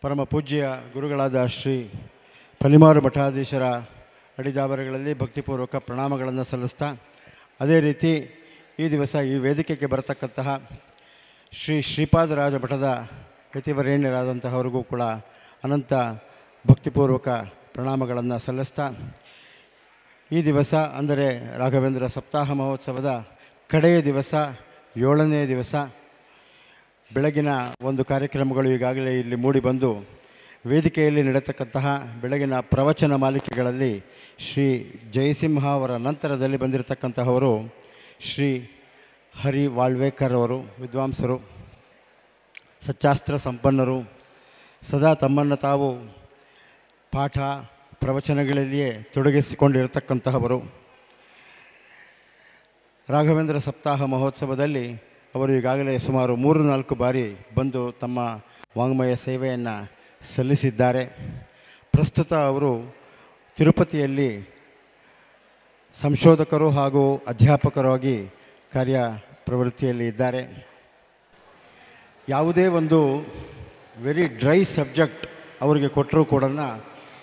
ಪರಮ ಪೂಜ್ಯ ಗುರುಗಳಾದ ಶ್ರೀ ಪಲಿಮಾರು ಮಠಾಧೀಶರ ಅಡಿದಾಬರಗಳಲ್ಲಿ ಭಕ್ತಿಪೂರ್ವಕ ಪ್ರಣಾಮಗಳನ್ನು ಸಲ್ಲಿಸ್ತಾ ಅದೇ ರೀತಿ ಈ ದಿವಸ ಈ ವೇದಿಕೆಗೆ ಬರತಕ್ಕಂತಹ ಶ್ರೀ ಶ್ರೀಪಾದರಾಜ ಮಠದ ಯತಿವರೇಣ್ಯರಾದಂತಹವರಿಗೂ ಕೂಡ ಅನಂತ ಭಕ್ತಿಪೂರ್ವಕ ಪ್ರಣಾಮಗಳನ್ನು ಸಲ್ಲಿಸ್ತಾ ಈ ದಿವಸ ಅಂದರೆ ರಾಘವೇಂದ್ರ ಸಪ್ತಾಹ ಮಹೋತ್ಸವದ ಕಡೆಯ ದಿವಸ ಏಳನೇ ದಿವಸ ಬೆಳಗಿನ ಒಂದು ಕಾರ್ಯಕ್ರಮಗಳು ಈಗಾಗಲೇ ಇಲ್ಲಿ ಮೂಡಿಬಂದು ವೇದಿಕೆಯಲ್ಲಿ ನಡೆತಕ್ಕಂತಹ ಬೆಳಗಿನ ಪ್ರವಚನ ಮಾಲಿಕೆಗಳಲ್ಲಿ ಶ್ರೀ ಜಯಸಿಂಹ ಅವರ ನಂತರದಲ್ಲಿ ಬಂದಿರತಕ್ಕಂತಹವರು ಶ್ರೀ ಹರಿ ವಾಳ್ವೇಕರ್ ಅವರು ವಿದ್ವಾಂಸರು ಸಚ್ಚಾಸ್ತ್ರ ಸಂಪನ್ನರು ಸದಾ ತಮ್ಮನ್ನು ತಾವು ಪಾಠ ಪ್ರವಚನಗಳಲ್ಲಿಯೇ ತೊಡಗಿಸಿಕೊಂಡಿರತಕ್ಕಂತಹವರು ರಾಘವೇಂದ್ರ ಸಪ್ತಾಹ ಮಹೋತ್ಸವದಲ್ಲಿ ಅವರು ಈಗಾಗಲೇ ಸುಮಾರು ಮೂರು ನಾಲ್ಕು ಬಾರಿ ಬಂದು ತಮ್ಮ ವಾಂಗ್ಮಯ ಸೇವೆಯನ್ನು ಸಲ್ಲಿಸಿದ್ದಾರೆ ಪ್ರಸ್ತುತ ಅವರು ತಿರುಪತಿಯಲ್ಲಿ ಸಂಶೋಧಕರು ಹಾಗೂ ಅಧ್ಯಾಪಕರಾಗಿ ಕಾರ್ಯ ಪ್ರವೃತ್ತಿಯಲ್ಲಿ ಇದ್ದಾರೆ ಯಾವುದೇ ಒಂದು ವೆರಿ ಡ್ರೈ ಸಬ್ಜೆಕ್ಟ್ ಅವರಿಗೆ ಕೊಟ್ಟರೂ ಕೂಡ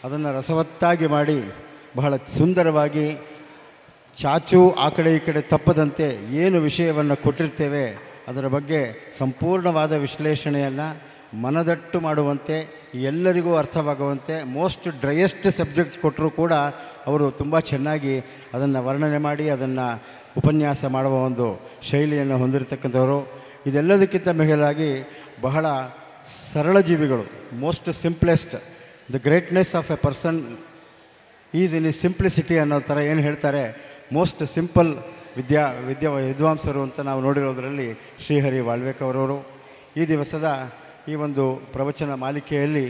ಅದನ್ನು ರಸವತ್ತಾಗಿ ಮಾಡಿ ಬಹಳ ಸುಂದರವಾಗಿ ಚಾಚು ಆ ಕಡೆ ಈ ಕಡೆ ತಪ್ಪದಂತೆ ಏನು ವಿಷಯವನ್ನು ಕೊಟ್ಟಿರ್ತೇವೆ ಅದರ ಬಗ್ಗೆ ಸಂಪೂರ್ಣವಾದ ವಿಶ್ಲೇಷಣೆಯನ್ನು ಮನದಟ್ಟು ಮಾಡುವಂತೆ ಎಲ್ಲರಿಗೂ ಅರ್ಥವಾಗುವಂತೆ ಮೋಸ್ಟ್ ಡ್ರೈಯೆಸ್ಟ್ ಸಬ್ಜೆಕ್ಟ್ ಕೊಟ್ಟರೂ ಕೂಡ ಅವರು ತುಂಬ ಚೆನ್ನಾಗಿ ಅದನ್ನು ವರ್ಣನೆ ಮಾಡಿ ಅದನ್ನು ಉಪನ್ಯಾಸ ಮಾಡುವ ಒಂದು ಶೈಲಿಯನ್ನು ಹೊಂದಿರತಕ್ಕಂಥವರು ಇದೆಲ್ಲದಕ್ಕಿಂತ ಮಹಿಳಾಗಿ ಬಹಳ ಸರಳ ಜೀವಿಗಳು most simplest the greatness of a person is in ಇ ಸಿಂಪ್ಲಿಸಿಟಿ ಅನ್ನೋ ಥರ ಏನು ಹೇಳ್ತಾರೆ ಮೋಸ್ಟ್ ಸಿಂಪಲ್ ವಿದ್ಯಾ ವಿದ್ಯಾ ವಿದ್ವಾಂಸರು ಅಂತ ನಾವು ನೋಡಿರೋದರಲ್ಲಿ ಶ್ರೀಹರಿ ವಾಳ್ವೇಕವರವರು ಈ ದಿವಸದ ಈ ಒಂದು ಪ್ರವಚನ ಮಾಲಿಕೆಯಲ್ಲಿ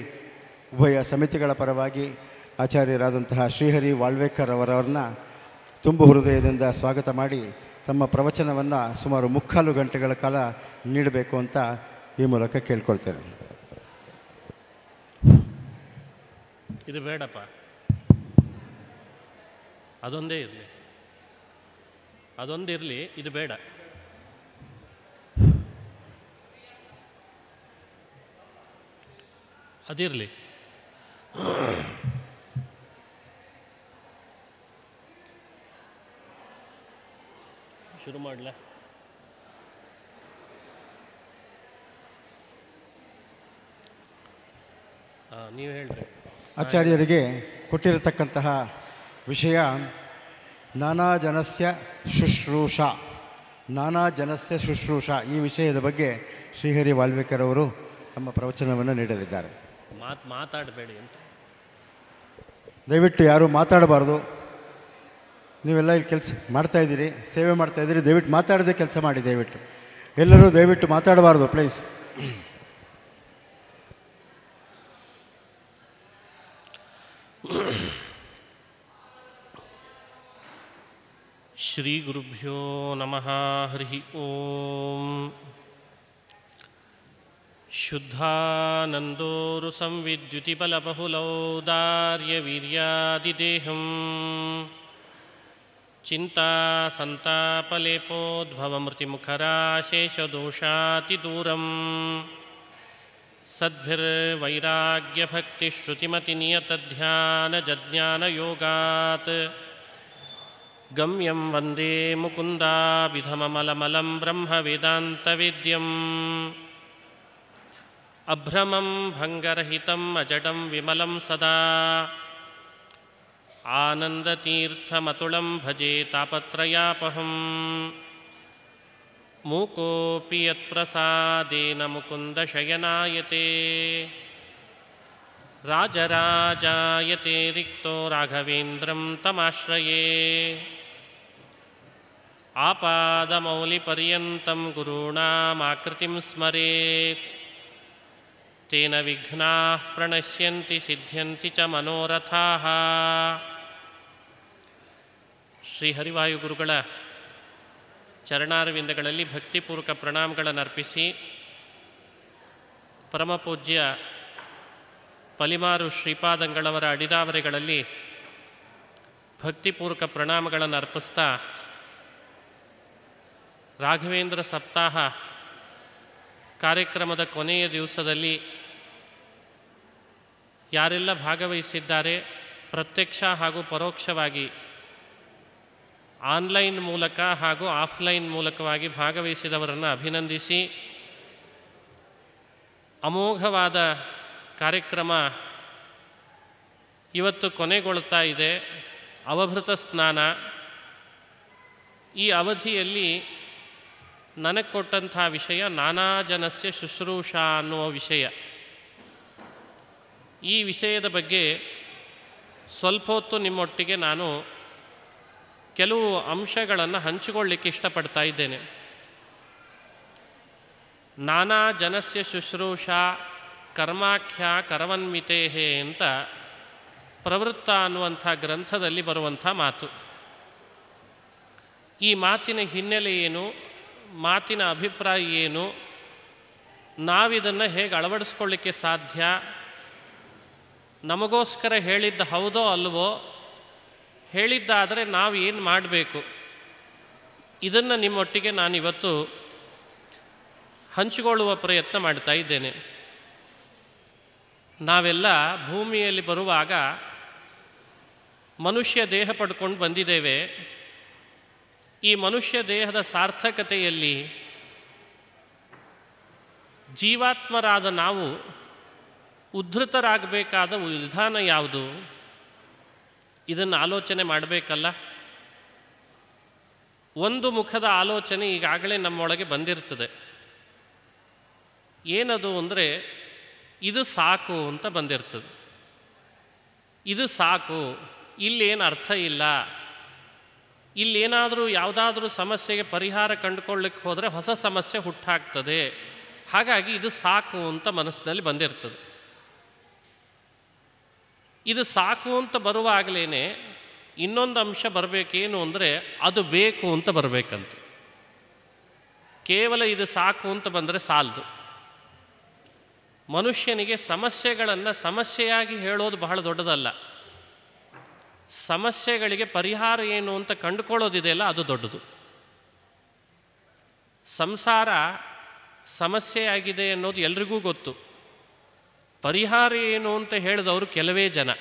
ಉಭಯ ಸಮಿತಿಗಳ ಪರವಾಗಿ ಆಚಾರ್ಯರಾದಂತಹ ಶ್ರೀಹರಿ ವಾಳ್ವೇಕರ್ ಅವರವ್ರನ್ನ ತುಂಬು ಹೃದಯದಿಂದ ಸ್ವಾಗತ ಮಾಡಿ ತಮ್ಮ ಪ್ರವಚನವನ್ನು ಸುಮಾರು ಮುಕ್ಕಾಲು ಗಂಟೆಗಳ ಕಾಲ ನೀಡಬೇಕು ಅಂತ ಈ ಮೂಲಕ ಕೇಳ್ಕೊಳ್ತೇನೆ ಇದು ಬೇಡಪ್ಪ ಅದೊಂದೇ ಇರಲಿ ಅದೊಂದು ಇರಲಿ ಇದು ಬೇಡ ಅದಿರಲಿ ಶುರು ಮಾಡಲ ನೀವು ಹೇಳ್ರಿ ಆಚಾರ್ಯರಿಗೆ ಕೊಟ್ಟಿರತಕ್ಕಂತಹ ವಿಷಯ ನಾನಾ ಜನಸ್ಯ ಶುಶ್ರೂಷಾ ನಾನಾ ಜನಸ್ಯ ಶುಶ್ರೂಷಾ ಈ ವಿಷಯದ ಬಗ್ಗೆ ಶ್ರೀಹರಿ ವಾಲ್ಮೀಕರವರು ತಮ್ಮ ಪ್ರವಚನವನ್ನು ನೀಡಲಿದ್ದಾರೆ ಮಾತು ಮಾತಾಡಬೇಡಿ ಅಂತ ದಯವಿಟ್ಟು ಯಾರೂ ಮಾತಾಡಬಾರ್ದು ನೀವೆಲ್ಲ ಇಲ್ಲಿ ಕೆಲಸ ಮಾಡ್ತಾಯಿದ್ದೀರಿ ಸೇವೆ ಮಾಡ್ತಾಯಿದ್ದೀರಿ ದಯವಿಟ್ಟು ಮಾತಾಡದೆ ಕೆಲಸ ಮಾಡಿ ದಯವಿಟ್ಟು ಎಲ್ಲರೂ ದಯವಿಟ್ಟು ಮಾತಾಡಬಾರ್ದು ಪ್ಲೀಸ್ श्रीगुरुभ्यो नमः हरिः ॐ चिंता चिन्तासन्तापलेपोद्भवमृतिमुखराशेषदोषातिदूरम् सद्भिर्वैराग्यभक्तिश्रुतिमतिनियतध्यानजज्ञानयोगात् गम्यं वन्दे मुकुन्दाविधमलमलं ब्रह्मवेदान्तवेद्यम् अभ्रमं भङ्गरहितम् अजडं विमलं सदा आनन्दतीर्थमतुलं भजे तापत्रयापहम् मूकोऽपि यत्प्रसादेन मुकुन्दशयनायते राजराजायते रिक्तो राघवेन्द्रं तमाश्रये ಆಪಾದಮೌಲಿಪರ್ಯಂತಂ गुरूणामाकृतिं स्मरेत् तेन ವಿಘ್ನಾ प्रणश्यन्ति ಪ್ರಣಶ್ಯಂತ ಸಿದ್ಧಿಯಂತ ಮನೋರಥಾ ಶ್ರೀಹರಿವಾಯುಗುರುಗಳ ಚರಣಾರವಿಂದಗಳಲ್ಲಿ ಭಕ್ತಿಪೂರ್ವಕ ಪ್ರಣಾಮಗಳನ್ನು ಅರ್ಪಿಸಿ ಪರಮಪೂಜ್ಯ ಪಲಿಮಾರು ಶ್ರೀಪಾದಂಗಳವರ ಅಡಿದಾವರೆಗಳಲ್ಲಿ ಭಕ್ತಿಪೂರ್ವಕ ಪ್ರಣಾಮಗಳನ್ನು ಅರ್ಪಿಸ್ತಾ ರಾಘವೇಂದ್ರ ಸಪ್ತಾಹ ಕಾರ್ಯಕ್ರಮದ ಕೊನೆಯ ದಿವಸದಲ್ಲಿ ಯಾರೆಲ್ಲ ಭಾಗವಹಿಸಿದ್ದಾರೆ ಪ್ರತ್ಯಕ್ಷ ಹಾಗೂ ಪರೋಕ್ಷವಾಗಿ ಆನ್ಲೈನ್ ಮೂಲಕ ಹಾಗೂ ಆಫ್ಲೈನ್ ಮೂಲಕವಾಗಿ ಭಾಗವಹಿಸಿದವರನ್ನು ಅಭಿನಂದಿಸಿ ಅಮೋಘವಾದ ಕಾರ್ಯಕ್ರಮ ಇವತ್ತು ಕೊನೆಗೊಳ್ತಾ ಇದೆ ಅವಭೃತ ಸ್ನಾನ ಈ ಅವಧಿಯಲ್ಲಿ ನನಗೆ ಕೊಟ್ಟಂಥ ವಿಷಯ ನಾನಾ ಜನಸ್ಯ ಶುಶ್ರೂಷಾ ಅನ್ನುವ ವಿಷಯ ಈ ವಿಷಯದ ಬಗ್ಗೆ ಸ್ವಲ್ಪ ಹೊತ್ತು ನಿಮ್ಮೊಟ್ಟಿಗೆ ನಾನು ಕೆಲವು ಅಂಶಗಳನ್ನು ಹಂಚಿಕೊಳ್ಳಿಕ್ಕೆ ಇಷ್ಟಪಡ್ತಾ ಇದ್ದೇನೆ ನಾನಾ ಜನಸ್ಯ ಶುಶ್ರೂಷಾ ಕರ್ಮಾಖ್ಯ ಕರವನ್ವಿತೇಹೇ ಅಂತ ಪ್ರವೃತ್ತ ಅನ್ನುವಂಥ ಗ್ರಂಥದಲ್ಲಿ ಬರುವಂಥ ಮಾತು ಈ ಮಾತಿನ ಹಿನ್ನೆಲೆ ಏನು ಮಾತಿನ ಅಭಿಪ್ರಾಯ ಏನು ನಾವಿದನ್ನು ಹೇಗೆ ಅಳವಡಿಸ್ಕೊಳ್ಳಿಕ್ಕೆ ಸಾಧ್ಯ ನಮಗೋಸ್ಕರ ಹೇಳಿದ್ದ ಹೌದೋ ಅಲ್ವೋ ಹೇಳಿದ್ದಾದರೆ ನಾವು ಏನು ಮಾಡಬೇಕು ಇದನ್ನು ನಿಮ್ಮೊಟ್ಟಿಗೆ ನಾನಿವತ್ತು ಹಂಚಿಕೊಳ್ಳುವ ಪ್ರಯತ್ನ ಮಾಡ್ತಾ ಇದ್ದೇನೆ ನಾವೆಲ್ಲ ಭೂಮಿಯಲ್ಲಿ ಬರುವಾಗ ಮನುಷ್ಯ ದೇಹ ಪಡ್ಕೊಂಡು ಬಂದಿದ್ದೇವೆ ಈ ಮನುಷ್ಯ ದೇಹದ ಸಾರ್ಥಕತೆಯಲ್ಲಿ ಜೀವಾತ್ಮರಾದ ನಾವು ಉದ್ಧತರಾಗಬೇಕಾದ ವಿಧಾನ ಯಾವುದು ಇದನ್ನು ಆಲೋಚನೆ ಮಾಡಬೇಕಲ್ಲ ಒಂದು ಮುಖದ ಆಲೋಚನೆ ಈಗಾಗಲೇ ನಮ್ಮೊಳಗೆ ಬಂದಿರ್ತದೆ ಏನದು ಅಂದರೆ ಇದು ಸಾಕು ಅಂತ ಬಂದಿರ್ತದೆ ಇದು ಸಾಕು ಇಲ್ಲೇನು ಅರ್ಥ ಇಲ್ಲ ಇಲ್ಲೇನಾದರೂ ಯಾವುದಾದ್ರೂ ಸಮಸ್ಯೆಗೆ ಪರಿಹಾರ ಕಂಡುಕೊಳ್ಳಿಕ್ಕೆ ಹೋದರೆ ಹೊಸ ಸಮಸ್ಯೆ ಹುಟ್ಟಾಗ್ತದೆ ಹಾಗಾಗಿ ಇದು ಸಾಕು ಅಂತ ಮನಸ್ಸಿನಲ್ಲಿ ಬಂದಿರ್ತದೆ ಇದು ಸಾಕು ಅಂತ ಬರುವಾಗಲೇ ಇನ್ನೊಂದು ಅಂಶ ಬರಬೇಕೇನು ಅಂದರೆ ಅದು ಬೇಕು ಅಂತ ಬರಬೇಕಂತ ಕೇವಲ ಇದು ಸಾಕು ಅಂತ ಬಂದರೆ ಸಾಲದು ಮನುಷ್ಯನಿಗೆ ಸಮಸ್ಯೆಗಳನ್ನು ಸಮಸ್ಯೆಯಾಗಿ ಹೇಳೋದು ಬಹಳ ದೊಡ್ಡದಲ್ಲ ಸಮಸ್ಯೆಗಳಿಗೆ ಪರಿಹಾರ ಏನು ಅಂತ ಕಂಡುಕೊಳ್ಳೋದಿದೆಯಲ್ಲ ಅದು ದೊಡ್ಡದು ಸಂಸಾರ ಸಮಸ್ಯೆಯಾಗಿದೆ ಅನ್ನೋದು ಎಲ್ರಿಗೂ ಗೊತ್ತು ಪರಿಹಾರ ಏನು ಅಂತ ಹೇಳಿದವರು ಕೆಲವೇ ಜನ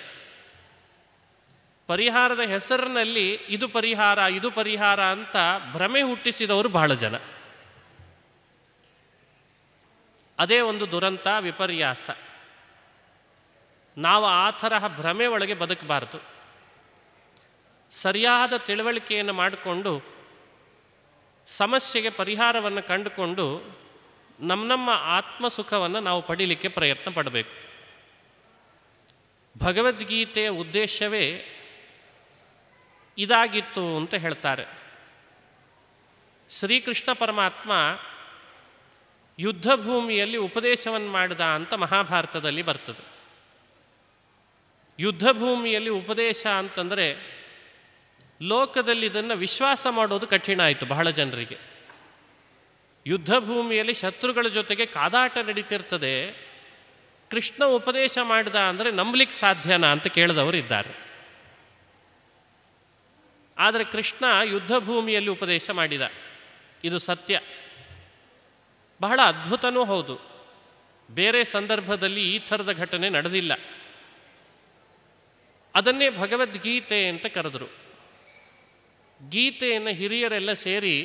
ಪರಿಹಾರದ ಹೆಸರಿನಲ್ಲಿ ಇದು ಪರಿಹಾರ ಇದು ಪರಿಹಾರ ಅಂತ ಭ್ರಮೆ ಹುಟ್ಟಿಸಿದವರು ಬಹಳ ಜನ ಅದೇ ಒಂದು ದುರಂತ ವಿಪರ್ಯಾಸ ನಾವು ಆ ತರಹ ಭ್ರಮೆ ಒಳಗೆ ಬದುಕಬಾರ್ದು ಸರಿಯಾದ ತಿಳುವಳಿಕೆಯನ್ನು ಮಾಡಿಕೊಂಡು ಸಮಸ್ಯೆಗೆ ಪರಿಹಾರವನ್ನು ಕಂಡುಕೊಂಡು ನಮ್ಮ ನಮ್ಮ ಆತ್ಮ ಸುಖವನ್ನು ನಾವು ಪಡೀಲಿಕ್ಕೆ ಪ್ರಯತ್ನ ಪಡಬೇಕು ಭಗವದ್ಗೀತೆಯ ಉದ್ದೇಶವೇ ಇದಾಗಿತ್ತು ಅಂತ ಹೇಳ್ತಾರೆ ಶ್ರೀಕೃಷ್ಣ ಪರಮಾತ್ಮ ಯುದ್ಧ ಭೂಮಿಯಲ್ಲಿ ಉಪದೇಶವನ್ನು ಮಾಡಿದ ಅಂತ ಮಹಾಭಾರತದಲ್ಲಿ ಬರ್ತದೆ ಯುದ್ಧ ಭೂಮಿಯಲ್ಲಿ ಉಪದೇಶ ಅಂತಂದರೆ ಲೋಕದಲ್ಲಿ ಇದನ್ನು ವಿಶ್ವಾಸ ಮಾಡೋದು ಕಠಿಣ ಆಯಿತು ಬಹಳ ಜನರಿಗೆ ಯುದ್ಧ ಭೂಮಿಯಲ್ಲಿ ಶತ್ರುಗಳ ಜೊತೆಗೆ ಕಾದಾಟ ನಡೀತಿರ್ತದೆ ಕೃಷ್ಣ ಉಪದೇಶ ಮಾಡಿದ ಅಂದರೆ ನಂಬಲಿಕ್ಕೆ ಸಾಧ್ಯನಾ ಅಂತ ಕೇಳಿದವರು ಇದ್ದಾರೆ ಆದರೆ ಕೃಷ್ಣ ಯುದ್ಧ ಭೂಮಿಯಲ್ಲಿ ಉಪದೇಶ ಮಾಡಿದ ಇದು ಸತ್ಯ ಬಹಳ ಅದ್ಭುತನೂ ಹೌದು ಬೇರೆ ಸಂದರ್ಭದಲ್ಲಿ ಈ ಥರದ ಘಟನೆ ನಡೆದಿಲ್ಲ ಅದನ್ನೇ ಭಗವದ್ಗೀತೆ ಅಂತ ಕರೆದರು ಗೀತೆಯನ್ನು ಹಿರಿಯರೆಲ್ಲ ಸೇರಿ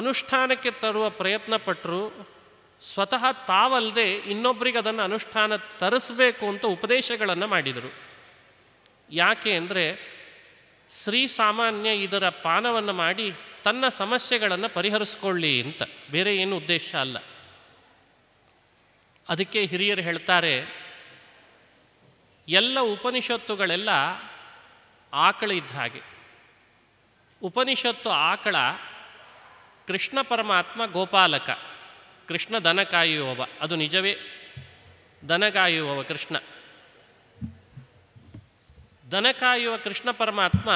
ಅನುಷ್ಠಾನಕ್ಕೆ ತರುವ ಪ್ರಯತ್ನ ಪಟ್ಟರು ಸ್ವತಃ ತಾವಲ್ಲದೆ ಇನ್ನೊಬ್ಬರಿಗೆ ಅದನ್ನು ಅನುಷ್ಠಾನ ತರಿಸಬೇಕು ಅಂತ ಉಪದೇಶಗಳನ್ನು ಮಾಡಿದರು ಯಾಕೆ ಅಂದರೆ ಶ್ರೀ ಸಾಮಾನ್ಯ ಇದರ ಪಾನವನ್ನು ಮಾಡಿ ತನ್ನ ಸಮಸ್ಯೆಗಳನ್ನು ಪರಿಹರಿಸ್ಕೊಳ್ಳಿ ಅಂತ ಬೇರೆ ಏನು ಉದ್ದೇಶ ಅಲ್ಲ ಅದಕ್ಕೆ ಹಿರಿಯರು ಹೇಳ್ತಾರೆ ಎಲ್ಲ ಉಪನಿಷತ್ತುಗಳೆಲ್ಲ ಆಕಳಿದ್ದ ಹಾಗೆ ಉಪನಿಷತ್ತು ಆಕಳ ಕೃಷ್ಣ ಪರಮಾತ್ಮ ಗೋಪಾಲಕ ಕೃಷ್ಣ ದನ ಕಾಯುವವ ಅದು ನಿಜವೇ ದನ ಕಾಯುವವ ಕೃಷ್ಣ ದನ ಕಾಯುವ ಕೃಷ್ಣ ಪರಮಾತ್ಮ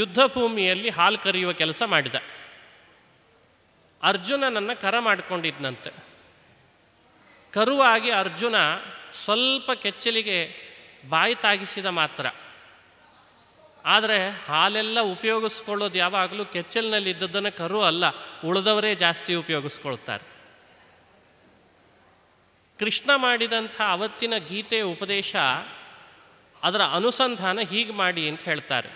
ಯುದ್ಧ ಭೂಮಿಯಲ್ಲಿ ಹಾಲು ಕರೆಯುವ ಕೆಲಸ ಮಾಡಿದ ಅರ್ಜುನನನ್ನು ಕರ ಮಾಡಿಕೊಂಡಿದ್ದಂತೆ ಕರುವಾಗಿ ಅರ್ಜುನ ಸ್ವಲ್ಪ ಕೆಚ್ಚಲಿಗೆ ಬಾಯಿ ತಾಗಿಸಿದ ಮಾತ್ರ ಆದರೆ ಹಾಲೆಲ್ಲ ಉಪಯೋಗಿಸ್ಕೊಳ್ಳೋದು ಯಾವಾಗಲೂ ಕೆಚ್ಚಲಿನಲ್ಲಿ ಇದ್ದದ್ದನ್ನು ಕರು ಅಲ್ಲ ಉಳಿದವರೇ ಜಾಸ್ತಿ ಉಪಯೋಗಿಸ್ಕೊಳ್ತಾರೆ ಕೃಷ್ಣ ಮಾಡಿದಂಥ ಅವತ್ತಿನ ಗೀತೆಯ ಉಪದೇಶ ಅದರ ಅನುಸಂಧಾನ ಹೀಗೆ ಮಾಡಿ ಅಂತ ಹೇಳ್ತಾರೆ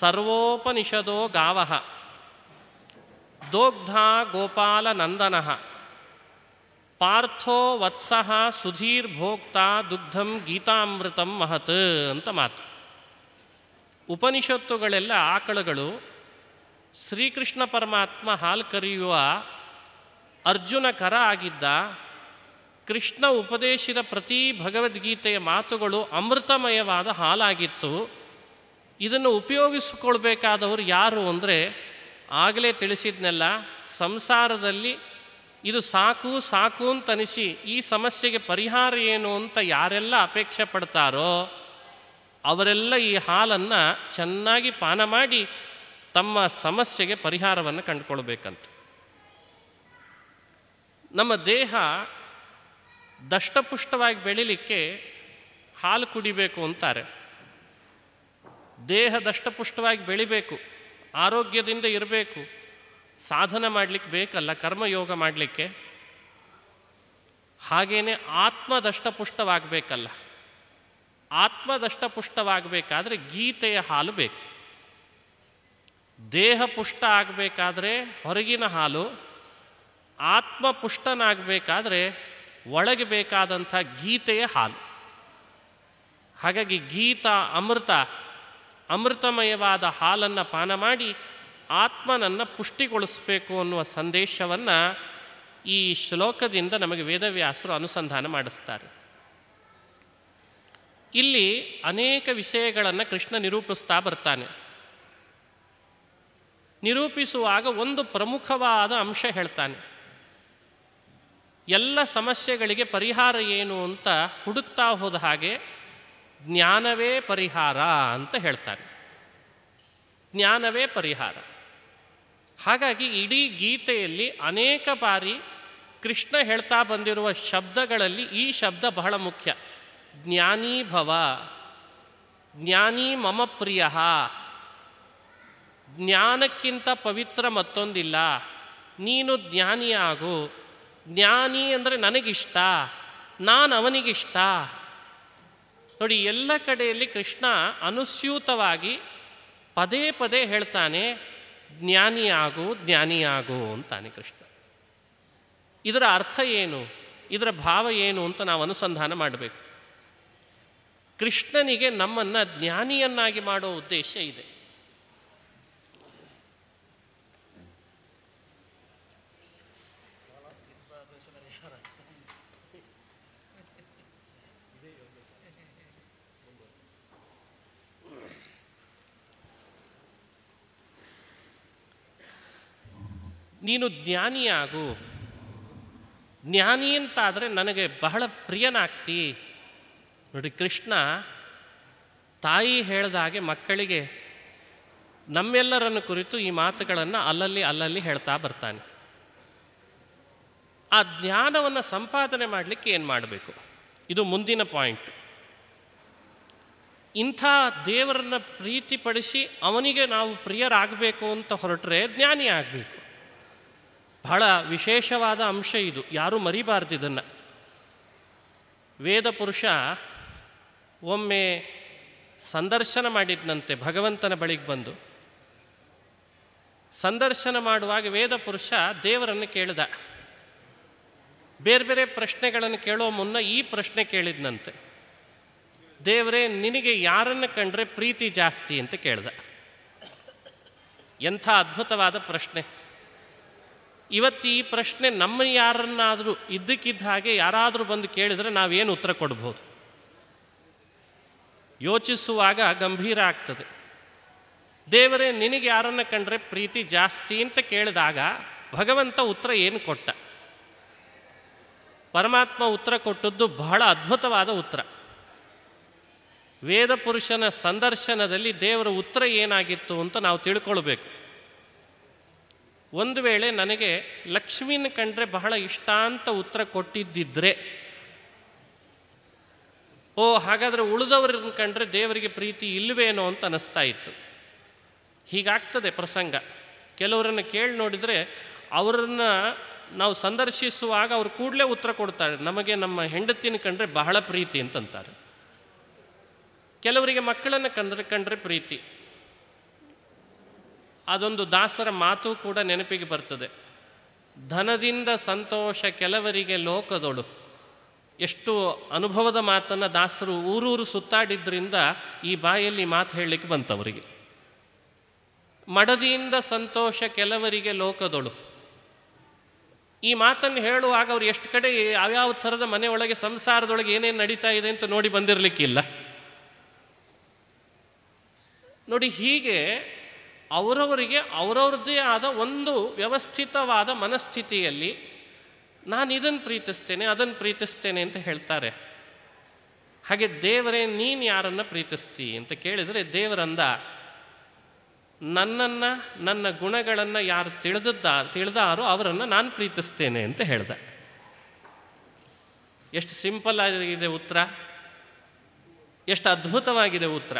ಸರ್ವೋಪನಿಷದೋ ಗಾವಹ ದೋಗ್ಧ ಗೋಪಾಲ ನಂದನ ಪಾರ್ಥೋ ವತ್ಸಃ ಸುಧೀರ್ ಭೋಕ್ತಾ ದುಗ್ಧಂ ಗೀತಾಮೃತಂ ಮಹತ್ ಅಂತ ಮಾತು ಉಪನಿಷತ್ತುಗಳೆಲ್ಲ ಆಕಳುಗಳು ಶ್ರೀಕೃಷ್ಣ ಪರಮಾತ್ಮ ಹಾಲು ಕರೆಯುವ ಅರ್ಜುನ ಕರ ಆಗಿದ್ದ ಕೃಷ್ಣ ಉಪದೇಶದ ಪ್ರತಿ ಭಗವದ್ಗೀತೆಯ ಮಾತುಗಳು ಅಮೃತಮಯವಾದ ಹಾಲಾಗಿತ್ತು ಇದನ್ನು ಉಪಯೋಗಿಸಿಕೊಳ್ಬೇಕಾದವರು ಯಾರು ಅಂದರೆ ಆಗಲೇ ತಿಳಿಸಿದ್ನೆಲ್ಲ ಸಂಸಾರದಲ್ಲಿ ಇದು ಸಾಕು ಸಾಕು ಅಂತನಿಸಿ ಈ ಸಮಸ್ಯೆಗೆ ಪರಿಹಾರ ಏನು ಅಂತ ಯಾರೆಲ್ಲ ಅಪೇಕ್ಷೆ ಪಡ್ತಾರೋ ಅವರೆಲ್ಲ ಈ ಹಾಲನ್ನು ಚೆನ್ನಾಗಿ ಪಾನ ಮಾಡಿ ತಮ್ಮ ಸಮಸ್ಯೆಗೆ ಪರಿಹಾರವನ್ನು ಕಂಡುಕೊಳ್ಬೇಕಂತ ನಮ್ಮ ದೇಹ ದಷ್ಟಪುಷ್ಟವಾಗಿ ಬೆಳಿಲಿಕ್ಕೆ ಹಾಲು ಕುಡಿಬೇಕು ಅಂತಾರೆ ದೇಹ ದಷ್ಟಪುಷ್ಟವಾಗಿ ಬೆಳಿಬೇಕು ಆರೋಗ್ಯದಿಂದ ಇರಬೇಕು ಸಾಧನೆ ಮಾಡಲಿಕ್ಕೆ ಬೇಕಲ್ಲ ಕರ್ಮಯೋಗ ಮಾಡಲಿಕ್ಕೆ ಹಾಗೇನೆ ಆತ್ಮ ದಷ್ಟಪುಷ್ಟವಾಗಬೇಕಲ್ಲ ಪುಷ್ಟವಾಗಬೇಕಾದ್ರೆ ಗೀತೆಯ ಹಾಲು ಬೇಕು ದೇಹ ಪುಷ್ಟ ಆಗಬೇಕಾದ್ರೆ ಹೊರಗಿನ ಹಾಲು ಆತ್ಮ ಪುಷ್ಟನಾಗಬೇಕಾದ್ರೆ ಒಳಗೆ ಬೇಕಾದಂಥ ಗೀತೆಯ ಹಾಲು ಹಾಗಾಗಿ ಗೀತಾ ಅಮೃತ ಅಮೃತಮಯವಾದ ಹಾಲನ್ನು ಪಾನ ಮಾಡಿ ಆತ್ಮನನ್ನು ಪುಷ್ಟಿಗೊಳಿಸಬೇಕು ಅನ್ನುವ ಸಂದೇಶವನ್ನು ಈ ಶ್ಲೋಕದಿಂದ ನಮಗೆ ವೇದವ್ಯಾಸರು ಅನುಸಂಧಾನ ಮಾಡಿಸ್ತಾರೆ ಇಲ್ಲಿ ಅನೇಕ ವಿಷಯಗಳನ್ನು ಕೃಷ್ಣ ನಿರೂಪಿಸ್ತಾ ಬರ್ತಾನೆ ನಿರೂಪಿಸುವಾಗ ಒಂದು ಪ್ರಮುಖವಾದ ಅಂಶ ಹೇಳ್ತಾನೆ ಎಲ್ಲ ಸಮಸ್ಯೆಗಳಿಗೆ ಪರಿಹಾರ ಏನು ಅಂತ ಹುಡುಕ್ತಾ ಹೋದ ಹಾಗೆ ಜ್ಞಾನವೇ ಪರಿಹಾರ ಅಂತ ಹೇಳ್ತಾನೆ ಜ್ಞಾನವೇ ಪರಿಹಾರ ಹಾಗಾಗಿ ಇಡೀ ಗೀತೆಯಲ್ಲಿ ಅನೇಕ ಬಾರಿ ಕೃಷ್ಣ ಹೇಳ್ತಾ ಬಂದಿರುವ ಶಬ್ದಗಳಲ್ಲಿ ಈ ಶಬ್ದ ಬಹಳ ಮುಖ್ಯ ಜ್ಞಾನೀ ಭವ ಜ್ಞಾನಿ ಮಮ ಪ್ರಿಯ ಜ್ಞಾನಕ್ಕಿಂತ ಪವಿತ್ರ ಮತ್ತೊಂದಿಲ್ಲ ನೀನು ಜ್ಞಾನಿಯಾಗು ಜ್ಞಾನಿ ಅಂದರೆ ನನಗಿಷ್ಟ ನಾನು ಅವನಿಗಿಷ್ಟ ನೋಡಿ ಎಲ್ಲ ಕಡೆಯಲ್ಲಿ ಕೃಷ್ಣ ಅನುಸ್ಯೂತವಾಗಿ ಪದೇ ಪದೇ ಹೇಳ್ತಾನೆ ಜ್ಞಾನಿಯಾಗು ಜ್ಞಾನಿಯಾಗು ಅಂತಾನೆ ಕೃಷ್ಣ ಇದರ ಅರ್ಥ ಏನು ಇದರ ಭಾವ ಏನು ಅಂತ ನಾವು ಅನುಸಂಧಾನ ಮಾಡಬೇಕು ಕೃಷ್ಣನಿಗೆ ನಮ್ಮನ್ನು ಜ್ಞಾನಿಯನ್ನಾಗಿ ಮಾಡೋ ಉದ್ದೇಶ ಇದೆ ನೀನು ಜ್ಞಾನಿಯಾಗು ಜ್ಞಾನಿ ಅಂತಾದರೆ ನನಗೆ ಬಹಳ ಪ್ರಿಯನಾಗ್ತಿ ನೋಡಿ ಕೃಷ್ಣ ತಾಯಿ ಹೇಳಿದ ಹಾಗೆ ಮಕ್ಕಳಿಗೆ ನಮ್ಮೆಲ್ಲರನ್ನು ಕುರಿತು ಈ ಮಾತುಗಳನ್ನು ಅಲ್ಲಲ್ಲಿ ಅಲ್ಲಲ್ಲಿ ಹೇಳ್ತಾ ಬರ್ತಾನೆ ಆ ಜ್ಞಾನವನ್ನು ಸಂಪಾದನೆ ಮಾಡಲಿಕ್ಕೆ ಏನು ಮಾಡಬೇಕು ಇದು ಮುಂದಿನ ಪಾಯಿಂಟ್ ಇಂಥ ದೇವರನ್ನ ಪ್ರೀತಿಪಡಿಸಿ ಅವನಿಗೆ ನಾವು ಪ್ರಿಯರಾಗಬೇಕು ಅಂತ ಹೊರಟ್ರೆ ಜ್ಞಾನಿ ಆಗಬೇಕು ಬಹಳ ವಿಶೇಷವಾದ ಅಂಶ ಇದು ಯಾರೂ ಮರಿಬಾರ್ದು ಇದನ್ನು ವೇದ ಪುರುಷ ಒಮ್ಮೆ ಸಂದರ್ಶನ ಮಾಡಿದ್ನಂತೆ ಭಗವಂತನ ಬಳಿಗೆ ಬಂದು ಸಂದರ್ಶನ ಮಾಡುವಾಗ ವೇದ ಪುರುಷ ದೇವರನ್ನು ಕೇಳಿದ ಬೇರೆ ಬೇರೆ ಪ್ರಶ್ನೆಗಳನ್ನು ಕೇಳೋ ಮುನ್ನ ಈ ಪ್ರಶ್ನೆ ಕೇಳಿದ್ನಂತೆ ದೇವರೇ ನಿನಗೆ ಯಾರನ್ನು ಕಂಡ್ರೆ ಪ್ರೀತಿ ಜಾಸ್ತಿ ಅಂತ ಕೇಳ್ದ ಎಂಥ ಅದ್ಭುತವಾದ ಪ್ರಶ್ನೆ ಇವತ್ತು ಈ ಪ್ರಶ್ನೆ ನಮ್ಮ ಯಾರನ್ನಾದರೂ ಇದ್ದಕ್ಕಿದ್ದ ಹಾಗೆ ಯಾರಾದರೂ ಬಂದು ಕೇಳಿದರೆ ನಾವೇನು ಉತ್ತರ ಕೊಡ್ಬೋದು ಯೋಚಿಸುವಾಗ ಗಂಭೀರ ಆಗ್ತದೆ ದೇವರೇ ನಿನಗೆ ಯಾರನ್ನು ಕಂಡ್ರೆ ಪ್ರೀತಿ ಜಾಸ್ತಿ ಅಂತ ಕೇಳಿದಾಗ ಭಗವಂತ ಉತ್ತರ ಏನು ಕೊಟ್ಟ ಪರಮಾತ್ಮ ಉತ್ತರ ಕೊಟ್ಟದ್ದು ಬಹಳ ಅದ್ಭುತವಾದ ಉತ್ತರ ವೇದ ಪುರುಷನ ಸಂದರ್ಶನದಲ್ಲಿ ದೇವರ ಉತ್ತರ ಏನಾಗಿತ್ತು ಅಂತ ನಾವು ತಿಳ್ಕೊಳ್ಬೇಕು ಒಂದು ವೇಳೆ ನನಗೆ ಲಕ್ಷ್ಮಿನ ಕಂಡ್ರೆ ಬಹಳ ಇಷ್ಟಾಂತ ಉತ್ತರ ಕೊಟ್ಟಿದ್ದಿದ್ರೆ ಓ ಹಾಗಾದರೆ ಉಳಿದವರನ್ನು ಕಂಡ್ರೆ ದೇವರಿಗೆ ಪ್ರೀತಿ ಇಲ್ಲವೇನೋ ಅಂತ ಅನ್ನಿಸ್ತಾ ಇತ್ತು ಹೀಗಾಗ್ತದೆ ಪ್ರಸಂಗ ಕೆಲವರನ್ನು ಕೇಳಿ ನೋಡಿದರೆ ಅವರನ್ನು ನಾವು ಸಂದರ್ಶಿಸುವಾಗ ಅವರು ಕೂಡಲೇ ಉತ್ತರ ಕೊಡ್ತಾರೆ ನಮಗೆ ನಮ್ಮ ಹೆಂಡತಿನ ಕಂಡ್ರೆ ಬಹಳ ಪ್ರೀತಿ ಅಂತಂತಾರೆ ಕೆಲವರಿಗೆ ಮಕ್ಕಳನ್ನು ಕಂಡ್ರೆ ಕಂಡ್ರೆ ಪ್ರೀತಿ ಅದೊಂದು ದಾಸರ ಮಾತು ಕೂಡ ನೆನಪಿಗೆ ಬರ್ತದೆ ಧನದಿಂದ ಸಂತೋಷ ಕೆಲವರಿಗೆ ಲೋಕದೊಳು ಎಷ್ಟು ಅನುಭವದ ಮಾತನ್ನು ದಾಸರು ಊರೂರು ಸುತ್ತಾಡಿದ್ರಿಂದ ಈ ಬಾಯಲ್ಲಿ ಮಾತು ಹೇಳಲಿಕ್ಕೆ ಬಂತವರಿಗೆ ಮಡದಿಯಿಂದ ಸಂತೋಷ ಕೆಲವರಿಗೆ ಲೋಕದೊಳು ಈ ಮಾತನ್ನು ಹೇಳುವಾಗ ಅವ್ರು ಎಷ್ಟು ಕಡೆ ಯಾವ್ಯಾವ ಥರದ ಮನೆಯೊಳಗೆ ಸಂಸಾರದೊಳಗೆ ಏನೇನು ನಡೀತಾ ಇದೆ ಅಂತ ನೋಡಿ ಬಂದಿರಲಿಕ್ಕಿಲ್ಲ ನೋಡಿ ಹೀಗೆ ಅವರವರಿಗೆ ಅವರವ್ರದ್ದೇ ಆದ ಒಂದು ವ್ಯವಸ್ಥಿತವಾದ ಮನಸ್ಥಿತಿಯಲ್ಲಿ ನಾನು ಇದನ್ನು ಪ್ರೀತಿಸ್ತೇನೆ ಅದನ್ನು ಪ್ರೀತಿಸ್ತೇನೆ ಅಂತ ಹೇಳ್ತಾರೆ ಹಾಗೆ ದೇವರೇ ನೀನು ಯಾರನ್ನು ಪ್ರೀತಿಸ್ತೀ ಅಂತ ಕೇಳಿದರೆ ದೇವರಂದ ನನ್ನನ್ನು ನನ್ನ ಗುಣಗಳನ್ನು ಯಾರು ತಿಳಿದದ್ದ ತಿಳಿದಾರೋ ಅವರನ್ನು ನಾನು ಪ್ರೀತಿಸ್ತೇನೆ ಅಂತ ಹೇಳ್ದ ಎಷ್ಟು ಸಿಂಪಲ್ ಆಗಿದೆ ಉತ್ತರ ಎಷ್ಟು ಅದ್ಭುತವಾಗಿದೆ ಉತ್ತರ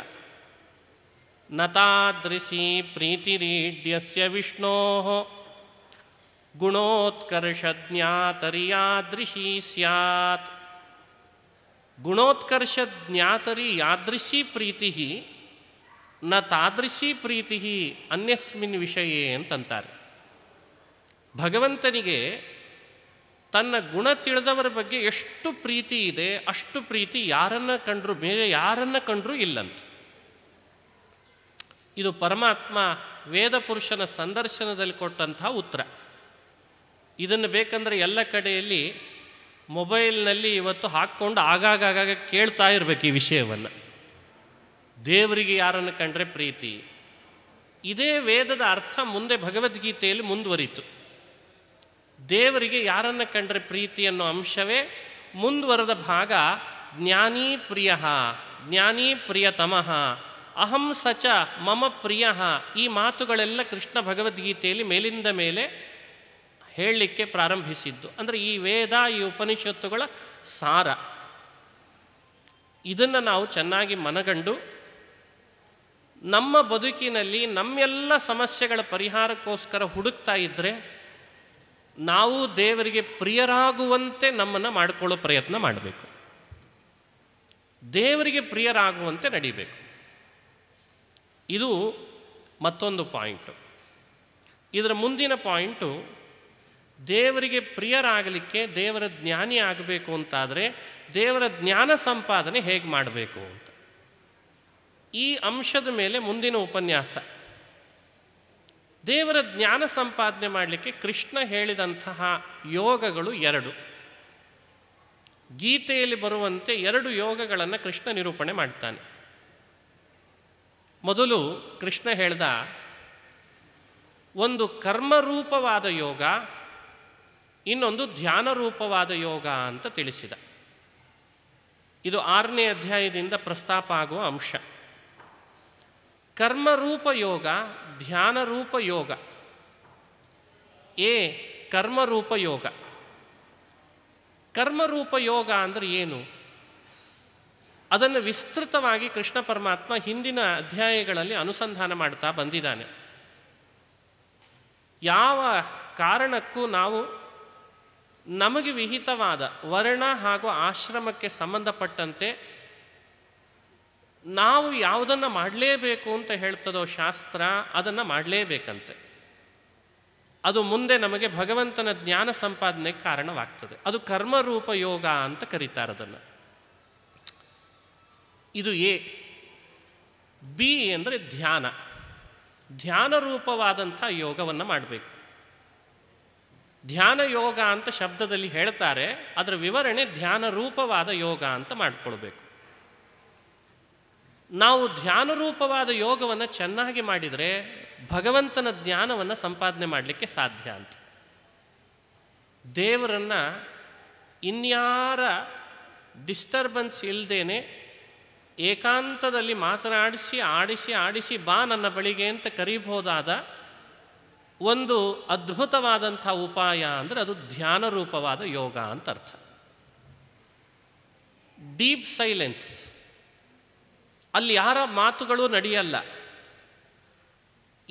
ನತಾದೃಶಿ ಪ್ರೀತಿರೀಢ್ಯಸ್ಯ ವಿಷ್ಣೋ ಗುಣೋತ್ಕರ್ಷ ಜ್ಞಾತರಿಯಾದೃಶಿ ಸ್ಯಾತ್ ಗುಣೋತ್ಕರ್ಷ ಜ್ಞಾತರಿ ಯಾದೃಶಿ ಪ್ರೀತಿ ನ ತಾದೃಶಿ ಪ್ರೀತಿ ಅನ್ಯಸ್ಮಿನ್ ವಿಷಯೇ ಅಂತಂತಾರೆ ಭಗವಂತನಿಗೆ ತನ್ನ ಗುಣ ತಿಳಿದವರ ಬಗ್ಗೆ ಎಷ್ಟು ಪ್ರೀತಿ ಇದೆ ಅಷ್ಟು ಪ್ರೀತಿ ಯಾರನ್ನ ಕಂಡ್ರೂ ಬೇರೆ ಯಾರನ್ನ ಕಂಡರೂ ಇಲ್ಲಂತ ಇದು ಪರಮಾತ್ಮ ವೇದ ಪುರುಷನ ಸಂದರ್ಶನದಲ್ಲಿ ಕೊಟ್ಟಂತಹ ಉತ್ತರ ಇದನ್ನು ಬೇಕಂದರೆ ಎಲ್ಲ ಕಡೆಯಲ್ಲಿ ಮೊಬೈಲ್ನಲ್ಲಿ ಇವತ್ತು ಹಾಕ್ಕೊಂಡು ಆಗಾಗ ಆಗಾಗ ಕೇಳ್ತಾ ಇರಬೇಕು ಈ ವಿಷಯವನ್ನು ದೇವರಿಗೆ ಯಾರನ್ನು ಕಂಡ್ರೆ ಪ್ರೀತಿ ಇದೇ ವೇದದ ಅರ್ಥ ಮುಂದೆ ಭಗವದ್ಗೀತೆಯಲ್ಲಿ ಮುಂದುವರಿತು ದೇವರಿಗೆ ಯಾರನ್ನು ಕಂಡ್ರೆ ಪ್ರೀತಿ ಅನ್ನೋ ಅಂಶವೇ ಮುಂದುವರೆದ ಭಾಗ ಜ್ಞಾನೀ ಪ್ರಿಯ ಜ್ಞಾನೀ ಪ್ರಿಯತಮಃ ಅಹಂ ಸಚ ಮಮ ಪ್ರಿಯ ಈ ಮಾತುಗಳೆಲ್ಲ ಕೃಷ್ಣ ಭಗವದ್ಗೀತೆಯಲ್ಲಿ ಮೇಲಿಂದ ಮೇಲೆ ಹೇಳಲಿಕ್ಕೆ ಪ್ರಾರಂಭಿಸಿದ್ದು ಅಂದರೆ ಈ ವೇದ ಈ ಉಪನಿಷತ್ತುಗಳ ಸಾರ ಇದನ್ನು ನಾವು ಚೆನ್ನಾಗಿ ಮನಗಂಡು ನಮ್ಮ ಬದುಕಿನಲ್ಲಿ ನಮ್ಮೆಲ್ಲ ಸಮಸ್ಯೆಗಳ ಪರಿಹಾರಕ್ಕೋಸ್ಕರ ಹುಡುಕ್ತಾ ಇದ್ದರೆ ನಾವು ದೇವರಿಗೆ ಪ್ರಿಯರಾಗುವಂತೆ ನಮ್ಮನ್ನು ಮಾಡಿಕೊಳ್ಳೋ ಪ್ರಯತ್ನ ಮಾಡಬೇಕು ದೇವರಿಗೆ ಪ್ರಿಯರಾಗುವಂತೆ ನಡೀಬೇಕು ಇದು ಮತ್ತೊಂದು ಪಾಯಿಂಟು ಇದರ ಮುಂದಿನ ಪಾಯಿಂಟು ದೇವರಿಗೆ ಪ್ರಿಯರಾಗಲಿಕ್ಕೆ ದೇವರ ಜ್ಞಾನಿ ಆಗಬೇಕು ಅಂತಾದರೆ ದೇವರ ಜ್ಞಾನ ಸಂಪಾದನೆ ಹೇಗೆ ಮಾಡಬೇಕು ಅಂತ ಈ ಅಂಶದ ಮೇಲೆ ಮುಂದಿನ ಉಪನ್ಯಾಸ ದೇವರ ಜ್ಞಾನ ಸಂಪಾದನೆ ಮಾಡಲಿಕ್ಕೆ ಕೃಷ್ಣ ಹೇಳಿದಂತಹ ಯೋಗಗಳು ಎರಡು ಗೀತೆಯಲ್ಲಿ ಬರುವಂತೆ ಎರಡು ಯೋಗಗಳನ್ನು ಕೃಷ್ಣ ನಿರೂಪಣೆ ಮಾಡ್ತಾನೆ ಮೊದಲು ಕೃಷ್ಣ ಹೇಳ್ದ ಒಂದು ಕರ್ಮರೂಪವಾದ ಯೋಗ ಇನ್ನೊಂದು ಧ್ಯಾನ ರೂಪವಾದ ಯೋಗ ಅಂತ ತಿಳಿಸಿದ ಇದು ಆರನೇ ಅಧ್ಯಾಯದಿಂದ ಪ್ರಸ್ತಾಪ ಆಗುವ ಅಂಶ ಕರ್ಮರೂಪ ಯೋಗ ರೂಪ ಯೋಗ ಎ ಕರ್ಮರೂಪ ಯೋಗ ಕರ್ಮರೂಪ ಯೋಗ ಅಂದರೆ ಏನು ಅದನ್ನು ವಿಸ್ತೃತವಾಗಿ ಕೃಷ್ಣ ಪರಮಾತ್ಮ ಹಿಂದಿನ ಅಧ್ಯಾಯಗಳಲ್ಲಿ ಅನುಸಂಧಾನ ಮಾಡ್ತಾ ಬಂದಿದ್ದಾನೆ ಯಾವ ಕಾರಣಕ್ಕೂ ನಾವು ನಮಗೆ ವಿಹಿತವಾದ ವರ್ಣ ಹಾಗೂ ಆಶ್ರಮಕ್ಕೆ ಸಂಬಂಧಪಟ್ಟಂತೆ ನಾವು ಯಾವುದನ್ನು ಮಾಡಲೇಬೇಕು ಅಂತ ಹೇಳ್ತದೋ ಶಾಸ್ತ್ರ ಅದನ್ನು ಮಾಡಲೇಬೇಕಂತೆ ಅದು ಮುಂದೆ ನಮಗೆ ಭಗವಂತನ ಜ್ಞಾನ ಸಂಪಾದನೆಗೆ ಕಾರಣವಾಗ್ತದೆ ಅದು ಕರ್ಮರೂಪ ಯೋಗ ಅಂತ ಕರೀತಾರೆ ಅದನ್ನು ಇದು ಎ ಬಿ ಅಂದರೆ ಧ್ಯಾನ ಧ್ಯಾನ ರೂಪವಾದಂಥ ಯೋಗವನ್ನು ಮಾಡಬೇಕು ಧ್ಯಾನ ಯೋಗ ಅಂತ ಶಬ್ದದಲ್ಲಿ ಹೇಳ್ತಾರೆ ಅದರ ವಿವರಣೆ ಧ್ಯಾನ ರೂಪವಾದ ಯೋಗ ಅಂತ ಮಾಡಿಕೊಳ್ಬೇಕು ನಾವು ಧ್ಯಾನ ರೂಪವಾದ ಯೋಗವನ್ನು ಚೆನ್ನಾಗಿ ಮಾಡಿದರೆ ಭಗವಂತನ ಜ್ಞಾನವನ್ನು ಸಂಪಾದನೆ ಮಾಡಲಿಕ್ಕೆ ಸಾಧ್ಯ ಅಂತ ದೇವರನ್ನು ಇನ್ಯಾರ ಡಿಸ್ಟರ್ಬೆನ್ಸ್ ಇಲ್ಲದೇನೆ ಏಕಾಂತದಲ್ಲಿ ಮಾತನಾಡಿಸಿ ಆಡಿಸಿ ಆಡಿಸಿ ಬಾ ನನ್ನ ಬಳಿಗೆ ಅಂತ ಕರೀಬಹುದಾದ ಒಂದು ಅದ್ಭುತವಾದಂಥ ಉಪಾಯ ಅಂದರೆ ಅದು ಧ್ಯಾನ ರೂಪವಾದ ಯೋಗ ಅಂತ ಅರ್ಥ ಡೀಪ್ ಸೈಲೆನ್ಸ್ ಅಲ್ಲಿ ಯಾರ ಮಾತುಗಳು ನಡೆಯಲ್ಲ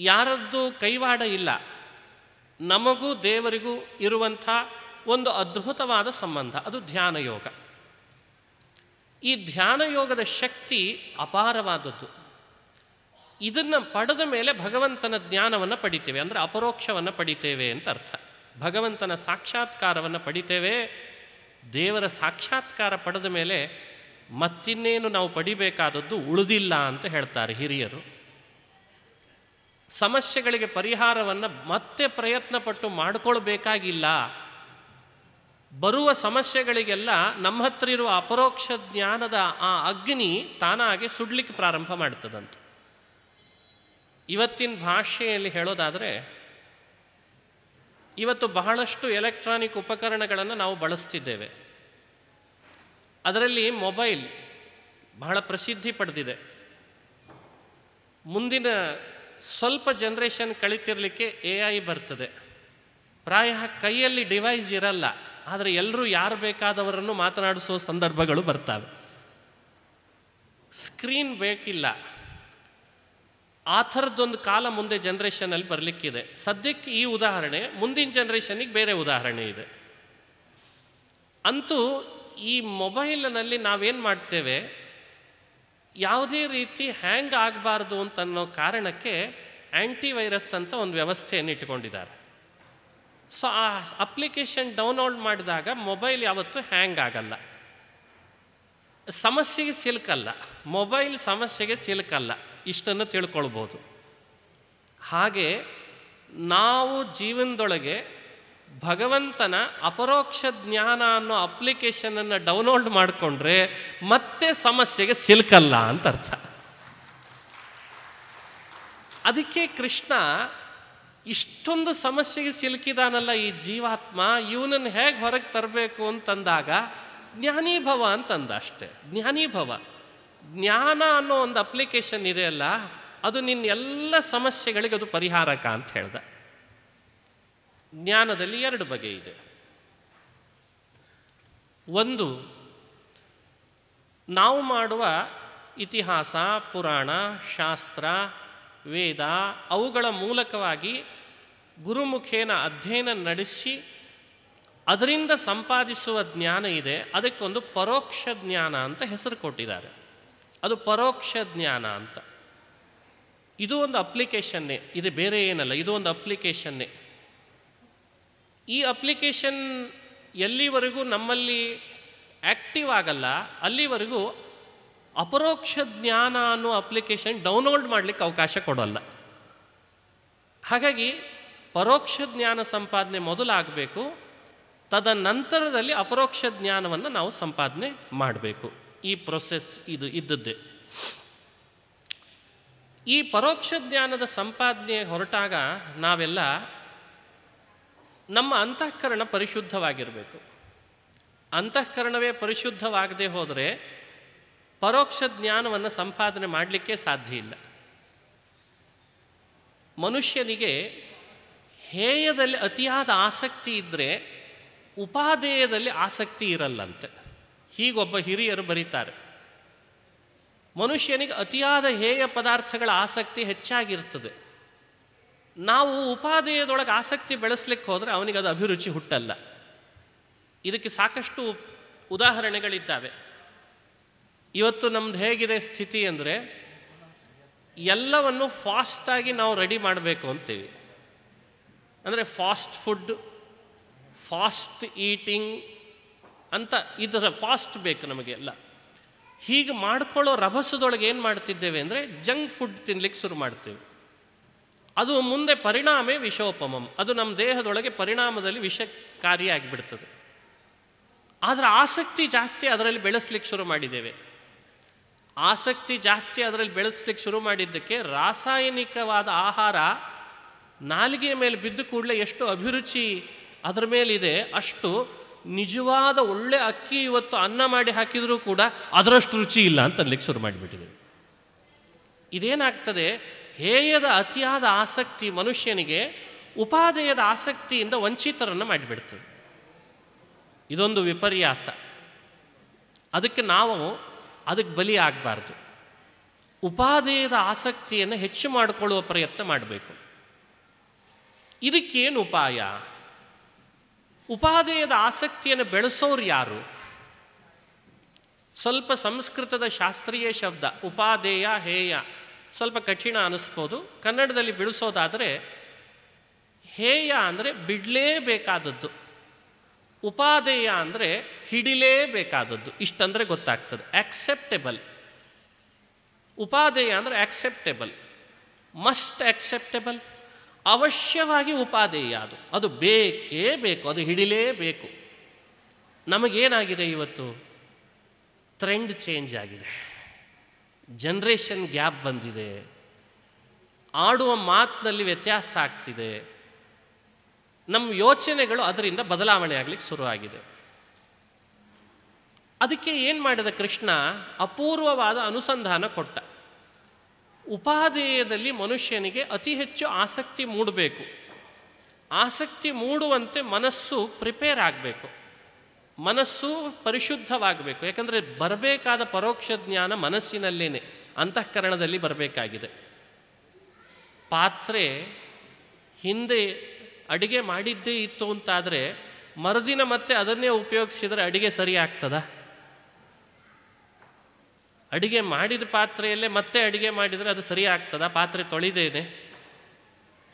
ಯಾರದ್ದು ಕೈವಾಡ ಇಲ್ಲ ನಮಗೂ ದೇವರಿಗೂ ಇರುವಂಥ ಒಂದು ಅದ್ಭುತವಾದ ಸಂಬಂಧ ಅದು ಧ್ಯಾನ ಯೋಗ ಈ ಧ್ಯಾನ ಯೋಗದ ಶಕ್ತಿ ಅಪಾರವಾದದ್ದು ಇದನ್ನು ಪಡೆದ ಮೇಲೆ ಭಗವಂತನ ಜ್ಞಾನವನ್ನು ಪಡಿತೇವೆ ಅಂದರೆ ಅಪರೋಕ್ಷವನ್ನು ಪಡಿತೇವೆ ಅಂತ ಅರ್ಥ ಭಗವಂತನ ಸಾಕ್ಷಾತ್ಕಾರವನ್ನು ಪಡಿತೇವೆ ದೇವರ ಸಾಕ್ಷಾತ್ಕಾರ ಪಡೆದ ಮೇಲೆ ಮತ್ತಿನ್ನೇನು ನಾವು ಪಡಿಬೇಕಾದದ್ದು ಉಳಿದಿಲ್ಲ ಅಂತ ಹೇಳ್ತಾರೆ ಹಿರಿಯರು ಸಮಸ್ಯೆಗಳಿಗೆ ಪರಿಹಾರವನ್ನು ಮತ್ತೆ ಪ್ರಯತ್ನಪಟ್ಟು ಮಾಡಿಕೊಳ್ಬೇಕಾಗಿಲ್ಲ ಬರುವ ಸಮಸ್ಯೆಗಳಿಗೆಲ್ಲ ನಮ್ಮ ಹತ್ರ ಇರುವ ಅಪರೋಕ್ಷ ಜ್ಞಾನದ ಆ ಅಗ್ನಿ ತಾನಾಗೆ ಸುಡ್ಲಿಕ್ಕೆ ಪ್ರಾರಂಭ ಮಾಡ್ತದಂತೆ ಇವತ್ತಿನ ಭಾಷೆಯಲ್ಲಿ ಹೇಳೋದಾದರೆ ಇವತ್ತು ಬಹಳಷ್ಟು ಎಲೆಕ್ಟ್ರಾನಿಕ್ ಉಪಕರಣಗಳನ್ನು ನಾವು ಬಳಸ್ತಿದ್ದೇವೆ ಅದರಲ್ಲಿ ಮೊಬೈಲ್ ಬಹಳ ಪ್ರಸಿದ್ಧಿ ಪಡೆದಿದೆ ಮುಂದಿನ ಸ್ವಲ್ಪ ಜನ್ರೇಷನ್ ಕಳಿತಿರಲಿಕ್ಕೆ ಎ ಐ ಬರ್ತದೆ ಪ್ರಾಯ ಕೈಯಲ್ಲಿ ಡಿವೈಸ್ ಇರಲ್ಲ ಆದರೆ ಎಲ್ಲರೂ ಯಾರು ಬೇಕಾದವರನ್ನು ಮಾತನಾಡಿಸುವ ಸಂದರ್ಭಗಳು ಬರ್ತಾವೆ ಸ್ಕ್ರೀನ್ ಬೇಕಿಲ್ಲ ಆ ಥರದ್ದೊಂದು ಕಾಲ ಮುಂದೆ ಜನ್ರೇಷನಲ್ಲಿ ಬರಲಿಕ್ಕಿದೆ ಸದ್ಯಕ್ಕೆ ಈ ಉದಾಹರಣೆ ಮುಂದಿನ ಜನ್ರೇಷನಿಗೆ ಬೇರೆ ಉದಾಹರಣೆ ಇದೆ ಅಂತೂ ಈ ಮೊಬೈಲ್ನಲ್ಲಿ ನಾವೇನು ಮಾಡ್ತೇವೆ ಯಾವುದೇ ರೀತಿ ಹ್ಯಾಂಗ್ ಆಗಬಾರ್ದು ಅಂತ ಅನ್ನೋ ಕಾರಣಕ್ಕೆ ಆ್ಯಂಟಿವೈರಸ್ ಅಂತ ಒಂದು ವ್ಯವಸ್ಥೆಯನ್ನು ಇಟ್ಕೊಂಡಿದ್ದಾರೆ ಸೊ ಆ ಅಪ್ಲಿಕೇಶನ್ ಡೌನ್ಲೋಡ್ ಮಾಡಿದಾಗ ಮೊಬೈಲ್ ಯಾವತ್ತೂ ಹ್ಯಾಂಗ್ ಆಗಲ್ಲ ಸಮಸ್ಯೆಗೆ ಸಿಲುಕಲ್ಲ ಮೊಬೈಲ್ ಸಮಸ್ಯೆಗೆ ಸಿಲುಕಲ್ಲ ಇಷ್ಟನ್ನು ತಿಳ್ಕೊಳ್ಬೋದು ಹಾಗೆ ನಾವು ಜೀವನದೊಳಗೆ ಭಗವಂತನ ಅಪರೋಕ್ಷ ಜ್ಞಾನ ಅನ್ನೋ ಅಪ್ಲಿಕೇಶನನ್ನು ಡೌನ್ಲೋಡ್ ಮಾಡಿಕೊಂಡ್ರೆ ಮತ್ತೆ ಸಮಸ್ಯೆಗೆ ಸಿಲ್ಕಲ್ಲ ಅಂತ ಅರ್ಥ ಅದಕ್ಕೆ ಕೃಷ್ಣ ಇಷ್ಟೊಂದು ಸಮಸ್ಯೆಗೆ ಸಿಲುಕಿದಾನಲ್ಲ ಈ ಜೀವಾತ್ಮ ಇವನನ್ನು ಹೇಗೆ ಹೊರಗೆ ತರಬೇಕು ಅಂತಂದಾಗ ಜ್ಞಾನೀಭವ ಅಂತಂದ ಅಷ್ಟೆ ಜ್ಞಾನೀಭವ ಜ್ಞಾನ ಅನ್ನೋ ಒಂದು ಅಪ್ಲಿಕೇಶನ್ ಇದೆಯಲ್ಲ ಅದು ನಿನ್ನ ಎಲ್ಲ ಸಮಸ್ಯೆಗಳಿಗೆ ಅದು ಪರಿಹಾರಕ ಅಂತ ಹೇಳ್ದ ಜ್ಞಾನದಲ್ಲಿ ಎರಡು ಬಗೆ ಇದೆ ಒಂದು ನಾವು ಮಾಡುವ ಇತಿಹಾಸ ಪುರಾಣ ಶಾಸ್ತ್ರ ವೇದ ಅವುಗಳ ಮೂಲಕವಾಗಿ ಗುರುಮುಖೇನ ಅಧ್ಯಯನ ನಡೆಸಿ ಅದರಿಂದ ಸಂಪಾದಿಸುವ ಜ್ಞಾನ ಇದೆ ಅದಕ್ಕೊಂದು ಪರೋಕ್ಷ ಜ್ಞಾನ ಅಂತ ಹೆಸರು ಕೊಟ್ಟಿದ್ದಾರೆ ಅದು ಪರೋಕ್ಷ ಜ್ಞಾನ ಅಂತ ಇದು ಒಂದು ಅಪ್ಲಿಕೇಶನ್ನೇ ಇದು ಬೇರೆ ಏನಲ್ಲ ಇದು ಒಂದು ಅಪ್ಲಿಕೇಶನ್ನೇ ಈ ಅಪ್ಲಿಕೇಶನ್ ಎಲ್ಲಿವರೆಗೂ ನಮ್ಮಲ್ಲಿ ಆ್ಯಕ್ಟಿವ್ ಆಗಲ್ಲ ಅಲ್ಲಿವರೆಗೂ ಅಪರೋಕ್ಷ ಜ್ಞಾನ ಅನ್ನೋ ಅಪ್ಲಿಕೇಶನ್ ಡೌನ್ಲೋಡ್ ಮಾಡಲಿಕ್ಕೆ ಅವಕಾಶ ಕೊಡೋಲ್ಲ ಹಾಗಾಗಿ ಪರೋಕ್ಷ ಜ್ಞಾನ ಸಂಪಾದನೆ ಮೊದಲಾಗಬೇಕು ತದನಂತರದಲ್ಲಿ ಅಪರೋಕ್ಷ ಜ್ಞಾನವನ್ನು ನಾವು ಸಂಪಾದನೆ ಮಾಡಬೇಕು ಈ ಪ್ರೊಸೆಸ್ ಇದು ಇದ್ದದ್ದೇ ಈ ಪರೋಕ್ಷ ಜ್ಞಾನದ ಸಂಪಾದನೆ ಹೊರಟಾಗ ನಾವೆಲ್ಲ ನಮ್ಮ ಅಂತಃಕರಣ ಪರಿಶುದ್ಧವಾಗಿರಬೇಕು ಅಂತಃಕರಣವೇ ಪರಿಶುದ್ಧವಾಗದೇ ಹೋದರೆ ಪರೋಕ್ಷ ಜ್ಞಾನವನ್ನು ಸಂಪಾದನೆ ಮಾಡಲಿಕ್ಕೆ ಸಾಧ್ಯ ಇಲ್ಲ ಮನುಷ್ಯನಿಗೆ ಹೇಯದಲ್ಲಿ ಅತಿಯಾದ ಆಸಕ್ತಿ ಇದ್ದರೆ ಉಪಾದೇಯದಲ್ಲಿ ಆಸಕ್ತಿ ಇರಲ್ಲಂತೆ ಹೀಗೊಬ್ಬ ಹಿರಿಯರು ಬರೀತಾರೆ ಮನುಷ್ಯನಿಗೆ ಅತಿಯಾದ ಹೇಯ ಪದಾರ್ಥಗಳ ಆಸಕ್ತಿ ಹೆಚ್ಚಾಗಿರ್ತದೆ ನಾವು ಉಪಾದೇಯದೊಳಗೆ ಆಸಕ್ತಿ ಬೆಳೆಸಲಿಕ್ಕೆ ಹೋದರೆ ಅವನಿಗೆ ಅದು ಅಭಿರುಚಿ ಹುಟ್ಟಲ್ಲ ಇದಕ್ಕೆ ಸಾಕಷ್ಟು ಉದಾಹರಣೆಗಳಿದ್ದಾವೆ ಇವತ್ತು ನಮ್ದು ಹೇಗಿದೆ ಸ್ಥಿತಿ ಅಂದರೆ ಎಲ್ಲವನ್ನು ಫಾಸ್ಟಾಗಿ ನಾವು ರೆಡಿ ಮಾಡಬೇಕು ಅಂತೀವಿ ಅಂದರೆ ಫಾಸ್ಟ್ ಫುಡ್ ಫಾಸ್ಟ್ ಈಟಿಂಗ್ ಅಂತ ಇದರ ಫಾಸ್ಟ್ ಬೇಕು ನಮಗೆಲ್ಲ ಹೀಗೆ ಮಾಡ್ಕೊಳ್ಳೋ ರಭಸದೊಳಗೆ ಏನು ಮಾಡ್ತಿದ್ದೇವೆ ಅಂದರೆ ಜಂಕ್ ಫುಡ್ ತಿನ್ಲಿಕ್ಕೆ ಶುರು ಮಾಡ್ತೇವೆ ಅದು ಮುಂದೆ ಪರಿಣಾಮೇ ವಿಷೋಪಮಂ ಅದು ನಮ್ಮ ದೇಹದೊಳಗೆ ಪರಿಣಾಮದಲ್ಲಿ ವಿಷಕಾರಿಯಾಗಿಬಿಡ್ತದೆ ಆದರೆ ಆಸಕ್ತಿ ಜಾಸ್ತಿ ಅದರಲ್ಲಿ ಬೆಳೆಸ್ಲಿಕ್ಕೆ ಶುರು ಮಾಡಿದ್ದೇವೆ ಆಸಕ್ತಿ ಜಾಸ್ತಿ ಅದರಲ್ಲಿ ಬೆಳೆಸ್ಲಿಕ್ಕೆ ಶುರು ಮಾಡಿದ್ದಕ್ಕೆ ರಾಸಾಯನಿಕವಾದ ಆಹಾರ ನಾಲಿಗೆಯ ಮೇಲೆ ಬಿದ್ದು ಕೂಡಲೇ ಎಷ್ಟು ಅಭಿರುಚಿ ಅದರ ಮೇಲಿದೆ ಅಷ್ಟು ನಿಜವಾದ ಒಳ್ಳೆ ಅಕ್ಕಿ ಇವತ್ತು ಅನ್ನ ಮಾಡಿ ಹಾಕಿದರೂ ಕೂಡ ಅದರಷ್ಟು ರುಚಿ ಇಲ್ಲ ಅಂತ ಅನ್ಲಿಕ್ಕೆ ಶುರು ಮಾಡಿಬಿಟ್ಟಿದ್ದೀವಿ ಇದೇನಾಗ್ತದೆ ಹೇಯದ ಅತಿಯಾದ ಆಸಕ್ತಿ ಮನುಷ್ಯನಿಗೆ ಉಪಾದೇಯದ ಆಸಕ್ತಿಯಿಂದ ವಂಚಿತರನ್ನು ಮಾಡಿಬಿಡ್ತದೆ ಇದೊಂದು ವಿಪರ್ಯಾಸ ಅದಕ್ಕೆ ನಾವು ಅದಕ್ಕೆ ಬಲಿ ಆಗಬಾರ್ದು ಉಪಾದೇಯದ ಆಸಕ್ತಿಯನ್ನು ಹೆಚ್ಚು ಮಾಡಿಕೊಳ್ಳುವ ಪ್ರಯತ್ನ ಮಾಡಬೇಕು ಇದಕ್ಕೇನು ಉಪಾಯ ಉಪಾದೇಯದ ಆಸಕ್ತಿಯನ್ನು ಬೆಳೆಸೋರು ಯಾರು ಸ್ವಲ್ಪ ಸಂಸ್ಕೃತದ ಶಾಸ್ತ್ರೀಯ ಶಬ್ದ ಉಪಾದೇಯ ಹೇಯ ಸ್ವಲ್ಪ ಕಠಿಣ ಅನಿಸ್ಬೋದು ಕನ್ನಡದಲ್ಲಿ ಬಿಡಿಸೋದಾದರೆ ಹೇಯ ಅಂದರೆ ಬಿಡಲೇಬೇಕಾದದ್ದು ಉಪಾದೇಯ ಅಂದರೆ ಹಿಡಿಲೇಬೇಕಾದದ್ದು ಇಷ್ಟಂದರೆ ಗೊತ್ತಾಗ್ತದೆ ಆಕ್ಸೆಪ್ಟೆಬಲ್ ಉಪಾದೇಯ ಅಂದರೆ ಆಕ್ಸೆಪ್ಟೆಬಲ್ ಮಸ್ಟ್ ಆಕ್ಸೆಪ್ಟೆಬಲ್ ಅವಶ್ಯವಾಗಿ ಉಪಾದೇಯ ಅದು ಅದು ಬೇಕೇ ಬೇಕು ಅದು ಹಿಡಿಲೇಬೇಕು ನಮಗೇನಾಗಿದೆ ಇವತ್ತು ಟ್ರೆಂಡ್ ಚೇಂಜ್ ಆಗಿದೆ ಜನ್ರೇಷನ್ ಗ್ಯಾಪ್ ಬಂದಿದೆ ಆಡುವ ಮಾತಿನಲ್ಲಿ ವ್ಯತ್ಯಾಸ ಆಗ್ತಿದೆ ನಮ್ಮ ಯೋಚನೆಗಳು ಅದರಿಂದ ಬದಲಾವಣೆ ಆಗಲಿಕ್ಕೆ ಶುರುವಾಗಿದೆ ಅದಕ್ಕೆ ಏನು ಮಾಡಿದ ಕೃಷ್ಣ ಅಪೂರ್ವವಾದ ಅನುಸಂಧಾನ ಕೊಟ್ಟ ಉಪಾದೇಯದಲ್ಲಿ ಮನುಷ್ಯನಿಗೆ ಅತಿ ಹೆಚ್ಚು ಆಸಕ್ತಿ ಮೂಡಬೇಕು ಆಸಕ್ತಿ ಮೂಡುವಂತೆ ಮನಸ್ಸು ಪ್ರಿಪೇರ್ ಆಗಬೇಕು ಮನಸ್ಸು ಪರಿಶುದ್ಧವಾಗಬೇಕು ಯಾಕಂದರೆ ಬರಬೇಕಾದ ಪರೋಕ್ಷ ಜ್ಞಾನ ಮನಸ್ಸಿನಲ್ಲೇನೆ ಅಂತಃಕರಣದಲ್ಲಿ ಬರಬೇಕಾಗಿದೆ ಪಾತ್ರೆ ಹಿಂದೆ ಅಡಿಗೆ ಮಾಡಿದ್ದೇ ಇತ್ತು ಅಂತಾದರೆ ಮರುದಿನ ಮತ್ತೆ ಅದನ್ನೇ ಉಪಯೋಗಿಸಿದರೆ ಅಡಿಗೆ ಸರಿ ಆಗ್ತದಾ ಅಡುಗೆ ಮಾಡಿದ ಪಾತ್ರೆಯಲ್ಲೇ ಮತ್ತೆ ಅಡುಗೆ ಮಾಡಿದರೆ ಅದು ಸರಿ ಆಗ್ತದ ಪಾತ್ರೆ ತೊಳಿದೇನೆ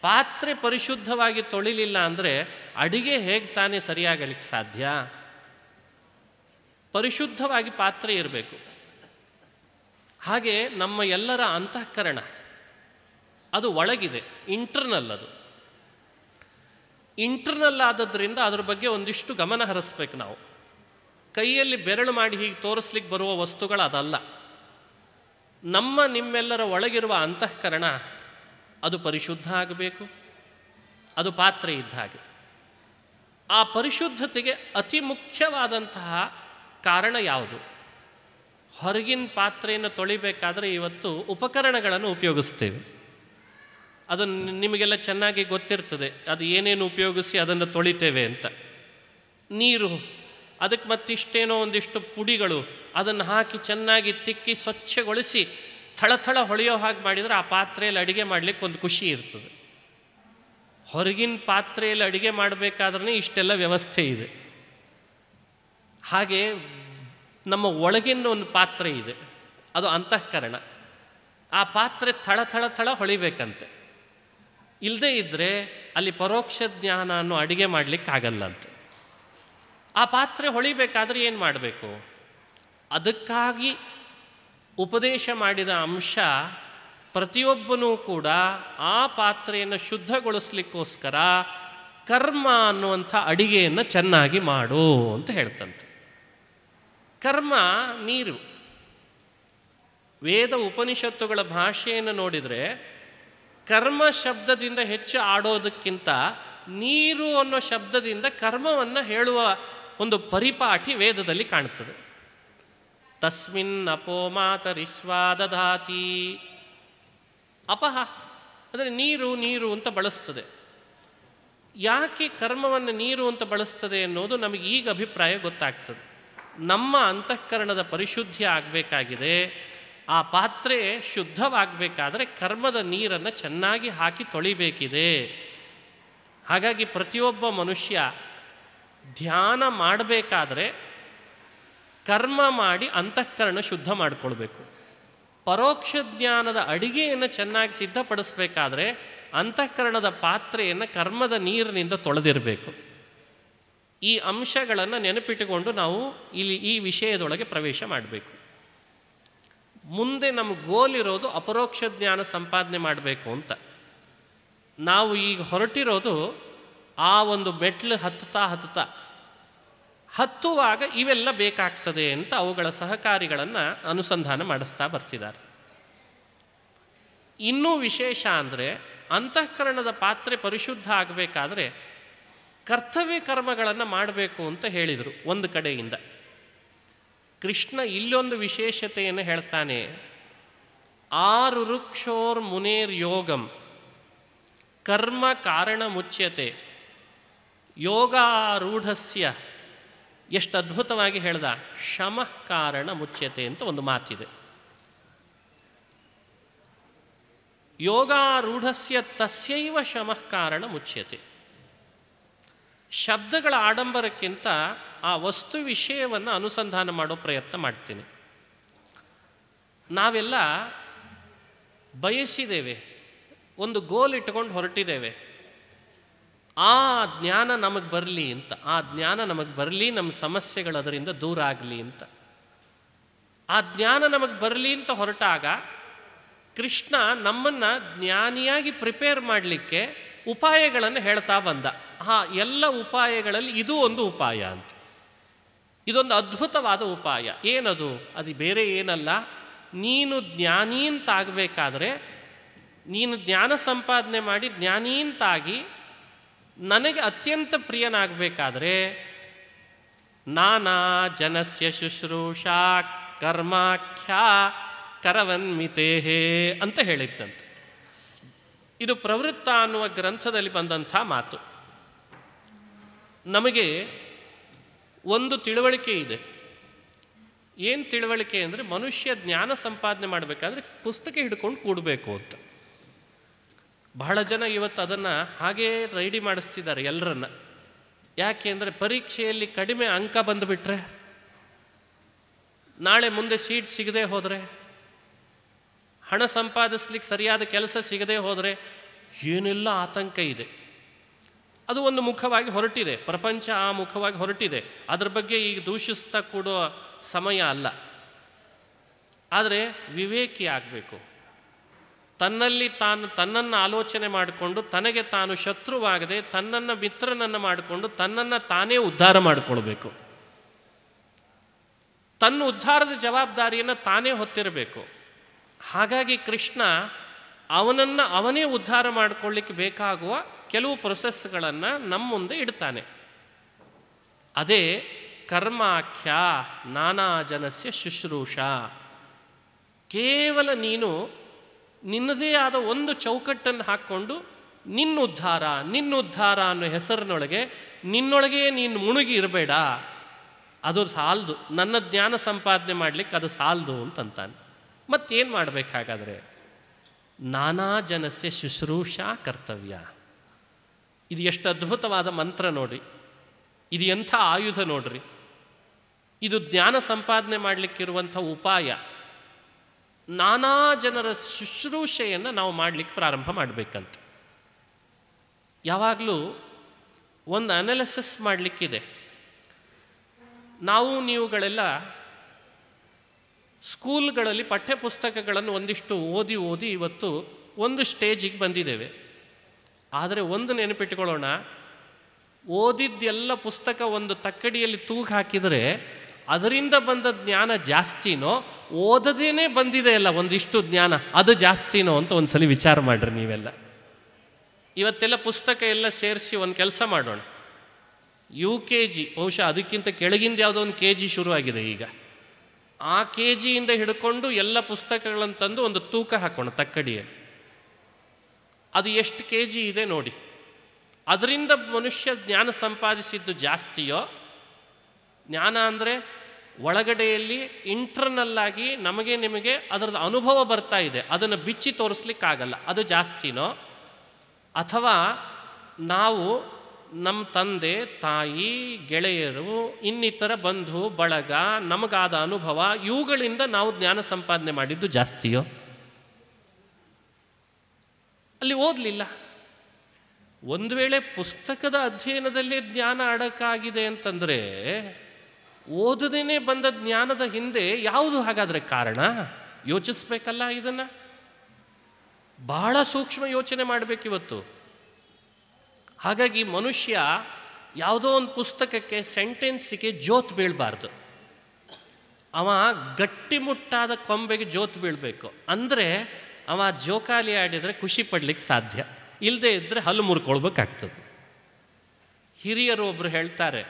ಪಾತ್ರೆ ಪರಿಶುದ್ಧವಾಗಿ ತೊಳಿಲಿಲ್ಲ ಅಂದರೆ ಅಡಿಗೆ ಹೇಗೆ ತಾನೇ ಸರಿಯಾಗಲಿಕ್ಕೆ ಸಾಧ್ಯ ಪರಿಶುದ್ಧವಾಗಿ ಪಾತ್ರೆ ಇರಬೇಕು ಹಾಗೆ ನಮ್ಮ ಎಲ್ಲರ ಅಂತಃಕರಣ ಅದು ಒಳಗಿದೆ ಇಂಟರ್ನಲ್ ಅದು ಇಂಟರ್ನಲ್ ಆದದ್ರಿಂದ ಅದ್ರ ಬಗ್ಗೆ ಒಂದಿಷ್ಟು ಗಮನ ಹರಿಸ್ಬೇಕು ನಾವು ಕೈಯಲ್ಲಿ ಬೆರಳು ಮಾಡಿ ಹೀಗೆ ತೋರಿಸ್ಲಿಕ್ಕೆ ಬರುವ ವಸ್ತುಗಳು ಅದಲ್ಲ ನಮ್ಮ ನಿಮ್ಮೆಲ್ಲರ ಒಳಗಿರುವ ಅಂತಃಕರಣ ಅದು ಪರಿಶುದ್ಧ ಆಗಬೇಕು ಅದು ಪಾತ್ರೆ ಇದ್ದ ಹಾಗೆ ಆ ಪರಿಶುದ್ಧತೆಗೆ ಅತಿ ಮುಖ್ಯವಾದಂತಹ ಕಾರಣ ಯಾವುದು ಹೊರಗಿನ ಪಾತ್ರೆಯನ್ನು ತೊಳಿಬೇಕಾದರೆ ಇವತ್ತು ಉಪಕರಣಗಳನ್ನು ಉಪಯೋಗಿಸ್ತೇವೆ ಅದು ನಿಮಗೆಲ್ಲ ಚೆನ್ನಾಗಿ ಗೊತ್ತಿರ್ತದೆ ಅದು ಏನೇನು ಉಪಯೋಗಿಸಿ ಅದನ್ನು ತೊಳಿತೇವೆ ಅಂತ ನೀರು ಅದಕ್ಕೆ ಮತ್ತಿಷ್ಟೇನೋ ಒಂದಿಷ್ಟು ಪುಡಿಗಳು ಅದನ್ನು ಹಾಕಿ ಚೆನ್ನಾಗಿ ತಿಕ್ಕಿ ಸ್ವಚ್ಛಗೊಳಿಸಿ ಥಳಥಳ ಹೊಳೆಯೋ ಹಾಗೆ ಮಾಡಿದರೆ ಆ ಪಾತ್ರೆಯಲ್ಲಿ ಅಡುಗೆ ಮಾಡಲಿಕ್ಕೆ ಒಂದು ಖುಷಿ ಇರ್ತದೆ ಹೊರಗಿನ ಪಾತ್ರೆಯಲ್ಲಿ ಅಡುಗೆ ಮಾಡಬೇಕಾದ್ರೆ ಇಷ್ಟೆಲ್ಲ ವ್ಯವಸ್ಥೆ ಇದೆ ಹಾಗೆ ನಮ್ಮ ಒಳಗಿನ ಒಂದು ಪಾತ್ರೆ ಇದೆ ಅದು ಅಂತಃಕರಣ ಆ ಪಾತ್ರೆ ಥಳ ಥಳ ಥಳ ಹೊಳಿಬೇಕಂತೆ ಇಲ್ಲದೇ ಇದ್ದರೆ ಅಲ್ಲಿ ಪರೋಕ್ಷ ಜ್ಞಾನ ಅನ್ನೋ ಅಡುಗೆ ಮಾಡಲಿಕ್ಕೆ ಆ ಪಾತ್ರೆ ಹೊಳಿಬೇಕಾದ್ರೆ ಏನು ಮಾಡಬೇಕು ಅದಕ್ಕಾಗಿ ಉಪದೇಶ ಮಾಡಿದ ಅಂಶ ಪ್ರತಿಯೊಬ್ಬನೂ ಕೂಡ ಆ ಪಾತ್ರೆಯನ್ನು ಶುದ್ಧಗೊಳಿಸ್ಲಿಕ್ಕೋಸ್ಕರ ಕರ್ಮ ಅನ್ನುವಂಥ ಅಡಿಗೆಯನ್ನು ಚೆನ್ನಾಗಿ ಮಾಡು ಅಂತ ಹೇಳ್ತಂತೆ ಕರ್ಮ ನೀರು ವೇದ ಉಪನಿಷತ್ತುಗಳ ಭಾಷೆಯನ್ನು ನೋಡಿದರೆ ಕರ್ಮ ಶಬ್ದದಿಂದ ಹೆಚ್ಚು ಆಡೋದಕ್ಕಿಂತ ನೀರು ಅನ್ನೋ ಶಬ್ದದಿಂದ ಕರ್ಮವನ್ನು ಹೇಳುವ ಒಂದು ಪರಿಪಾಠಿ ವೇದದಲ್ಲಿ ಕಾಣ್ತದೆ ತಸ್ಮಿನ್ ಅಪೋ ಅಪಹ ಅಂದರೆ ನೀರು ನೀರು ಅಂತ ಬಳಸ್ತದೆ ಯಾಕೆ ಕರ್ಮವನ್ನು ನೀರು ಅಂತ ಬಳಸ್ತದೆ ಅನ್ನೋದು ನಮಗೆ ಈಗ ಅಭಿಪ್ರಾಯ ಗೊತ್ತಾಗ್ತದೆ ನಮ್ಮ ಅಂತಃಕರಣದ ಪರಿಶುದ್ಧಿ ಆಗಬೇಕಾಗಿದೆ ಆ ಪಾತ್ರೆ ಶುದ್ಧವಾಗಬೇಕಾದ್ರೆ ಕರ್ಮದ ನೀರನ್ನು ಚೆನ್ನಾಗಿ ಹಾಕಿ ತೊಳಿಬೇಕಿದೆ ಹಾಗಾಗಿ ಪ್ರತಿಯೊಬ್ಬ ಮನುಷ್ಯ ಧ್ಯಾನ ಮಾಡಬೇಕಾದ್ರೆ ಕರ್ಮ ಮಾಡಿ ಅಂತಃಕರಣ ಶುದ್ಧ ಮಾಡಿಕೊಳ್ಬೇಕು ಪರೋಕ್ಷ ಜ್ಞಾನದ ಅಡಿಗೆಯನ್ನು ಚೆನ್ನಾಗಿ ಸಿದ್ಧಪಡಿಸಬೇಕಾದ್ರೆ ಅಂತಃಕರಣದ ಪಾತ್ರೆಯನ್ನು ಕರ್ಮದ ನೀರಿನಿಂದ ತೊಳೆದಿರಬೇಕು ಈ ಅಂಶಗಳನ್ನು ನೆನಪಿಟ್ಟುಕೊಂಡು ನಾವು ಇಲ್ಲಿ ಈ ವಿಷಯದೊಳಗೆ ಪ್ರವೇಶ ಮಾಡಬೇಕು ಮುಂದೆ ನಮ್ಮ ಗೋಲಿರೋದು ಅಪರೋಕ್ಷ ಜ್ಞಾನ ಸಂಪಾದನೆ ಮಾಡಬೇಕು ಅಂತ ನಾವು ಈಗ ಹೊರಟಿರೋದು ಆ ಒಂದು ಮೆಟ್ಲು ಹತ್ತುತ್ತಾ ಹತ್ತುತ್ತಾ ಹತ್ತುವಾಗ ಇವೆಲ್ಲ ಬೇಕಾಗ್ತದೆ ಅಂತ ಅವುಗಳ ಸಹಕಾರಿಗಳನ್ನು ಅನುಸಂಧಾನ ಮಾಡಿಸ್ತಾ ಬರ್ತಿದ್ದಾರೆ ಇನ್ನೂ ವಿಶೇಷ ಅಂದರೆ ಅಂತಃಕರಣದ ಪಾತ್ರೆ ಪರಿಶುದ್ಧ ಆಗಬೇಕಾದ್ರೆ ಕರ್ತವ್ಯ ಕರ್ಮಗಳನ್ನು ಮಾಡಬೇಕು ಅಂತ ಹೇಳಿದರು ಒಂದು ಕಡೆಯಿಂದ ಕೃಷ್ಣ ಇಲ್ಲೊಂದು ವಿಶೇಷತೆಯನ್ನು ಹೇಳ್ತಾನೆ ಆರು ರುಕ್ಷೋರ್ ಮುನೇರ್ ಯೋಗಂ ಕರ್ಮ ಕಾರಣ ಮುಚ್ಯತೆ ಯೋಗಾರೂಢಸ್ಯ ಎಷ್ಟು ಅದ್ಭುತವಾಗಿ ಹೇಳ್ದ ಶಮ ಕಾರಣ ಮುಚ್ಯತೆ ಅಂತ ಒಂದು ಮಾತಿದೆ ಯೋಗಾರೂಢಸ್ಯ ತಸ್ಯೈವ ಶಮಃ ಕಾರಣ ಮುಚ್ಯತೆ ಶಬ್ದಗಳ ಆಡಂಬರಕ್ಕಿಂತ ಆ ವಸ್ತು ವಿಷಯವನ್ನು ಅನುಸಂಧಾನ ಮಾಡೋ ಪ್ರಯತ್ನ ಮಾಡ್ತೀನಿ ನಾವೆಲ್ಲ ಬಯಸಿದ್ದೇವೆ ಒಂದು ಗೋಲ್ ಇಟ್ಕೊಂಡು ಹೊರಟಿದ್ದೇವೆ ಆ ಜ್ಞಾನ ನಮಗೆ ಬರಲಿ ಅಂತ ಆ ಜ್ಞಾನ ನಮಗೆ ಬರಲಿ ನಮ್ಮ ಸಮಸ್ಯೆಗಳು ಅದರಿಂದ ದೂರ ಆಗಲಿ ಅಂತ ಆ ಜ್ಞಾನ ನಮಗೆ ಬರಲಿ ಅಂತ ಹೊರಟಾಗ ಕೃಷ್ಣ ನಮ್ಮನ್ನು ಜ್ಞಾನಿಯಾಗಿ ಪ್ರಿಪೇರ್ ಮಾಡಲಿಕ್ಕೆ ಉಪಾಯಗಳನ್ನು ಹೇಳ್ತಾ ಬಂದ ಆ ಎಲ್ಲ ಉಪಾಯಗಳಲ್ಲಿ ಇದು ಒಂದು ಉಪಾಯ ಅಂತ ಇದೊಂದು ಅದ್ಭುತವಾದ ಉಪಾಯ ಏನದು ಅದು ಬೇರೆ ಏನಲ್ಲ ನೀನು ಜ್ಞಾನೀಂತಾಗಬೇಕಾದ್ರೆ ನೀನು ಜ್ಞಾನ ಸಂಪಾದನೆ ಮಾಡಿ ಜ್ಞಾನೀಂತಾಗಿ ನನಗೆ ಅತ್ಯಂತ ಪ್ರಿಯನಾಗಬೇಕಾದ್ರೆ ನಾನಾ ಜನಸ್ಯ ಶುಶ್ರೂಷಾ ಕರ್ಮಾಖ್ಯ ಕರವನ್ಮಿತೇಹೇ ಅಂತ ಹೇಳಿದ್ದಂತೆ ಇದು ಪ್ರವೃತ್ತ ಅನ್ನುವ ಗ್ರಂಥದಲ್ಲಿ ಬಂದಂಥ ಮಾತು ನಮಗೆ ಒಂದು ತಿಳುವಳಿಕೆ ಇದೆ ಏನು ತಿಳುವಳಿಕೆ ಅಂದರೆ ಮನುಷ್ಯ ಜ್ಞಾನ ಸಂಪಾದನೆ ಮಾಡಬೇಕಾದ್ರೆ ಪುಸ್ತಕ ಹಿಡ್ಕೊಂಡು ಕೂಡಬೇಕು ಅಂತ ಬಹಳ ಜನ ಇವತ್ತು ಅದನ್ನು ಹಾಗೇ ರೈಡಿ ಮಾಡಿಸ್ತಿದ್ದಾರೆ ಎಲ್ಲರನ್ನ ಯಾಕೆ ಅಂದರೆ ಪರೀಕ್ಷೆಯಲ್ಲಿ ಕಡಿಮೆ ಅಂಕ ಬಂದುಬಿಟ್ರೆ ನಾಳೆ ಮುಂದೆ ಸೀಟ್ ಸಿಗದೆ ಹೋದರೆ ಹಣ ಸಂಪಾದಿಸ್ಲಿಕ್ಕೆ ಸರಿಯಾದ ಕೆಲಸ ಸಿಗದೆ ಹೋದರೆ ಏನೆಲ್ಲ ಆತಂಕ ಇದೆ ಅದು ಒಂದು ಮುಖವಾಗಿ ಹೊರಟಿದೆ ಪ್ರಪಂಚ ಆ ಮುಖವಾಗಿ ಹೊರಟಿದೆ ಅದ್ರ ಬಗ್ಗೆ ಈಗ ದೂಷಿಸ್ತಾ ಕೂಡೋ ಸಮಯ ಅಲ್ಲ ಆದರೆ ವಿವೇಕಿ ಆಗಬೇಕು ತನ್ನಲ್ಲಿ ತಾನು ತನ್ನನ್ನು ಆಲೋಚನೆ ಮಾಡಿಕೊಂಡು ತನಗೆ ತಾನು ಶತ್ರುವಾಗದೆ ತನ್ನನ್ನು ಮಿತ್ರನನ್ನು ಮಾಡಿಕೊಂಡು ತನ್ನನ್ನು ತಾನೇ ಉದ್ಧಾರ ಮಾಡಿಕೊಳ್ಬೇಕು ತನ್ನ ಉದ್ಧಾರದ ಜವಾಬ್ದಾರಿಯನ್ನು ತಾನೇ ಹೊತ್ತಿರಬೇಕು ಹಾಗಾಗಿ ಕೃಷ್ಣ ಅವನನ್ನು ಅವನೇ ಉದ್ಧಾರ ಮಾಡಿಕೊಳ್ಳಿಕ್ಕೆ ಬೇಕಾಗುವ ಕೆಲವು ಪ್ರೊಸೆಸ್ಗಳನ್ನು ನಮ್ಮ ಮುಂದೆ ಇಡ್ತಾನೆ ಅದೇ ಕರ್ಮಾಖ್ಯ ನಾನಾ ಜನಸ್ಯ ಶುಶ್ರೂಷ ಕೇವಲ ನೀನು ನಿನ್ನದೇ ಆದ ಒಂದು ಚೌಕಟ್ಟನ್ನು ಹಾಕ್ಕೊಂಡು ನಿನ್ನ ನಿನ್ನ ಉದ್ಧಾರ ಅನ್ನೋ ಹೆಸರಿನೊಳಗೆ ನಿನ್ನೊಳಗೆ ನೀನು ಮುಣುಗಿ ಇರಬೇಡ ಅದು ಸಾಲದು ನನ್ನ ಜ್ಞಾನ ಸಂಪಾದನೆ ಮಾಡಲಿಕ್ಕೆ ಅದು ಸಾಲದು ಅಂತಂತಾನೆ ಮತ್ತೇನು ಮಾಡಬೇಕಾಗಾದರೆ ನಾನಾ ಜನಸ್ಯ ಶುಶ್ರೂಷಾ ಕರ್ತವ್ಯ ಇದು ಎಷ್ಟು ಅದ್ಭುತವಾದ ಮಂತ್ರ ನೋಡ್ರಿ ಇದು ಎಂಥ ಆಯುಧ ನೋಡ್ರಿ ಇದು ಜ್ಞಾನ ಸಂಪಾದನೆ ಮಾಡಲಿಕ್ಕಿರುವಂಥ ಉಪಾಯ ನಾನಾ ಜನರ ಶುಶ್ರೂಷೆಯನ್ನು ನಾವು ಮಾಡಲಿಕ್ಕೆ ಪ್ರಾರಂಭ ಮಾಡಬೇಕಂತ ಯಾವಾಗಲೂ ಒಂದು ಅನಾಲಿಸಿಸ್ ಮಾಡಲಿಕ್ಕಿದೆ ನಾವು ನೀವುಗಳೆಲ್ಲ ಸ್ಕೂಲ್ಗಳಲ್ಲಿ ಪಠ್ಯಪುಸ್ತಕಗಳನ್ನು ಒಂದಿಷ್ಟು ಓದಿ ಓದಿ ಇವತ್ತು ಒಂದು ಸ್ಟೇಜಿಗೆ ಬಂದಿದ್ದೇವೆ ಆದರೆ ಒಂದು ನೆನಪಿಟ್ಕೊಳ್ಳೋಣ ಓದಿದ್ದೆಲ್ಲ ಪುಸ್ತಕ ಒಂದು ತಕ್ಕಡಿಯಲ್ಲಿ ತೂಗು ಹಾಕಿದರೆ ಅದರಿಂದ ಬಂದ ಜ್ಞಾನ ಜಾಸ್ತಿನೋ ಓದದೇನೆ ಬಂದಿದೆ ಅಲ್ಲ ಒಂದಿಷ್ಟು ಜ್ಞಾನ ಅದು ಜಾಸ್ತಿನೋ ಅಂತ ಒಂದ್ಸಲಿ ವಿಚಾರ ಮಾಡ್ರಿ ನೀವೆಲ್ಲ ಇವತ್ತೆಲ್ಲ ಪುಸ್ತಕ ಎಲ್ಲ ಸೇರಿಸಿ ಒಂದು ಕೆಲಸ ಮಾಡೋಣ ಯು ಕೆ ಜಿ ಬಹುಶಃ ಅದಕ್ಕಿಂತ ಕೆಳಗಿಂದ ಯಾವುದೋ ಒಂದು ಕೆ ಜಿ ಶುರುವಾಗಿದೆ ಈಗ ಆ ಕೆ ಜಿಯಿಂದ ಹಿಡ್ಕೊಂಡು ಎಲ್ಲ ಪುಸ್ತಕಗಳನ್ನು ತಂದು ಒಂದು ತೂಕ ಹಾಕೋಣ ತಕ್ಕಡಿಯಲ್ಲಿ ಅದು ಎಷ್ಟು ಕೆ ಜಿ ಇದೆ ನೋಡಿ ಅದರಿಂದ ಮನುಷ್ಯ ಜ್ಞಾನ ಸಂಪಾದಿಸಿದ್ದು ಜಾಸ್ತಿಯೋ ಜ್ಞಾನ ಅಂದರೆ ಒಳಗಡೆಯಲ್ಲಿ ಆಗಿ ನಮಗೆ ನಿಮಗೆ ಅದರ ಅನುಭವ ಬರ್ತಾ ಇದೆ ಅದನ್ನು ಬಿಚ್ಚಿ ತೋರಿಸ್ಲಿಕ್ಕಾಗಲ್ಲ ಅದು ಜಾಸ್ತಿನೋ ಅಥವಾ ನಾವು ನಮ್ಮ ತಂದೆ ತಾಯಿ ಗೆಳೆಯರು ಇನ್ನಿತರ ಬಂಧು ಬಳಗ ನಮಗಾದ ಅನುಭವ ಇವುಗಳಿಂದ ನಾವು ಜ್ಞಾನ ಸಂಪಾದನೆ ಮಾಡಿದ್ದು ಜಾಸ್ತಿಯೋ ಅಲ್ಲಿ ಓದಲಿಲ್ಲ ಒಂದು ವೇಳೆ ಪುಸ್ತಕದ ಅಧ್ಯಯನದಲ್ಲಿ ಜ್ಞಾನ ಅಡಕಾಗಿದೆ ಅಂತಂದರೆ ಓದದೇನೆ ಬಂದ ಜ್ಞಾನದ ಹಿಂದೆ ಯಾವುದು ಹಾಗಾದರೆ ಕಾರಣ ಯೋಚಿಸ್ಬೇಕಲ್ಲ ಇದನ್ನು ಬಹಳ ಸೂಕ್ಷ್ಮ ಯೋಚನೆ ಮಾಡಬೇಕಿವತ್ತು ಹಾಗಾಗಿ ಮನುಷ್ಯ ಯಾವುದೋ ಒಂದು ಪುಸ್ತಕಕ್ಕೆ ಸೆಂಟೆನ್ಸಿಗೆ ಜೋತ್ ಬೀಳಬಾರ್ದು ಅವ ಗಟ್ಟಿಮುಟ್ಟಾದ ಕೊಂಬೆಗೆ ಜೋತ್ ಬೀಳಬೇಕು ಅಂದರೆ ಅವ ಜೋಕಾಲಿ ಆಡಿದರೆ ಖುಷಿ ಪಡ್ಲಿಕ್ಕೆ ಸಾಧ್ಯ ಇಲ್ಲದೆ ಇದ್ದರೆ ಹಲ್ಲು ಮುರ್ಕೊಳ್ಬೇಕಾಗ್ತದೆ ಹಿರಿಯರು ಒಬ್ಬರು ಹೇಳ್ತಾರೆ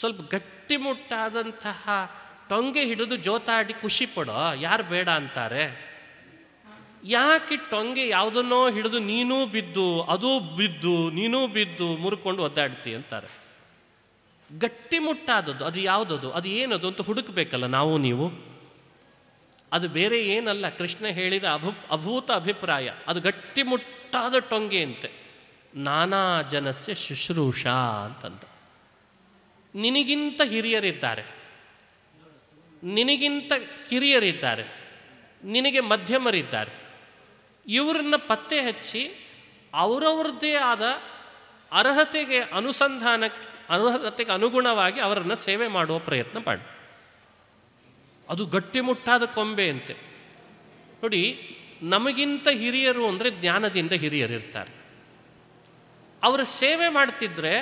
ಸ್ವಲ್ಪ ಗಟ್ಟಿ ಗಟ್ಟಿಮುಟ್ಟಾದಂತಹ ಟೊಂಗೆ ಹಿಡಿದು ಜೋತಾಡಿ ಖುಷಿ ಪಡೋ ಯಾರು ಬೇಡ ಅಂತಾರೆ ಯಾಕೆ ಟೊಂಗೆ ಯಾವುದನ್ನೋ ಹಿಡಿದು ನೀನೂ ಬಿದ್ದು ಅದು ಬಿದ್ದು ನೀನೂ ಬಿದ್ದು ಮುರ್ಕೊಂಡು ಒದ್ದಾಡ್ತಿ ಅಂತಾರೆ ಗಟ್ಟಿಮುಟ್ಟಾದದ್ದು ಅದು ಯಾವುದದು ಅದು ಏನದು ಅಂತ ಹುಡುಕಬೇಕಲ್ಲ ನಾವು ನೀವು ಅದು ಬೇರೆ ಏನಲ್ಲ ಕೃಷ್ಣ ಹೇಳಿದ ಅಭು ಅಭೂತ ಅಭಿಪ್ರಾಯ ಅದು ಗಟ್ಟಿಮುಟ್ಟಾದ ಟೊಂಗೆ ಅಂತೆ ನಾನಾ ಜನಸ್ಯ ಶುಶ್ರೂಷಾ ಅಂತಂದ ನಿನಗಿಂತ ಹಿರಿಯರಿದ್ದಾರೆ ನಿನಗಿಂತ ಕಿರಿಯರಿದ್ದಾರೆ ನಿನಗೆ ಮಧ್ಯಮರಿದ್ದಾರೆ ಇವ್ರನ್ನ ಪತ್ತೆ ಹಚ್ಚಿ ಅವರವ್ರದ್ದೇ ಆದ ಅರ್ಹತೆಗೆ ಅನುಸಂಧಾನಕ್ಕೆ ಅರ್ಹತೆಗೆ ಅನುಗುಣವಾಗಿ ಅವರನ್ನು ಸೇವೆ ಮಾಡುವ ಪ್ರಯತ್ನ ಮಾಡಿ ಅದು ಗಟ್ಟಿಮುಟ್ಟಾದ ಕೊಂಬೆಯಂತೆ ನೋಡಿ ನಮಗಿಂತ ಹಿರಿಯರು ಅಂದರೆ ಜ್ಞಾನದಿಂದ ಹಿರಿಯರಿರ್ತಾರೆ ಅವರ ಸೇವೆ ಮಾಡ್ತಿದ್ರೆ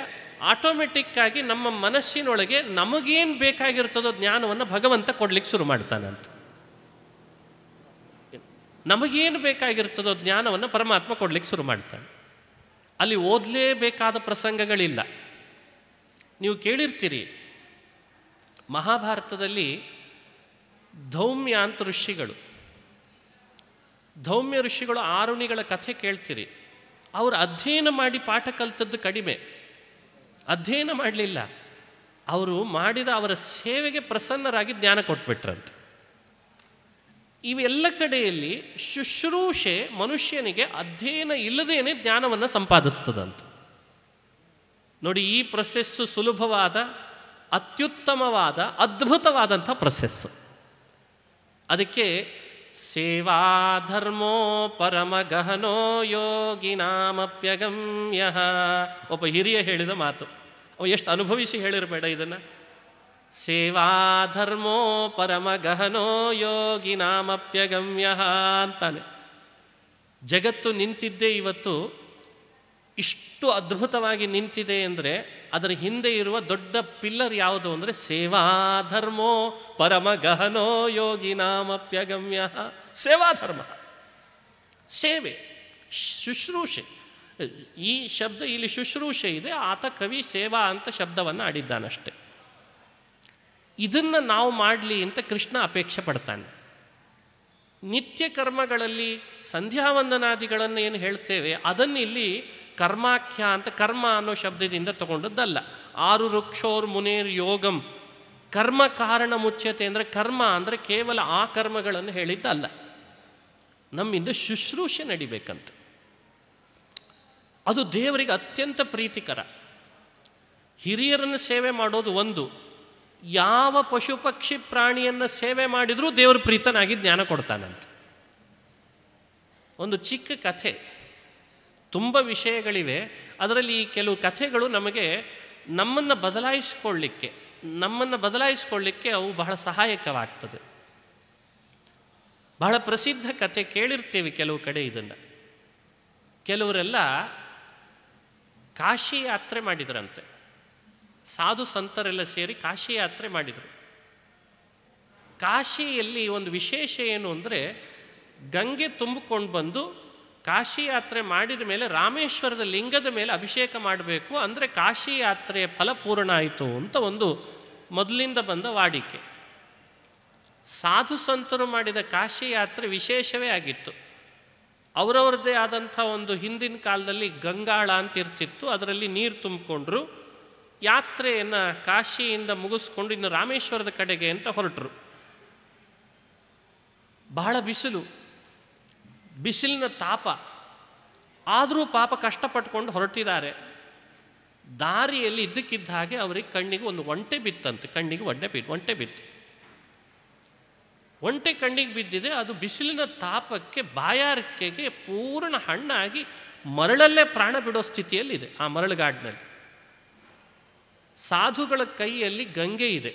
ಆಟೋಮೆಟಿಕ್ಕಾಗಿ ನಮ್ಮ ಮನಸ್ಸಿನೊಳಗೆ ನಮಗೇನು ಬೇಕಾಗಿರ್ತದೋ ಜ್ಞಾನವನ್ನು ಭಗವಂತ ಕೊಡ್ಲಿಕ್ಕೆ ಶುರು ಅಂತ ನಮಗೇನು ಬೇಕಾಗಿರ್ತದೋ ಜ್ಞಾನವನ್ನು ಪರಮಾತ್ಮ ಕೊಡ್ಲಿಕ್ಕೆ ಶುರು ಮಾಡ್ತಾನೆ ಅಲ್ಲಿ ಓದಲೇಬೇಕಾದ ಪ್ರಸಂಗಗಳಿಲ್ಲ ನೀವು ಕೇಳಿರ್ತೀರಿ ಮಹಾಭಾರತದಲ್ಲಿ ಧೌಮ್ಯ ಅಂತ ಋಷಿಗಳು ಧೌಮ್ಯ ಋಷಿಗಳು ಆರುಣಿಗಳ ಕಥೆ ಕೇಳ್ತೀರಿ ಅವರು ಅಧ್ಯಯನ ಮಾಡಿ ಪಾಠ ಕಲ್ತದ್ದು ಕಡಿಮೆ ಅಧ್ಯಯನ ಮಾಡಲಿಲ್ಲ ಅವರು ಮಾಡಿದ ಅವರ ಸೇವೆಗೆ ಪ್ರಸನ್ನರಾಗಿ ಜ್ಞಾನ ಕೊಟ್ಬಿಟ್ರಂತೆ ಇವೆಲ್ಲ ಕಡೆಯಲ್ಲಿ ಶುಶ್ರೂಷೆ ಮನುಷ್ಯನಿಗೆ ಅಧ್ಯಯನ ಇಲ್ಲದೇನೆ ಜ್ಞಾನವನ್ನು ಸಂಪಾದಿಸ್ತದಂತೆ ನೋಡಿ ಈ ಪ್ರೊಸೆಸ್ಸು ಸುಲಭವಾದ ಅತ್ಯುತ್ತಮವಾದ ಅದ್ಭುತವಾದಂಥ ಪ್ರೊಸೆಸ್ಸು ಅದಕ್ಕೆ ಸೇವಾಧರ್ಮೋ ಪರಮಗಹನೋ ನಾಮಪ್ಯಗಮ್ಯ ಒಬ್ಬ ಹಿರಿಯ ಹೇಳಿದ ಮಾತು ಅವ ಎಷ್ಟು ಅನುಭವಿಸಿ ಹೇಳಿರಬೇಡ ಇದನ್ನು ಸೇವಾಧರ್ಮೋ ಪರಮಗಹನೋ ನಾಮಪ್ಯಗಮ್ಯ ಅಂತಾನೆ ಜಗತ್ತು ನಿಂತಿದ್ದೇ ಇವತ್ತು ಇಷ್ಟು ಅದ್ಭುತವಾಗಿ ನಿಂತಿದೆ ಅಂದರೆ ಅದರ ಹಿಂದೆ ಇರುವ ದೊಡ್ಡ ಪಿಲ್ಲರ್ ಯಾವುದು ಅಂದರೆ ಸೇವಾಧರ್ಮೋ ಪರಮ ಗಹನೋ ಯೋಗಿ ನಾಮಪ್ಯಗಮ್ಯ ಸೇವಾಧರ್ಮ ಸೇವೆ ಶುಶ್ರೂಷೆ ಈ ಶಬ್ದ ಇಲ್ಲಿ ಶುಶ್ರೂಷೆ ಇದೆ ಆತ ಕವಿ ಸೇವಾ ಅಂತ ಶಬ್ದವನ್ನು ಆಡಿದ್ದಾನಷ್ಟೆ ಇದನ್ನು ನಾವು ಮಾಡಲಿ ಅಂತ ಕೃಷ್ಣ ಅಪೇಕ್ಷೆ ಪಡ್ತಾನೆ ನಿತ್ಯ ಕರ್ಮಗಳಲ್ಲಿ ಸಂಧ್ಯಾವಂದನಾದಿಗಳನ್ನು ಏನು ಹೇಳ್ತೇವೆ ಅದನ್ನು ಇಲ್ಲಿ ಕರ್ಮಾಖ್ಯ ಅಂತ ಕರ್ಮ ಅನ್ನೋ ಶಬ್ದದಿಂದ ತಗೊಂಡದ್ದಲ್ಲ ಆರು ವೃಕ್ಷೋರ್ ಮುನೇರ್ ಯೋಗಂ ಕರ್ಮ ಕಾರಣ ಮುಚ್ಯತೆ ಅಂದರೆ ಕರ್ಮ ಅಂದರೆ ಕೇವಲ ಆ ಕರ್ಮಗಳನ್ನು ಹೇಳಿದ್ದಲ್ಲ ನಮ್ಮಿಂದ ಶುಶ್ರೂಷೆ ನಡಿಬೇಕಂತ ಅದು ದೇವರಿಗೆ ಅತ್ಯಂತ ಪ್ರೀತಿಕರ ಹಿರಿಯರನ್ನು ಸೇವೆ ಮಾಡೋದು ಒಂದು ಯಾವ ಪಶು ಪಕ್ಷಿ ಪ್ರಾಣಿಯನ್ನು ಸೇವೆ ಮಾಡಿದರೂ ದೇವರು ಪ್ರೀತನಾಗಿ ಜ್ಞಾನ ಕೊಡ್ತಾನಂತ ಒಂದು ಚಿಕ್ಕ ಕಥೆ ತುಂಬ ವಿಷಯಗಳಿವೆ ಅದರಲ್ಲಿ ಕೆಲವು ಕಥೆಗಳು ನಮಗೆ ನಮ್ಮನ್ನು ಬದಲಾಯಿಸ್ಕೊಳ್ಳಿಕ್ಕೆ ನಮ್ಮನ್ನು ಬದಲಾಯಿಸ್ಕೊಳ್ಳಿಕ್ಕೆ ಅವು ಬಹಳ ಸಹಾಯಕವಾಗ್ತದೆ ಬಹಳ ಪ್ರಸಿದ್ಧ ಕಥೆ ಕೇಳಿರ್ತೀವಿ ಕೆಲವು ಕಡೆ ಇದನ್ನು ಕೆಲವರೆಲ್ಲ ಕಾಶಿ ಯಾತ್ರೆ ಮಾಡಿದ್ರಂತೆ ಸಾಧು ಸಂತರೆಲ್ಲ ಸೇರಿ ಕಾಶಿ ಯಾತ್ರೆ ಮಾಡಿದರು ಕಾಶಿಯಲ್ಲಿ ಒಂದು ವಿಶೇಷ ಏನು ಅಂದರೆ ಗಂಗೆ ತುಂಬಿಕೊಂಡು ಬಂದು ಕಾಶಿ ಯಾತ್ರೆ ಮಾಡಿದ ಮೇಲೆ ರಾಮೇಶ್ವರದ ಲಿಂಗದ ಮೇಲೆ ಅಭಿಷೇಕ ಮಾಡಬೇಕು ಅಂದರೆ ಕಾಶಿ ಯಾತ್ರೆಯ ಫಲ ಪೂರ್ಣ ಆಯಿತು ಅಂತ ಒಂದು ಮೊದಲಿಂದ ಬಂದ ವಾಡಿಕೆ ಸಾಧು ಸಂತರು ಮಾಡಿದ ಕಾಶಿ ಯಾತ್ರೆ ವಿಶೇಷವೇ ಆಗಿತ್ತು ಅವರವ್ರದ್ದೇ ಆದಂಥ ಒಂದು ಹಿಂದಿನ ಕಾಲದಲ್ಲಿ ಗಂಗಾಳ ಅಂತ ಇರ್ತಿತ್ತು ಅದರಲ್ಲಿ ನೀರು ತುಂಬಿಕೊಂಡ್ರು ಯಾತ್ರೆಯನ್ನು ಕಾಶಿಯಿಂದ ಮುಗಿಸ್ಕೊಂಡು ಇನ್ನು ರಾಮೇಶ್ವರದ ಕಡೆಗೆ ಅಂತ ಹೊರಟರು ಬಹಳ ಬಿಸಿಲು ಬಿಸಿಲಿನ ತಾಪ ಆದರೂ ಪಾಪ ಕಷ್ಟಪಟ್ಕೊಂಡು ಹೊರಟಿದ್ದಾರೆ ದಾರಿಯಲ್ಲಿ ಇದ್ದಕ್ಕಿದ್ದ ಹಾಗೆ ಅವರಿಗೆ ಕಣ್ಣಿಗೆ ಒಂದು ಒಂಟೆ ಬಿತ್ತಂತೆ ಕಣ್ಣಿಗೆ ಒಂಟೆ ಬಿತ್ತು ಒಂಟೆ ಬಿತ್ತು ಒಂಟೆ ಕಣ್ಣಿಗೆ ಬಿದ್ದಿದೆ ಅದು ಬಿಸಿಲಿನ ತಾಪಕ್ಕೆ ಬಾಯಾರಿಕೆಗೆ ಪೂರ್ಣ ಹಣ್ಣಾಗಿ ಮರಳಲ್ಲೇ ಪ್ರಾಣ ಬಿಡೋ ಸ್ಥಿತಿಯಲ್ಲಿದೆ ಆ ಮರಳುಗಾಡಿನಲ್ಲಿ ಸಾಧುಗಳ ಕೈಯಲ್ಲಿ ಗಂಗೆ ಇದೆ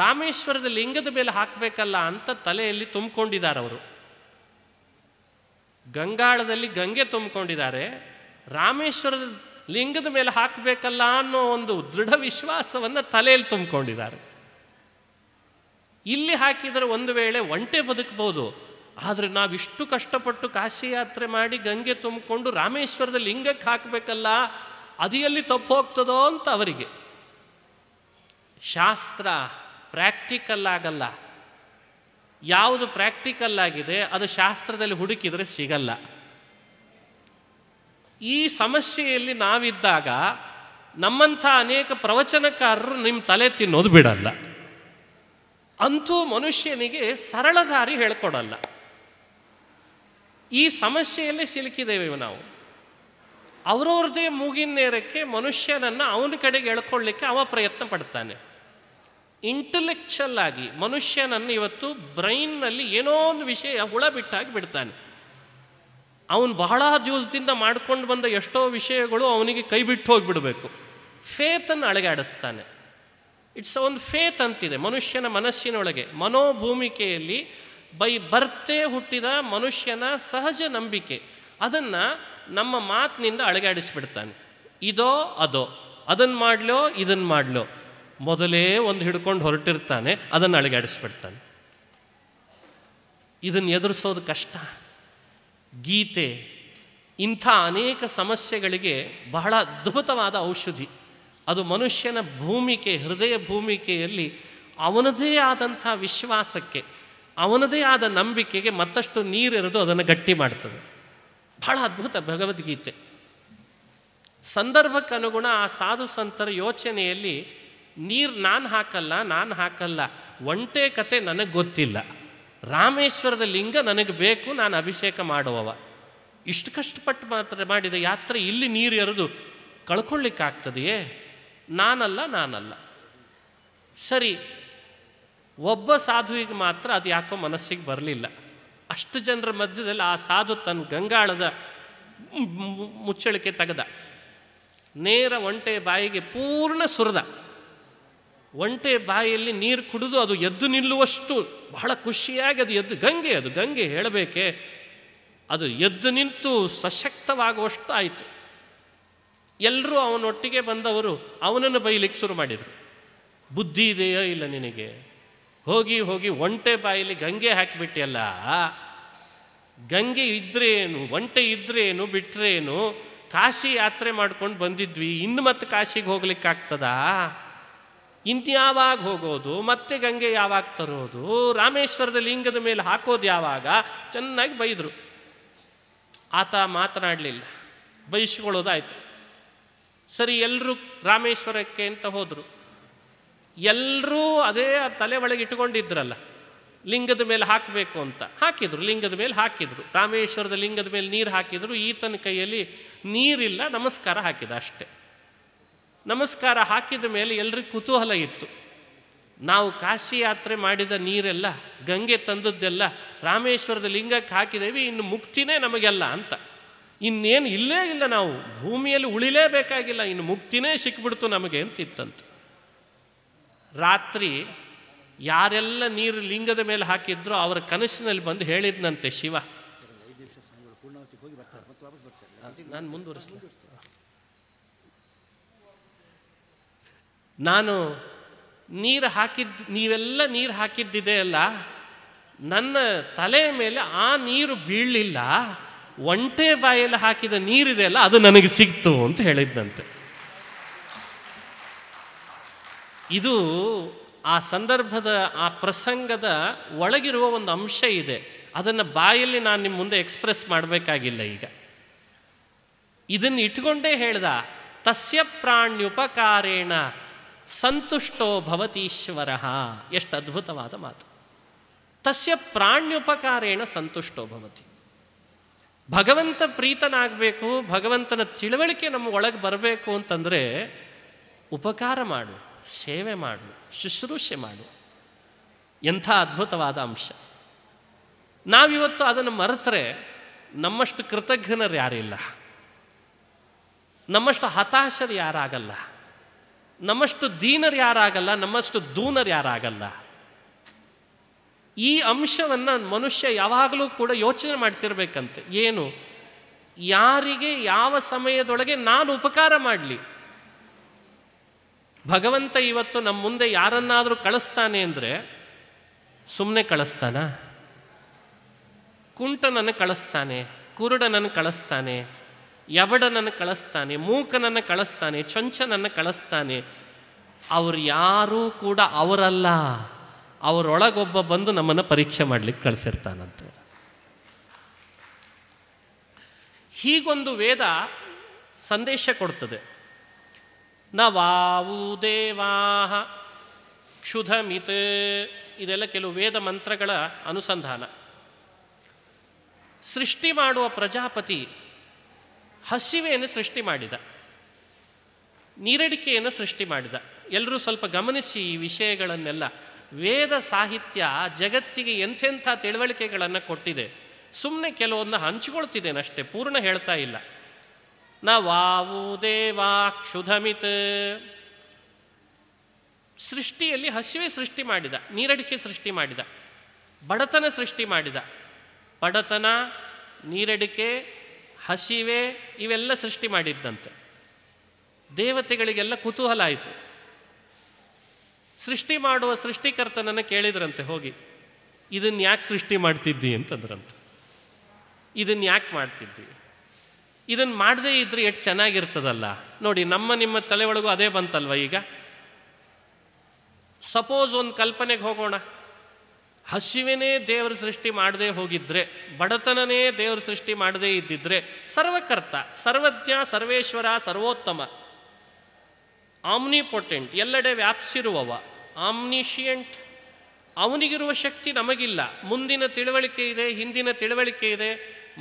ರಾಮೇಶ್ವರದ ಲಿಂಗದ ಮೇಲೆ ಹಾಕಬೇಕಲ್ಲ ಅಂತ ತಲೆಯಲ್ಲಿ ತುಂಬಿಕೊಂಡಿದ್ದಾರೆ ಅವರು ಗಂಗಾಳದಲ್ಲಿ ಗಂಗೆ ತುಂಬಿಕೊಂಡಿದ್ದಾರೆ ರಾಮೇಶ್ವರದ ಲಿಂಗದ ಮೇಲೆ ಹಾಕಬೇಕಲ್ಲ ಅನ್ನೋ ಒಂದು ದೃಢ ವಿಶ್ವಾಸವನ್ನು ತಲೆಯಲ್ಲಿ ತುಂಬಿಕೊಂಡಿದ್ದಾರೆ ಇಲ್ಲಿ ಹಾಕಿದರೆ ಒಂದು ವೇಳೆ ಒಂಟೆ ಬದುಕಬಹುದು ಆದರೆ ನಾವಿಷ್ಟು ಕಷ್ಟಪಟ್ಟು ಕಾಶಿ ಯಾತ್ರೆ ಮಾಡಿ ಗಂಗೆ ತುಂಬಿಕೊಂಡು ರಾಮೇಶ್ವರದ ಲಿಂಗಕ್ಕೆ ಹಾಕಬೇಕಲ್ಲ ಅದಿಯಲ್ಲಿ ತಪ್ಪು ಹೋಗ್ತದೋ ಅಂತ ಅವರಿಗೆ ಶಾಸ್ತ್ರ ಪ್ರಾಕ್ಟಿಕಲ್ ಆಗಲ್ಲ ಯಾವುದು ಪ್ರಾಕ್ಟಿಕಲ್ ಆಗಿದೆ ಅದು ಶಾಸ್ತ್ರದಲ್ಲಿ ಹುಡುಕಿದರೆ ಸಿಗಲ್ಲ ಈ ಸಮಸ್ಯೆಯಲ್ಲಿ ನಾವಿದ್ದಾಗ ನಮ್ಮಂಥ ಅನೇಕ ಪ್ರವಚನಕಾರರು ನಿಮ್ಮ ತಲೆ ತಿನ್ನೋದು ಬಿಡಲ್ಲ ಅಂತೂ ಮನುಷ್ಯನಿಗೆ ಸರಳ ದಾರಿ ಹೇಳ್ಕೊಡಲ್ಲ ಈ ಸಮಸ್ಯೆಯಲ್ಲಿ ಸಿಲುಕಿದ್ದೇವೆ ನಾವು ಅವರವ್ರದೇ ಮೂಗಿನೇರಕ್ಕೆ ಮನುಷ್ಯನನ್ನು ಅವನ ಕಡೆಗೆ ಎಳ್ಕೊಳ್ಳಿಕ್ಕೆ ಅವ ಪ್ರಯತ್ನ ಪಡ್ತಾನೆ ಇಂಟಲೆಕ್ಚುಯಲ್ ಆಗಿ ಮನುಷ್ಯನನ್ನು ಇವತ್ತು ಬ್ರೈನ್ನಲ್ಲಿ ಏನೋ ಒಂದು ವಿಷಯ ಹುಳ ಬಿಟ್ಟಾಗಿ ಬಿಡ್ತಾನೆ ಅವನು ಬಹಳ ದಿವಸದಿಂದ ಮಾಡ್ಕೊಂಡು ಬಂದ ಎಷ್ಟೋ ವಿಷಯಗಳು ಅವನಿಗೆ ಕೈ ಬಿಟ್ಟು ಹೋಗಿಬಿಡಬೇಕು ಫೇತನ್ನು ಅಳಗಾಡಿಸ್ತಾನೆ ಇಟ್ಸ್ ಒಂದು ಫೇತ್ ಅಂತಿದೆ ಮನುಷ್ಯನ ಮನಸ್ಸಿನೊಳಗೆ ಮನೋಭೂಮಿಕೆಯಲ್ಲಿ ಬೈ ಬರ್ತೇ ಹುಟ್ಟಿದ ಮನುಷ್ಯನ ಸಹಜ ನಂಬಿಕೆ ಅದನ್ನು ನಮ್ಮ ಮಾತಿನಿಂದ ಅಳಗಾಡಿಸ್ಬಿಡ್ತಾನೆ ಇದೋ ಅದೋ ಅದನ್ನು ಮಾಡಲೋ ಇದನ್ನು ಮಾಡಲೋ ಮೊದಲೇ ಒಂದು ಹಿಡ್ಕೊಂಡು ಹೊರಟಿರ್ತಾನೆ ಅದನ್ನು ಅಳಗಾಡಿಸ್ಬಿಡ್ತಾನೆ ಇದನ್ನು ಎದುರಿಸೋದು ಕಷ್ಟ ಗೀತೆ ಇಂಥ ಅನೇಕ ಸಮಸ್ಯೆಗಳಿಗೆ ಬಹಳ ಅದ್ಭುತವಾದ ಔಷಧಿ ಅದು ಮನುಷ್ಯನ ಭೂಮಿಕೆ ಹೃದಯ ಭೂಮಿಕೆಯಲ್ಲಿ ಅವನದೇ ಆದಂಥ ವಿಶ್ವಾಸಕ್ಕೆ ಅವನದೇ ಆದ ನಂಬಿಕೆಗೆ ಮತ್ತಷ್ಟು ನೀರಿರೋದು ಅದನ್ನು ಗಟ್ಟಿ ಮಾಡ್ತದೆ ಬಹಳ ಅದ್ಭುತ ಭಗವದ್ಗೀತೆ ಸಂದರ್ಭಕ್ಕನುಗುಣ ಆ ಸಾಧು ಸಂತರ ಯೋಚನೆಯಲ್ಲಿ ನೀರು ನಾನು ಹಾಕಲ್ಲ ನಾನು ಹಾಕಲ್ಲ ಒಂಟೆ ಕತೆ ನನಗೆ ಗೊತ್ತಿಲ್ಲ ರಾಮೇಶ್ವರದ ಲಿಂಗ ನನಗೆ ಬೇಕು ನಾನು ಅಭಿಷೇಕ ಮಾಡುವವ ಇಷ್ಟು ಕಷ್ಟಪಟ್ಟು ಮಾತ್ರ ಮಾಡಿದ ಯಾತ್ರೆ ಇಲ್ಲಿ ನೀರು ಎರೆದು ಕಳ್ಕೊಳ್ಳಿಕ್ಕಾಗ್ತದೆಯೇ ನಾನಲ್ಲ ನಾನಲ್ಲ ಸರಿ ಒಬ್ಬ ಸಾಧುವಿಗೆ ಮಾತ್ರ ಅದು ಯಾಕೋ ಮನಸ್ಸಿಗೆ ಬರಲಿಲ್ಲ ಅಷ್ಟು ಜನರ ಮಧ್ಯದಲ್ಲಿ ಆ ಸಾಧು ತನ್ನ ಗಂಗಾಳದ ಮುಚ್ಚಳಿಕೆ ತೆಗೆದ ನೇರ ಒಂಟೆ ಬಾಯಿಗೆ ಪೂರ್ಣ ಸುರದ ಒಂಟೆ ಬಾಯಲ್ಲಿ ನೀರು ಕುಡಿದು ಅದು ಎದ್ದು ನಿಲ್ಲುವಷ್ಟು ಬಹಳ ಖುಷಿಯಾಗಿ ಅದು ಎದ್ದು ಗಂಗೆ ಅದು ಗಂಗೆ ಹೇಳಬೇಕೆ ಅದು ಎದ್ದು ನಿಂತು ಸಶಕ್ತವಾಗುವಷ್ಟು ಆಯಿತು ಎಲ್ಲರೂ ಅವನೊಟ್ಟಿಗೆ ಬಂದವರು ಅವನನ್ನು ಬೈಲಿಕ್ಕೆ ಶುರು ಮಾಡಿದರು ಬುದ್ಧಿ ಇದೆಯೋ ಇಲ್ಲ ನಿನಗೆ ಹೋಗಿ ಹೋಗಿ ಒಂಟೆ ಬಾಯಲ್ಲಿ ಗಂಗೆ ಹಾಕಿಬಿಟ್ಟಿಯಲ್ಲ ಗಂಗೆ ಇದ್ರೆ ಏನು ಒಂಟೆ ಇದ್ರೆ ಬಿಟ್ಟರೆ ಏನು ಕಾಶಿ ಯಾತ್ರೆ ಮಾಡ್ಕೊಂಡು ಬಂದಿದ್ವಿ ಇನ್ನು ಮತ್ತೆ ಕಾಶಿಗೆ ಹೋಗ್ಲಿಕ್ಕಾಗ್ತದಾ ಯಾವಾಗ ಹೋಗೋದು ಮತ್ತೆ ಗಂಗೆ ಯಾವಾಗ ತರೋದು ರಾಮೇಶ್ವರದ ಲಿಂಗದ ಮೇಲೆ ಹಾಕೋದು ಯಾವಾಗ ಚೆನ್ನಾಗಿ ಬೈದರು ಆತ ಮಾತನಾಡಲಿಲ್ಲ ಬಯಸ್ಕೊಳ್ಳೋದಾಯ್ತು ಸರಿ ಎಲ್ಲರೂ ರಾಮೇಶ್ವರಕ್ಕೆ ಅಂತ ಹೋದರು ಎಲ್ಲರೂ ಅದೇ ತಲೆ ಒಳಗೆ ಇಟ್ಕೊಂಡಿದ್ರಲ್ಲ ಲಿಂಗದ ಮೇಲೆ ಹಾಕಬೇಕು ಅಂತ ಹಾಕಿದರು ಲಿಂಗದ ಮೇಲೆ ಹಾಕಿದರು ರಾಮೇಶ್ವರದ ಲಿಂಗದ ಮೇಲೆ ನೀರು ಹಾಕಿದರು ಈತನ ಕೈಯಲ್ಲಿ ನೀರಿಲ್ಲ ನಮಸ್ಕಾರ ಹಾಕಿದ ಅಷ್ಟೆ ನಮಸ್ಕಾರ ಹಾಕಿದ ಮೇಲೆ ಎಲ್ರಿಗೂ ಕುತೂಹಲ ಇತ್ತು ನಾವು ಕಾಶಿ ಯಾತ್ರೆ ಮಾಡಿದ ನೀರೆಲ್ಲ ಗಂಗೆ ತಂದದ್ದೆಲ್ಲ ರಾಮೇಶ್ವರದ ಲಿಂಗಕ್ಕೆ ಹಾಕಿದ್ದೇವೆ ಇನ್ನು ಮುಕ್ತಿನೇ ನಮಗೆಲ್ಲ ಅಂತ ಇನ್ನೇನು ಇಲ್ಲೇ ಇಲ್ಲ ನಾವು ಭೂಮಿಯಲ್ಲಿ ಉಳಿಲೇಬೇಕಾಗಿಲ್ಲ ಇನ್ನು ಮುಕ್ತಿನೇ ಸಿಕ್ಬಿಡ್ತು ನಮಗೆ ಅಂತಿತ್ತಂತ ರಾತ್ರಿ ಯಾರೆಲ್ಲ ನೀರು ಲಿಂಗದ ಮೇಲೆ ಹಾಕಿದ್ರೋ ಅವರ ಕನಸಿನಲ್ಲಿ ಬಂದು ಹೇಳಿದ್ನಂತೆ ಶಿವ ನಾನು ಮುಂದುವರಿಸ್ತೀನಿ ನಾನು ನೀರು ಹಾಕಿದ್ದು ನೀವೆಲ್ಲ ನೀರು ಹಾಕಿದ್ದಿದೆ ಅಲ್ಲ ನನ್ನ ತಲೆ ಮೇಲೆ ಆ ನೀರು ಬೀಳಲಿಲ್ಲ ಒಂಟೆ ಬಾಯಲ್ಲಿ ಹಾಕಿದ ನೀರಿದೆ ಅಲ್ಲ ಅದು ನನಗೆ ಸಿಕ್ತು ಅಂತ ಹೇಳಿದ್ದಂತೆ ಇದು ಆ ಸಂದರ್ಭದ ಆ ಪ್ರಸಂಗದ ಒಳಗಿರುವ ಒಂದು ಅಂಶ ಇದೆ ಅದನ್ನು ಬಾಯಲ್ಲಿ ನಾನು ನಿಮ್ಮ ಮುಂದೆ ಎಕ್ಸ್ಪ್ರೆಸ್ ಮಾಡಬೇಕಾಗಿಲ್ಲ ಈಗ ಇದನ್ನು ಇಟ್ಕೊಂಡೇ ಹೇಳ್ದ ತಸ್ಯ ಪ್ರಾಣ್ಯುಪಕಾರೇಣ ಸಂತುಷ್ಟೋ ಭವತೀಶ್ವರ ಎಷ್ಟು ಅದ್ಭುತವಾದ ಮಾತು ತಸ್ಯ ಪ್ರಾಣ್ಯುಪಕಾರೇಣ ಸಂತುಷ್ಟೋ ಭವತಿ ಭಗವಂತ ಪ್ರೀತನಾಗಬೇಕು ಭಗವಂತನ ತಿಳುವಳಿಕೆ ನಮ್ಮ ಒಳಗೆ ಬರಬೇಕು ಅಂತಂದರೆ ಉಪಕಾರ ಮಾಡು ಸೇವೆ ಮಾಡು ಶುಶ್ರೂಷೆ ಮಾಡು ಎಂಥ ಅದ್ಭುತವಾದ ಅಂಶ ನಾವಿವತ್ತು ಅದನ್ನು ಮರೆತರೆ ನಮ್ಮಷ್ಟು ಕೃತಜ್ಞರು ಯಾರಿಲ್ಲ ನಮ್ಮಷ್ಟು ಹತಾಶರು ಯಾರಾಗಲ್ಲ ನಮ್ಮಷ್ಟು ದೀನರು ಯಾರಾಗಲ್ಲ ನಮ್ಮಷ್ಟು ದೂನರು ಯಾರಾಗಲ್ಲ ಈ ಅಂಶವನ್ನು ಮನುಷ್ಯ ಯಾವಾಗಲೂ ಕೂಡ ಯೋಚನೆ ಮಾಡ್ತಿರ್ಬೇಕಂತೆ ಏನು ಯಾರಿಗೆ ಯಾವ ಸಮಯದೊಳಗೆ ನಾನು ಉಪಕಾರ ಮಾಡಲಿ ಭಗವಂತ ಇವತ್ತು ನಮ್ಮ ಮುಂದೆ ಯಾರನ್ನಾದರೂ ಕಳಿಸ್ತಾನೆ ಅಂದರೆ ಸುಮ್ಮನೆ ಕಳಿಸ್ತಾನ ಕುಂಟನನ್ನು ಕಳಿಸ್ತಾನೆ ಕುರುಡನನ್ನು ಕಳಿಸ್ತಾನೆ ಎಬಡನನ್ನು ಕಳಿಸ್ತಾನೆ ಮೂಕನನ್ನು ಕಳಿಸ್ತಾನೆ ಚೊಂಚನನ್ನು ಕಳಿಸ್ತಾನೆ ಅವರು ಯಾರೂ ಕೂಡ ಅವರಲ್ಲ ಅವರೊಳಗೊಬ್ಬ ಬಂದು ನಮ್ಮನ್ನು ಪರೀಕ್ಷೆ ಮಾಡಲಿಕ್ಕೆ ಕಳಿಸಿರ್ತಾನಂತೆ ಹೀಗೊಂದು ವೇದ ಸಂದೇಶ ಕೊಡ್ತದೆ ನವಾವು ದೇವಾಹ ಕ್ಷುಧಮಿತ್ ಇದೆಲ್ಲ ಕೆಲವು ವೇದ ಮಂತ್ರಗಳ ಅನುಸಂಧಾನ ಸೃಷ್ಟಿ ಮಾಡುವ ಪ್ರಜಾಪತಿ ಹಸಿವೆಯನ್ನು ಸೃಷ್ಟಿ ಮಾಡಿದ ನೀರಡಿಕೆಯನ್ನು ಸೃಷ್ಟಿ ಮಾಡಿದ ಎಲ್ಲರೂ ಸ್ವಲ್ಪ ಗಮನಿಸಿ ಈ ವಿಷಯಗಳನ್ನೆಲ್ಲ ವೇದ ಸಾಹಿತ್ಯ ಜಗತ್ತಿಗೆ ಎಂಥೆಂಥ ತಿಳುವಳಿಕೆಗಳನ್ನು ಕೊಟ್ಟಿದೆ ಸುಮ್ಮನೆ ಕೆಲವೊಂದು ಹಂಚಿಕೊಳ್ತಿದ್ದೇನಷ್ಟೇ ಅಷ್ಟೇ ಪೂರ್ಣ ಹೇಳ್ತಾ ಇಲ್ಲ ನ ವಾವು ಕ್ಷುಧಮಿತ್ ಸೃಷ್ಟಿಯಲ್ಲಿ ಹಸಿವೆ ಸೃಷ್ಟಿ ಮಾಡಿದ ನೀರಡಿಕೆ ಸೃಷ್ಟಿ ಮಾಡಿದ ಬಡತನ ಸೃಷ್ಟಿ ಮಾಡಿದ ಬಡತನ ನೀರಡಿಕೆ ಹಸಿವೆ ಇವೆಲ್ಲ ಸೃಷ್ಟಿ ಮಾಡಿದ್ದಂತೆ ದೇವತೆಗಳಿಗೆಲ್ಲ ಕುತೂಹಲ ಆಯಿತು ಸೃಷ್ಟಿ ಮಾಡುವ ಸೃಷ್ಟಿಕರ್ತನನ್ನು ಕೇಳಿದ್ರಂತೆ ಹೋಗಿ ಇದನ್ನು ಯಾಕೆ ಸೃಷ್ಟಿ ಮಾಡ್ತಿದ್ದಿ ಅಂತಂದ್ರಂತೆ ಇದನ್ನು ಯಾಕೆ ಮಾಡ್ತಿದ್ದಿ ಇದನ್ನು ಮಾಡದೇ ಇದ್ರೆ ಎಷ್ಟು ಚೆನ್ನಾಗಿರ್ತದಲ್ಲ ನೋಡಿ ನಮ್ಮ ನಿಮ್ಮ ತಲೆ ಒಳಗೂ ಅದೇ ಬಂತಲ್ವ ಈಗ ಸಪೋಸ್ ಒಂದು ಕಲ್ಪನೆಗೆ ಹೋಗೋಣ ಹಸಿವೆನೇ ದೇವರ ಸೃಷ್ಟಿ ಮಾಡದೇ ಹೋಗಿದ್ರೆ ಬಡತನನೇ ದೇವರ ಸೃಷ್ಟಿ ಮಾಡದೇ ಇದ್ದಿದ್ರೆ ಸರ್ವಕರ್ತ ಸರ್ವಜ್ಞ ಸರ್ವೇಶ್ವರ ಸರ್ವೋತ್ತಮ ಆಮ್ನಿಪೊಟೆಂಟ್ ಎಲ್ಲೆಡೆ ವ್ಯಾಪ್ಸಿರುವವ ಆಮ್ನಿಷಿಯಂಟ್ ಅವನಿಗಿರುವ ಶಕ್ತಿ ನಮಗಿಲ್ಲ ಮುಂದಿನ ತಿಳುವಳಿಕೆ ಇದೆ ಹಿಂದಿನ ತಿಳುವಳಿಕೆ ಇದೆ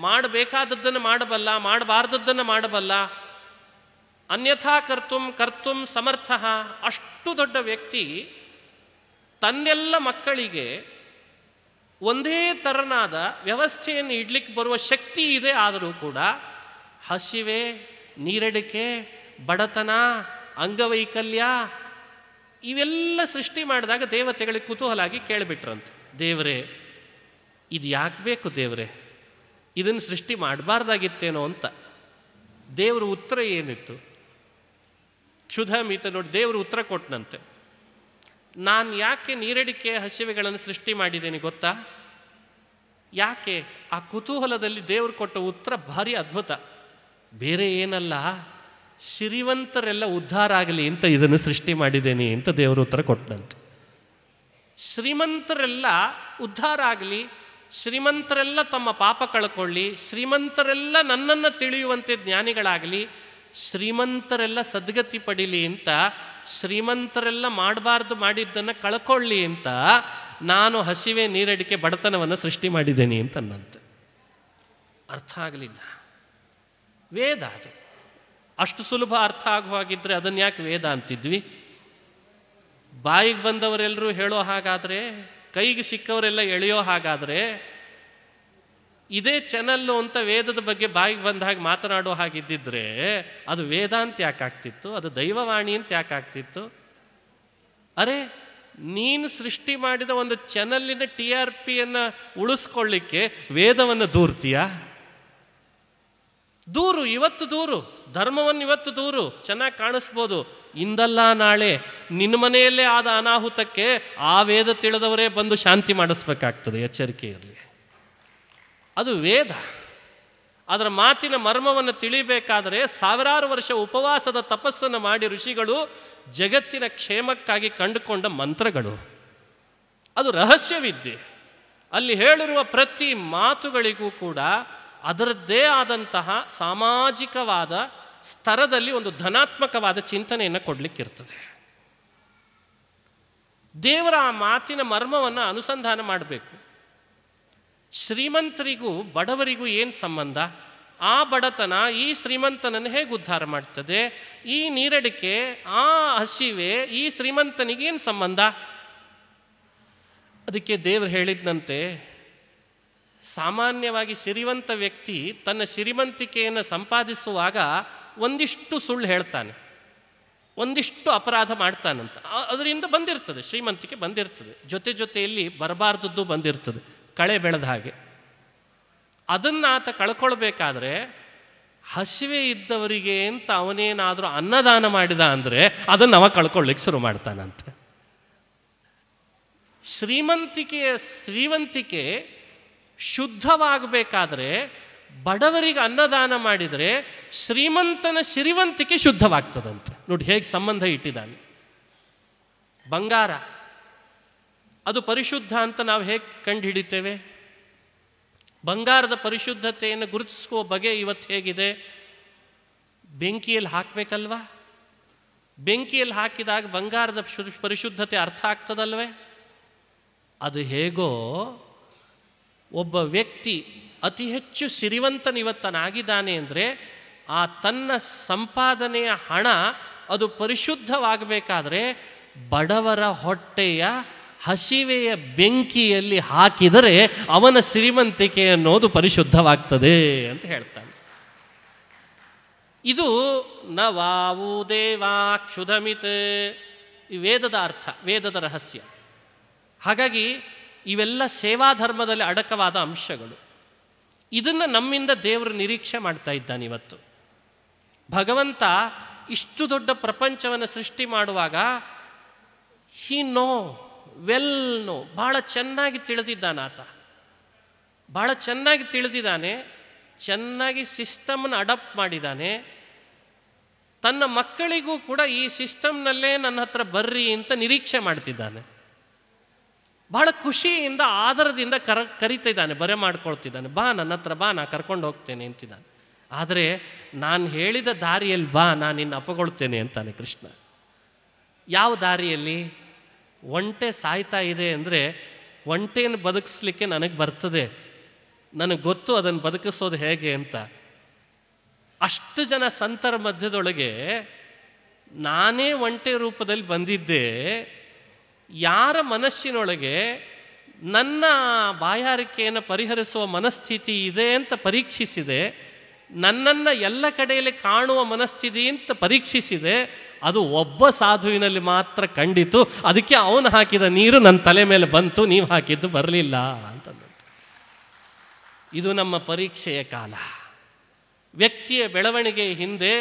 ಮಾಡಬೇಕಾದದ್ದನ್ನು ಮಾಡಬಲ್ಲ ಮಾಡಬಾರ್ದದ್ದನ್ನು ಮಾಡಬಲ್ಲ ಅನ್ಯಥಾ ಕರ್ತುಂ ಕರ್ತುಂ ಸಮರ್ಥ ಅಷ್ಟು ದೊಡ್ಡ ವ್ಯಕ್ತಿ ತನ್ನೆಲ್ಲ ಮಕ್ಕಳಿಗೆ ಒಂದೇ ಥರನಾದ ವ್ಯವಸ್ಥೆಯನ್ನು ಇಡ್ಲಿಕ್ಕೆ ಬರುವ ಶಕ್ತಿ ಇದೆ ಆದರೂ ಕೂಡ ಹಸಿವೆ ನೀರಡಿಕೆ ಬಡತನ ಅಂಗವೈಕಲ್ಯ ಇವೆಲ್ಲ ಸೃಷ್ಟಿ ಮಾಡಿದಾಗ ದೇವತೆಗಳಿಗೆ ಆಗಿ ಕೇಳಿಬಿಟ್ರಂತೆ ದೇವರೇ ಇದು ಯಾಕೆ ಬೇಕು ದೇವರೇ ಇದನ್ನು ಸೃಷ್ಟಿ ಮಾಡಬಾರ್ದಾಗಿತ್ತೇನೋ ಅಂತ ದೇವ್ರ ಉತ್ತರ ಏನಿತ್ತು ಕ್ಷುಧ ಮೀತ ನೋಡಿ ದೇವರು ಉತ್ತರ ಕೊಟ್ಟನಂತೆ ನಾನು ಯಾಕೆ ನೀರಡಿಕೆ ಹಸಿವೆಗಳನ್ನು ಸೃಷ್ಟಿ ಮಾಡಿದ್ದೇನೆ ಗೊತ್ತಾ ಯಾಕೆ ಆ ಕುತೂಹಲದಲ್ಲಿ ದೇವರು ಕೊಟ್ಟ ಉತ್ತರ ಭಾರಿ ಅದ್ಭುತ ಬೇರೆ ಏನಲ್ಲ ಶ್ರೀವಂತರೆಲ್ಲ ಉದ್ಧಾರ ಆಗಲಿ ಅಂತ ಇದನ್ನು ಸೃಷ್ಟಿ ಮಾಡಿದ್ದೇನೆ ಅಂತ ದೇವರು ಉತ್ತರ ಕೊಟ್ಟನಂತೆ ಶ್ರೀಮಂತರೆಲ್ಲ ಉದ್ಧಾರ ಆಗಲಿ ಶ್ರೀಮಂತರೆಲ್ಲ ತಮ್ಮ ಪಾಪ ಕಳ್ಕೊಳ್ಳಿ ಶ್ರೀಮಂತರೆಲ್ಲ ನನ್ನನ್ನು ತಿಳಿಯುವಂತೆ ಜ್ಞಾನಿಗಳಾಗಲಿ ಶ್ರೀಮಂತರೆಲ್ಲ ಸದ್ಗತಿ ಪಡೀಲಿ ಅಂತ ಶ್ರೀಮಂತರೆಲ್ಲ ಮಾಡಬಾರ್ದು ಮಾಡಿದ್ದನ್ನು ಕಳ್ಕೊಳ್ಳಿ ಅಂತ ನಾನು ಹಸಿವೆ ನೀರಡಿಕೆ ಬಡತನವನ್ನು ಸೃಷ್ಟಿ ಮಾಡಿದ್ದೇನೆ ಅಂತ ನನ್ನಂತೆ ಅರ್ಥ ಆಗಲಿಲ್ಲ ವೇದ ಅದು ಅಷ್ಟು ಸುಲಭ ಅರ್ಥ ಆಗುವಾಗಿದ್ದರೆ ಅದನ್ನು ಯಾಕೆ ವೇದ ಅಂತಿದ್ವಿ ಬಾಯಿಗೆ ಬಂದವರೆಲ್ಲರೂ ಹೇಳೋ ಹಾಗಾದರೆ ಕೈಗೆ ಸಿಕ್ಕವರೆಲ್ಲ ಎಳೆಯೋ ಹಾಗಾದರೆ ಇದೇ ಚಾನಲ್ಲು ಅಂತ ವೇದದ ಬಗ್ಗೆ ಬಾಯಿಗೆ ಬಂದ ಹಾಗೆ ಮಾತನಾಡೋ ಹಾಗಿದ್ದಿದ್ರೆ ಅದು ವೇದ ಅಂತ ಯಾಕೆ ಆಗ್ತಿತ್ತು ಅದು ದೈವವಾಣಿ ಅಂತ ಯಾಕಾಗ್ತಿತ್ತು ಅರೆ ನೀನು ಸೃಷ್ಟಿ ಮಾಡಿದ ಒಂದು ಚಾನಲ್ಲಿನ ಟಿ ಆರ್ ಪಿಯನ್ನು ಉಳಿಸ್ಕೊಳ್ಳಿಕ್ಕೆ ವೇದವನ್ನು ದೂರ್ತೀಯಾ ದೂರು ಇವತ್ತು ದೂರು ಧರ್ಮವನ್ನು ಇವತ್ತು ದೂರು ಚೆನ್ನಾಗಿ ಕಾಣಿಸ್ಬೋದು ಇಂದಲ್ಲ ನಾಳೆ ನಿನ್ನ ಮನೆಯಲ್ಲೇ ಆದ ಅನಾಹುತಕ್ಕೆ ಆ ವೇದ ತಿಳಿದವರೇ ಬಂದು ಶಾಂತಿ ಮಾಡಿಸ್ಬೇಕಾಗ್ತದೆ ಎಚ್ಚರಿಕೆ ಇರಲಿ ಅದು ವೇದ ಅದರ ಮಾತಿನ ಮರ್ಮವನ್ನು ತಿಳಿಬೇಕಾದರೆ ಸಾವಿರಾರು ವರ್ಷ ಉಪವಾಸದ ತಪಸ್ಸನ್ನು ಮಾಡಿ ಋಷಿಗಳು ಜಗತ್ತಿನ ಕ್ಷೇಮಕ್ಕಾಗಿ ಕಂಡುಕೊಂಡ ಮಂತ್ರಗಳು ಅದು ರಹಸ್ಯವಿದ್ಯೆ ಅಲ್ಲಿ ಹೇಳಿರುವ ಪ್ರತಿ ಮಾತುಗಳಿಗೂ ಕೂಡ ಅದರದ್ದೇ ಆದಂತಹ ಸಾಮಾಜಿಕವಾದ ಸ್ತರದಲ್ಲಿ ಒಂದು ಧನಾತ್ಮಕವಾದ ಚಿಂತನೆಯನ್ನು ಕೊಡಲಿಕ್ಕಿರ್ತದೆ ದೇವರ ಆ ಮಾತಿನ ಮರ್ಮವನ್ನು ಅನುಸಂಧಾನ ಮಾಡಬೇಕು ಶ್ರೀಮಂತರಿಗೂ ಬಡವರಿಗೂ ಏನು ಸಂಬಂಧ ಆ ಬಡತನ ಈ ಶ್ರೀಮಂತನನ್ನು ಹೇಗೆ ಉದ್ಧಾರ ಮಾಡ್ತದೆ ಈ ನೀರಡಿಕೆ ಆ ಹಸಿವೆ ಈ ಶ್ರೀಮಂತನಿಗೇನು ಸಂಬಂಧ ಅದಕ್ಕೆ ದೇವರು ಹೇಳಿದಂತೆ ಸಾಮಾನ್ಯವಾಗಿ ಸಿರಿವಂತ ವ್ಯಕ್ತಿ ತನ್ನ ಸಿರಿವಂತಿಕೆಯನ್ನು ಸಂಪಾದಿಸುವಾಗ ಒಂದಿಷ್ಟು ಸುಳ್ಳು ಹೇಳ್ತಾನೆ ಒಂದಿಷ್ಟು ಅಪರಾಧ ಮಾಡ್ತಾನಂತ ಅದರಿಂದ ಬಂದಿರ್ತದೆ ಶ್ರೀಮಂತಿಕೆ ಬಂದಿರ್ತದೆ ಜೊತೆ ಜೊತೆಯಲ್ಲಿ ಬರಬಾರ್ದದ್ದು ಬಂದಿರ್ತದೆ ಕಳೆ ಬೆಳೆದ ಹಾಗೆ ಅದನ್ನು ಆತ ಕಳ್ಕೊಳ್ಬೇಕಾದ್ರೆ ಹಸಿವೆ ಇದ್ದವರಿಗೆ ಅಂತ ಅವನೇನಾದರೂ ಅನ್ನದಾನ ಮಾಡಿದ ಅಂದರೆ ಅದನ್ನು ಅವ ಕಳ್ಕೊಳ್ಳಿಕ್ಕೆ ಶುರು ಮಾಡ್ತಾನಂತೆ ಶ್ರೀಮಂತಿಕೆಯ ಶ್ರೀವಂತಿಕೆ ಶುದ್ಧವಾಗಬೇಕಾದ್ರೆ ಬಡವರಿಗೆ ಅನ್ನದಾನ ಮಾಡಿದರೆ ಶ್ರೀಮಂತನ ಶ್ರೀವಂತಿಕೆ ಶುದ್ಧವಾಗ್ತದಂತೆ ನೋಡಿ ಹೇಗೆ ಸಂಬಂಧ ಇಟ್ಟಿದ್ದಾನೆ ಬಂಗಾರ ಅದು ಪರಿಶುದ್ಧ ಅಂತ ನಾವು ಹೇಗೆ ಕಂಡುಹಿಡಿತೇವೆ ಬಂಗಾರದ ಪರಿಶುದ್ಧತೆಯನ್ನು ಗುರುತಿಸುವ ಬಗೆ ಇವತ್ತು ಹೇಗಿದೆ ಬೆಂಕಿಯಲ್ಲಿ ಹಾಕಬೇಕಲ್ವಾ ಬೆಂಕಿಯಲ್ಲಿ ಹಾಕಿದಾಗ ಬಂಗಾರದ ಪರಿಶುದ್ಧತೆ ಅರ್ಥ ಆಗ್ತದಲ್ವೇ ಅದು ಹೇಗೋ ಒಬ್ಬ ವ್ಯಕ್ತಿ ಅತಿ ಹೆಚ್ಚು ಇವತ್ತನಾಗಿದ್ದಾನೆ ಅಂದರೆ ಆ ತನ್ನ ಸಂಪಾದನೆಯ ಹಣ ಅದು ಪರಿಶುದ್ಧವಾಗಬೇಕಾದ್ರೆ ಬಡವರ ಹೊಟ್ಟೆಯ ಹಸಿವೆಯ ಬೆಂಕಿಯಲ್ಲಿ ಹಾಕಿದರೆ ಅವನ ಶ್ರೀಮಂತಿಕೆ ಅನ್ನೋದು ಪರಿಶುದ್ಧವಾಗ್ತದೆ ಅಂತ ಹೇಳ್ತಾನೆ ಇದು ನ ವಾವು ದೇವಾ ಈ ವೇದದ ಅರ್ಥ ವೇದದ ರಹಸ್ಯ ಹಾಗಾಗಿ ಇವೆಲ್ಲ ಸೇವಾಧರ್ಮದಲ್ಲಿ ಅಡಕವಾದ ಅಂಶಗಳು ಇದನ್ನು ನಮ್ಮಿಂದ ದೇವರು ನಿರೀಕ್ಷೆ ಮಾಡ್ತಾ ಇದ್ದಾನೆ ಇವತ್ತು ಭಗವಂತ ಇಷ್ಟು ದೊಡ್ಡ ಪ್ರಪಂಚವನ್ನು ಸೃಷ್ಟಿ ಮಾಡುವಾಗ ಹೀ ನೋ ವೆಲ್ ನೋ ಬಹಳ ಚೆನ್ನಾಗಿ ತಿಳಿದಿದ್ದಾನೆ ಆತ ಬಹಳ ಚೆನ್ನಾಗಿ ತಿಳಿದಿದ್ದಾನೆ ಚೆನ್ನಾಗಿ ಸಿಸ್ಟಮ್ನ ಅಡಾಪ್ಟ್ ಮಾಡಿದ್ದಾನೆ ತನ್ನ ಮಕ್ಕಳಿಗೂ ಕೂಡ ಈ ಸಿಸ್ಟಮ್ನಲ್ಲೇ ನನ್ನ ಹತ್ರ ಬರ್ರಿ ಅಂತ ನಿರೀಕ್ಷೆ ಮಾಡ್ತಿದ್ದಾನೆ ಬಹಳ ಖುಷಿಯಿಂದ ಆಧಾರದಿಂದ ಕರ ಕರಿತಿದ್ದಾನೆ ಬರೆ ಮಾಡ್ಕೊಳ್ತಿದ್ದಾನೆ ಬಾ ನನ್ನ ಹತ್ರ ಬಾ ನಾ ಕರ್ಕೊಂಡು ಹೋಗ್ತೇನೆ ಅಂತಿದ್ದಾನೆ ಆದರೆ ನಾನು ಹೇಳಿದ ದಾರಿಯಲ್ಲಿ ಬಾ ನಾನು ನಿನ್ನ ಅಪಗೊಳ್ತೇನೆ ಅಂತಾನೆ ಕೃಷ್ಣ ಯಾವ ದಾರಿಯಲ್ಲಿ ಒಂಟೆ ಸಾಯ್ತಾ ಇದೆ ಅಂದರೆ ಒಂಟೆಯನ್ನು ಬದುಕಿಸ್ಲಿಕ್ಕೆ ನನಗೆ ಬರ್ತದೆ ನನಗೆ ಗೊತ್ತು ಅದನ್ನು ಬದುಕಿಸೋದು ಹೇಗೆ ಅಂತ ಅಷ್ಟು ಜನ ಸಂತರ ಮಧ್ಯದೊಳಗೆ ನಾನೇ ಒಂಟೆ ರೂಪದಲ್ಲಿ ಬಂದಿದ್ದೆ ಯಾರ ಮನಸ್ಸಿನೊಳಗೆ ನನ್ನ ಬಾಯಾರಿಕೆಯನ್ನು ಪರಿಹರಿಸುವ ಮನಸ್ಥಿತಿ ಇದೆ ಅಂತ ಪರೀಕ್ಷಿಸಿದೆ ನನ್ನನ್ನು ಎಲ್ಲ ಕಡೆಯಲ್ಲಿ ಕಾಣುವ ಮನಸ್ಥಿತಿ ಅಂತ ಪರೀಕ್ಷಿಸಿದೆ ಅದು ಒಬ್ಬ ಸಾಧುವಿನಲ್ಲಿ ಮಾತ್ರ ಕಂಡಿತು ಅದಕ್ಕೆ ಅವನು ಹಾಕಿದ ನೀರು ನನ್ನ ತಲೆ ಮೇಲೆ ಬಂತು ನೀವು ಹಾಕಿದ್ದು ಬರಲಿಲ್ಲ ಅಂತ ಇದು ನಮ್ಮ ಪರೀಕ್ಷೆಯ ಕಾಲ ವ್ಯಕ್ತಿಯ ಬೆಳವಣಿಗೆ ಹಿಂದೆ